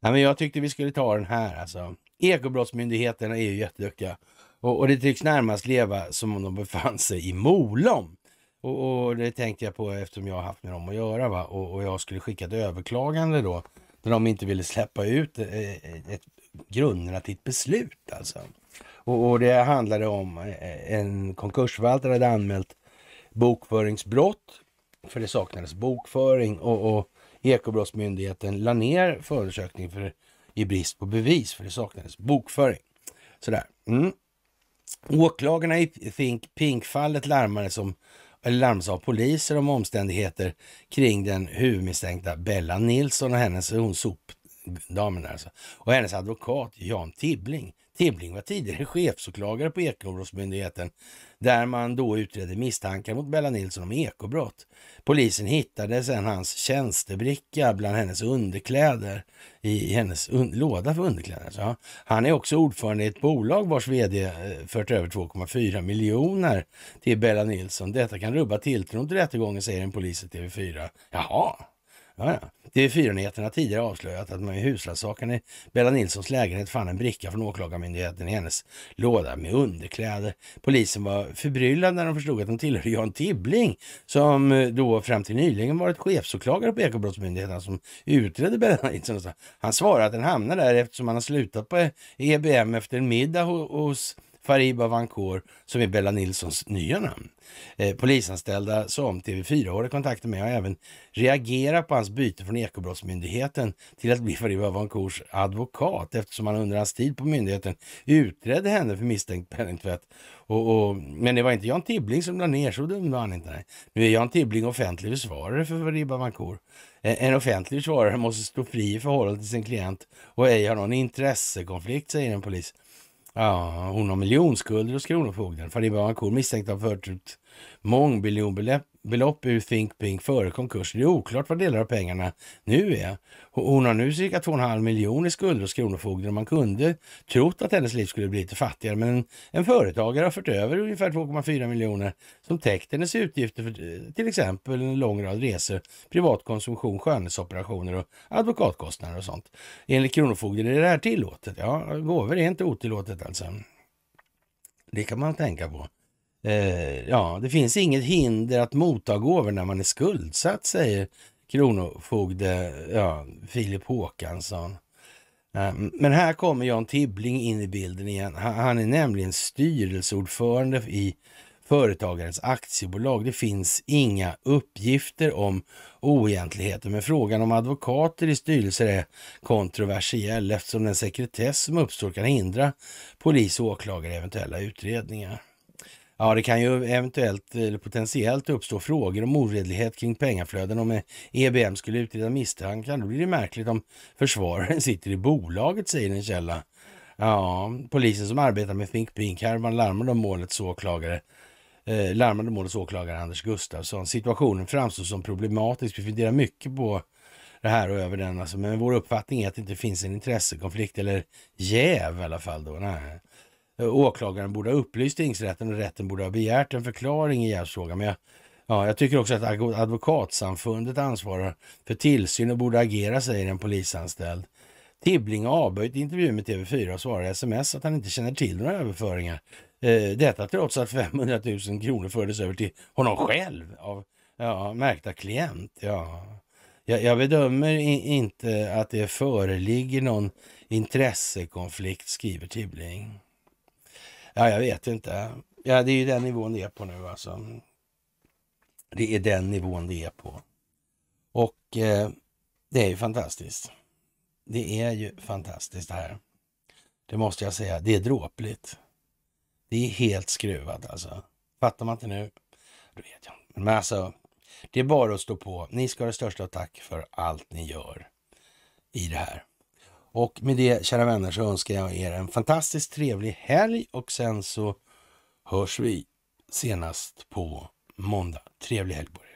Nej, men jag tyckte vi skulle ta den här alltså. Ekobrottsmyndigheterna är ju jätteduktiga och, och, det tycks närmast leva som om de befann sig i Molom. Och, och det tänkte jag på eftersom jag har haft med dem att göra va? Och, och, jag skulle skicka ett överklagande då. När de inte ville släppa ut eh, eh ett, grunderna till ett beslut alltså. Och, det handlade om eh, en konkursförvaltare hade anmält bokföringsbrott. För det saknades bokföring och, och Ekobrottsmyndigheten la ner förundersökningen för, i brist på bevis för det saknades bokföring. Sådär. Mm. Åklagarna i Pink, Pinkfallet larmades, om, eller larmades av poliser om omständigheter kring den huvudmisstänkta Bella Nilsson och hennes, hon sopdamen alltså, och hennes advokat Jan Tibbling Tibbling var tidigare chefsåklagare på Ekobrottsmyndigheten där man då utredde misstankar mot Bella Nilsson om ekobrott. Polisen hittade sedan hans tjänstebricka bland hennes underkläder i hennes un låda för underkläder. Så han är också ordförande i ett bolag vars vd eh, fört över 2,4 miljoner till Bella Nilsson. Detta kan rubba tilltron till rättegången, säger en polis i TV4. Jaha, Ja, ja. TV4-nyheterna tidigare avslöjat att man i husrannsakan i Bella Nilssons lägenhet fann en bricka från Åklagarmyndigheten i hennes låda med underkläder. Polisen var förbryllad när de förstod att den tillhörde Jan Tibbling som eh, då fram till nyligen varit chefsåklagare på Ekobrottsmyndigheten som utredde Bella Nilsson. Han svarade att den hamnade där eftersom han har slutat på EBM efter en middag hos Fariba Vancour som är Bella Nilssons nya namn. Eh, polisanställda som TV4 har kontakter med har även reagerat på hans byte från Ekobrottsmyndigheten till att bli Fariba Vancours advokat eftersom han under hans tid på myndigheten utredde henne för misstänkt penningtvätt. Och, och, men det var inte Jan Tibbling som la ner, så dum var han inte. Nej. Nu är Jan Tibbling offentlig försvarare för Fariba Vancour. Eh, en offentlig försvarare måste stå fri i förhållande till sin klient och ej ha någon intressekonflikt, säger en polis. Ja, hon har miljonskulder hos Kronofogden. Farin Bamakor misstänkt ha fört ut mångmiljonbelopp belopp ur Think Pink före konkursen. Det är oklart vad delar av pengarna nu är. Hon har nu cirka 2,5 miljoner i skulder hos Kronofogden och man kunde trott att hennes liv skulle bli lite fattigare. Men en företagare har fört över ungefär 2,4 miljoner som täckt hennes utgifter för eh, till exempel en lång rad resor, privatkonsumtion, skönhetsoperationer och advokatkostnader och sånt. Enligt Kronofogden är det här tillåtet. Ja, gåvor är inte otillåtet alltså. Det kan man tänka på. Eh, ja, det finns inget hinder att motta gåvor när man är skuldsatt, säger kronofogde ja, Filip Håkansson. Eh, men här kommer Jan Tibbling in i bilden igen. Han är nämligen styrelseordförande i företagarens aktiebolag. Det finns inga uppgifter om oegentligheter, men frågan om advokater i styrelser är kontroversiell eftersom den sekretess som uppstår kan hindra polis och åklagare eventuella utredningar. Ja, det kan ju eventuellt eller potentiellt uppstå frågor om oredlighet kring pengaflöden. Om EBM skulle utreda misstankar, då blir det märkligt om försvararen sitter i bolaget, säger en källa. Ja, polisen som arbetar med Think Pink-härvan larmade om målets åklagare eh, larmade målets åklagare Anders Gustafsson. Situationen framstår som problematisk. Vi funderar mycket på det här och över den. Alltså, men vår uppfattning är att det inte finns en intressekonflikt eller jäv i alla fall. Då. Nej. Eh, åklagaren borde ha upplyst tingsrätten och rätten borde ha begärt en förklaring i jävsfrågan. Men jag, ja, jag tycker också att advokatsamfundet ansvarar för tillsyn och borde agera, säger en polisanställd. Tibbling har avböjt intervju med TV4 och svarar i sms att han inte känner till några överföringar. Eh, detta trots att 500 000 kronor fördes över till honom själv av ja, märkta klient. Ja. Jag, jag bedömer in, inte att det föreligger någon intressekonflikt, skriver Tibbling. Ja, jag vet inte. Ja, det är ju den nivån det är på nu alltså. Det är den nivån det är på. Och eh, det är ju fantastiskt. Det är ju fantastiskt det här. Det måste jag säga. Det är dråpligt. Det är helt skruvat alltså. Fattar man inte nu, då vet jag Men alltså, det är bara att stå på. Ni ska ha det största tack för allt ni gör i det här. Och med det, kära vänner, så önskar jag er en fantastiskt trevlig helg och sen så hörs vi senast på måndag. Trevlig helg på er!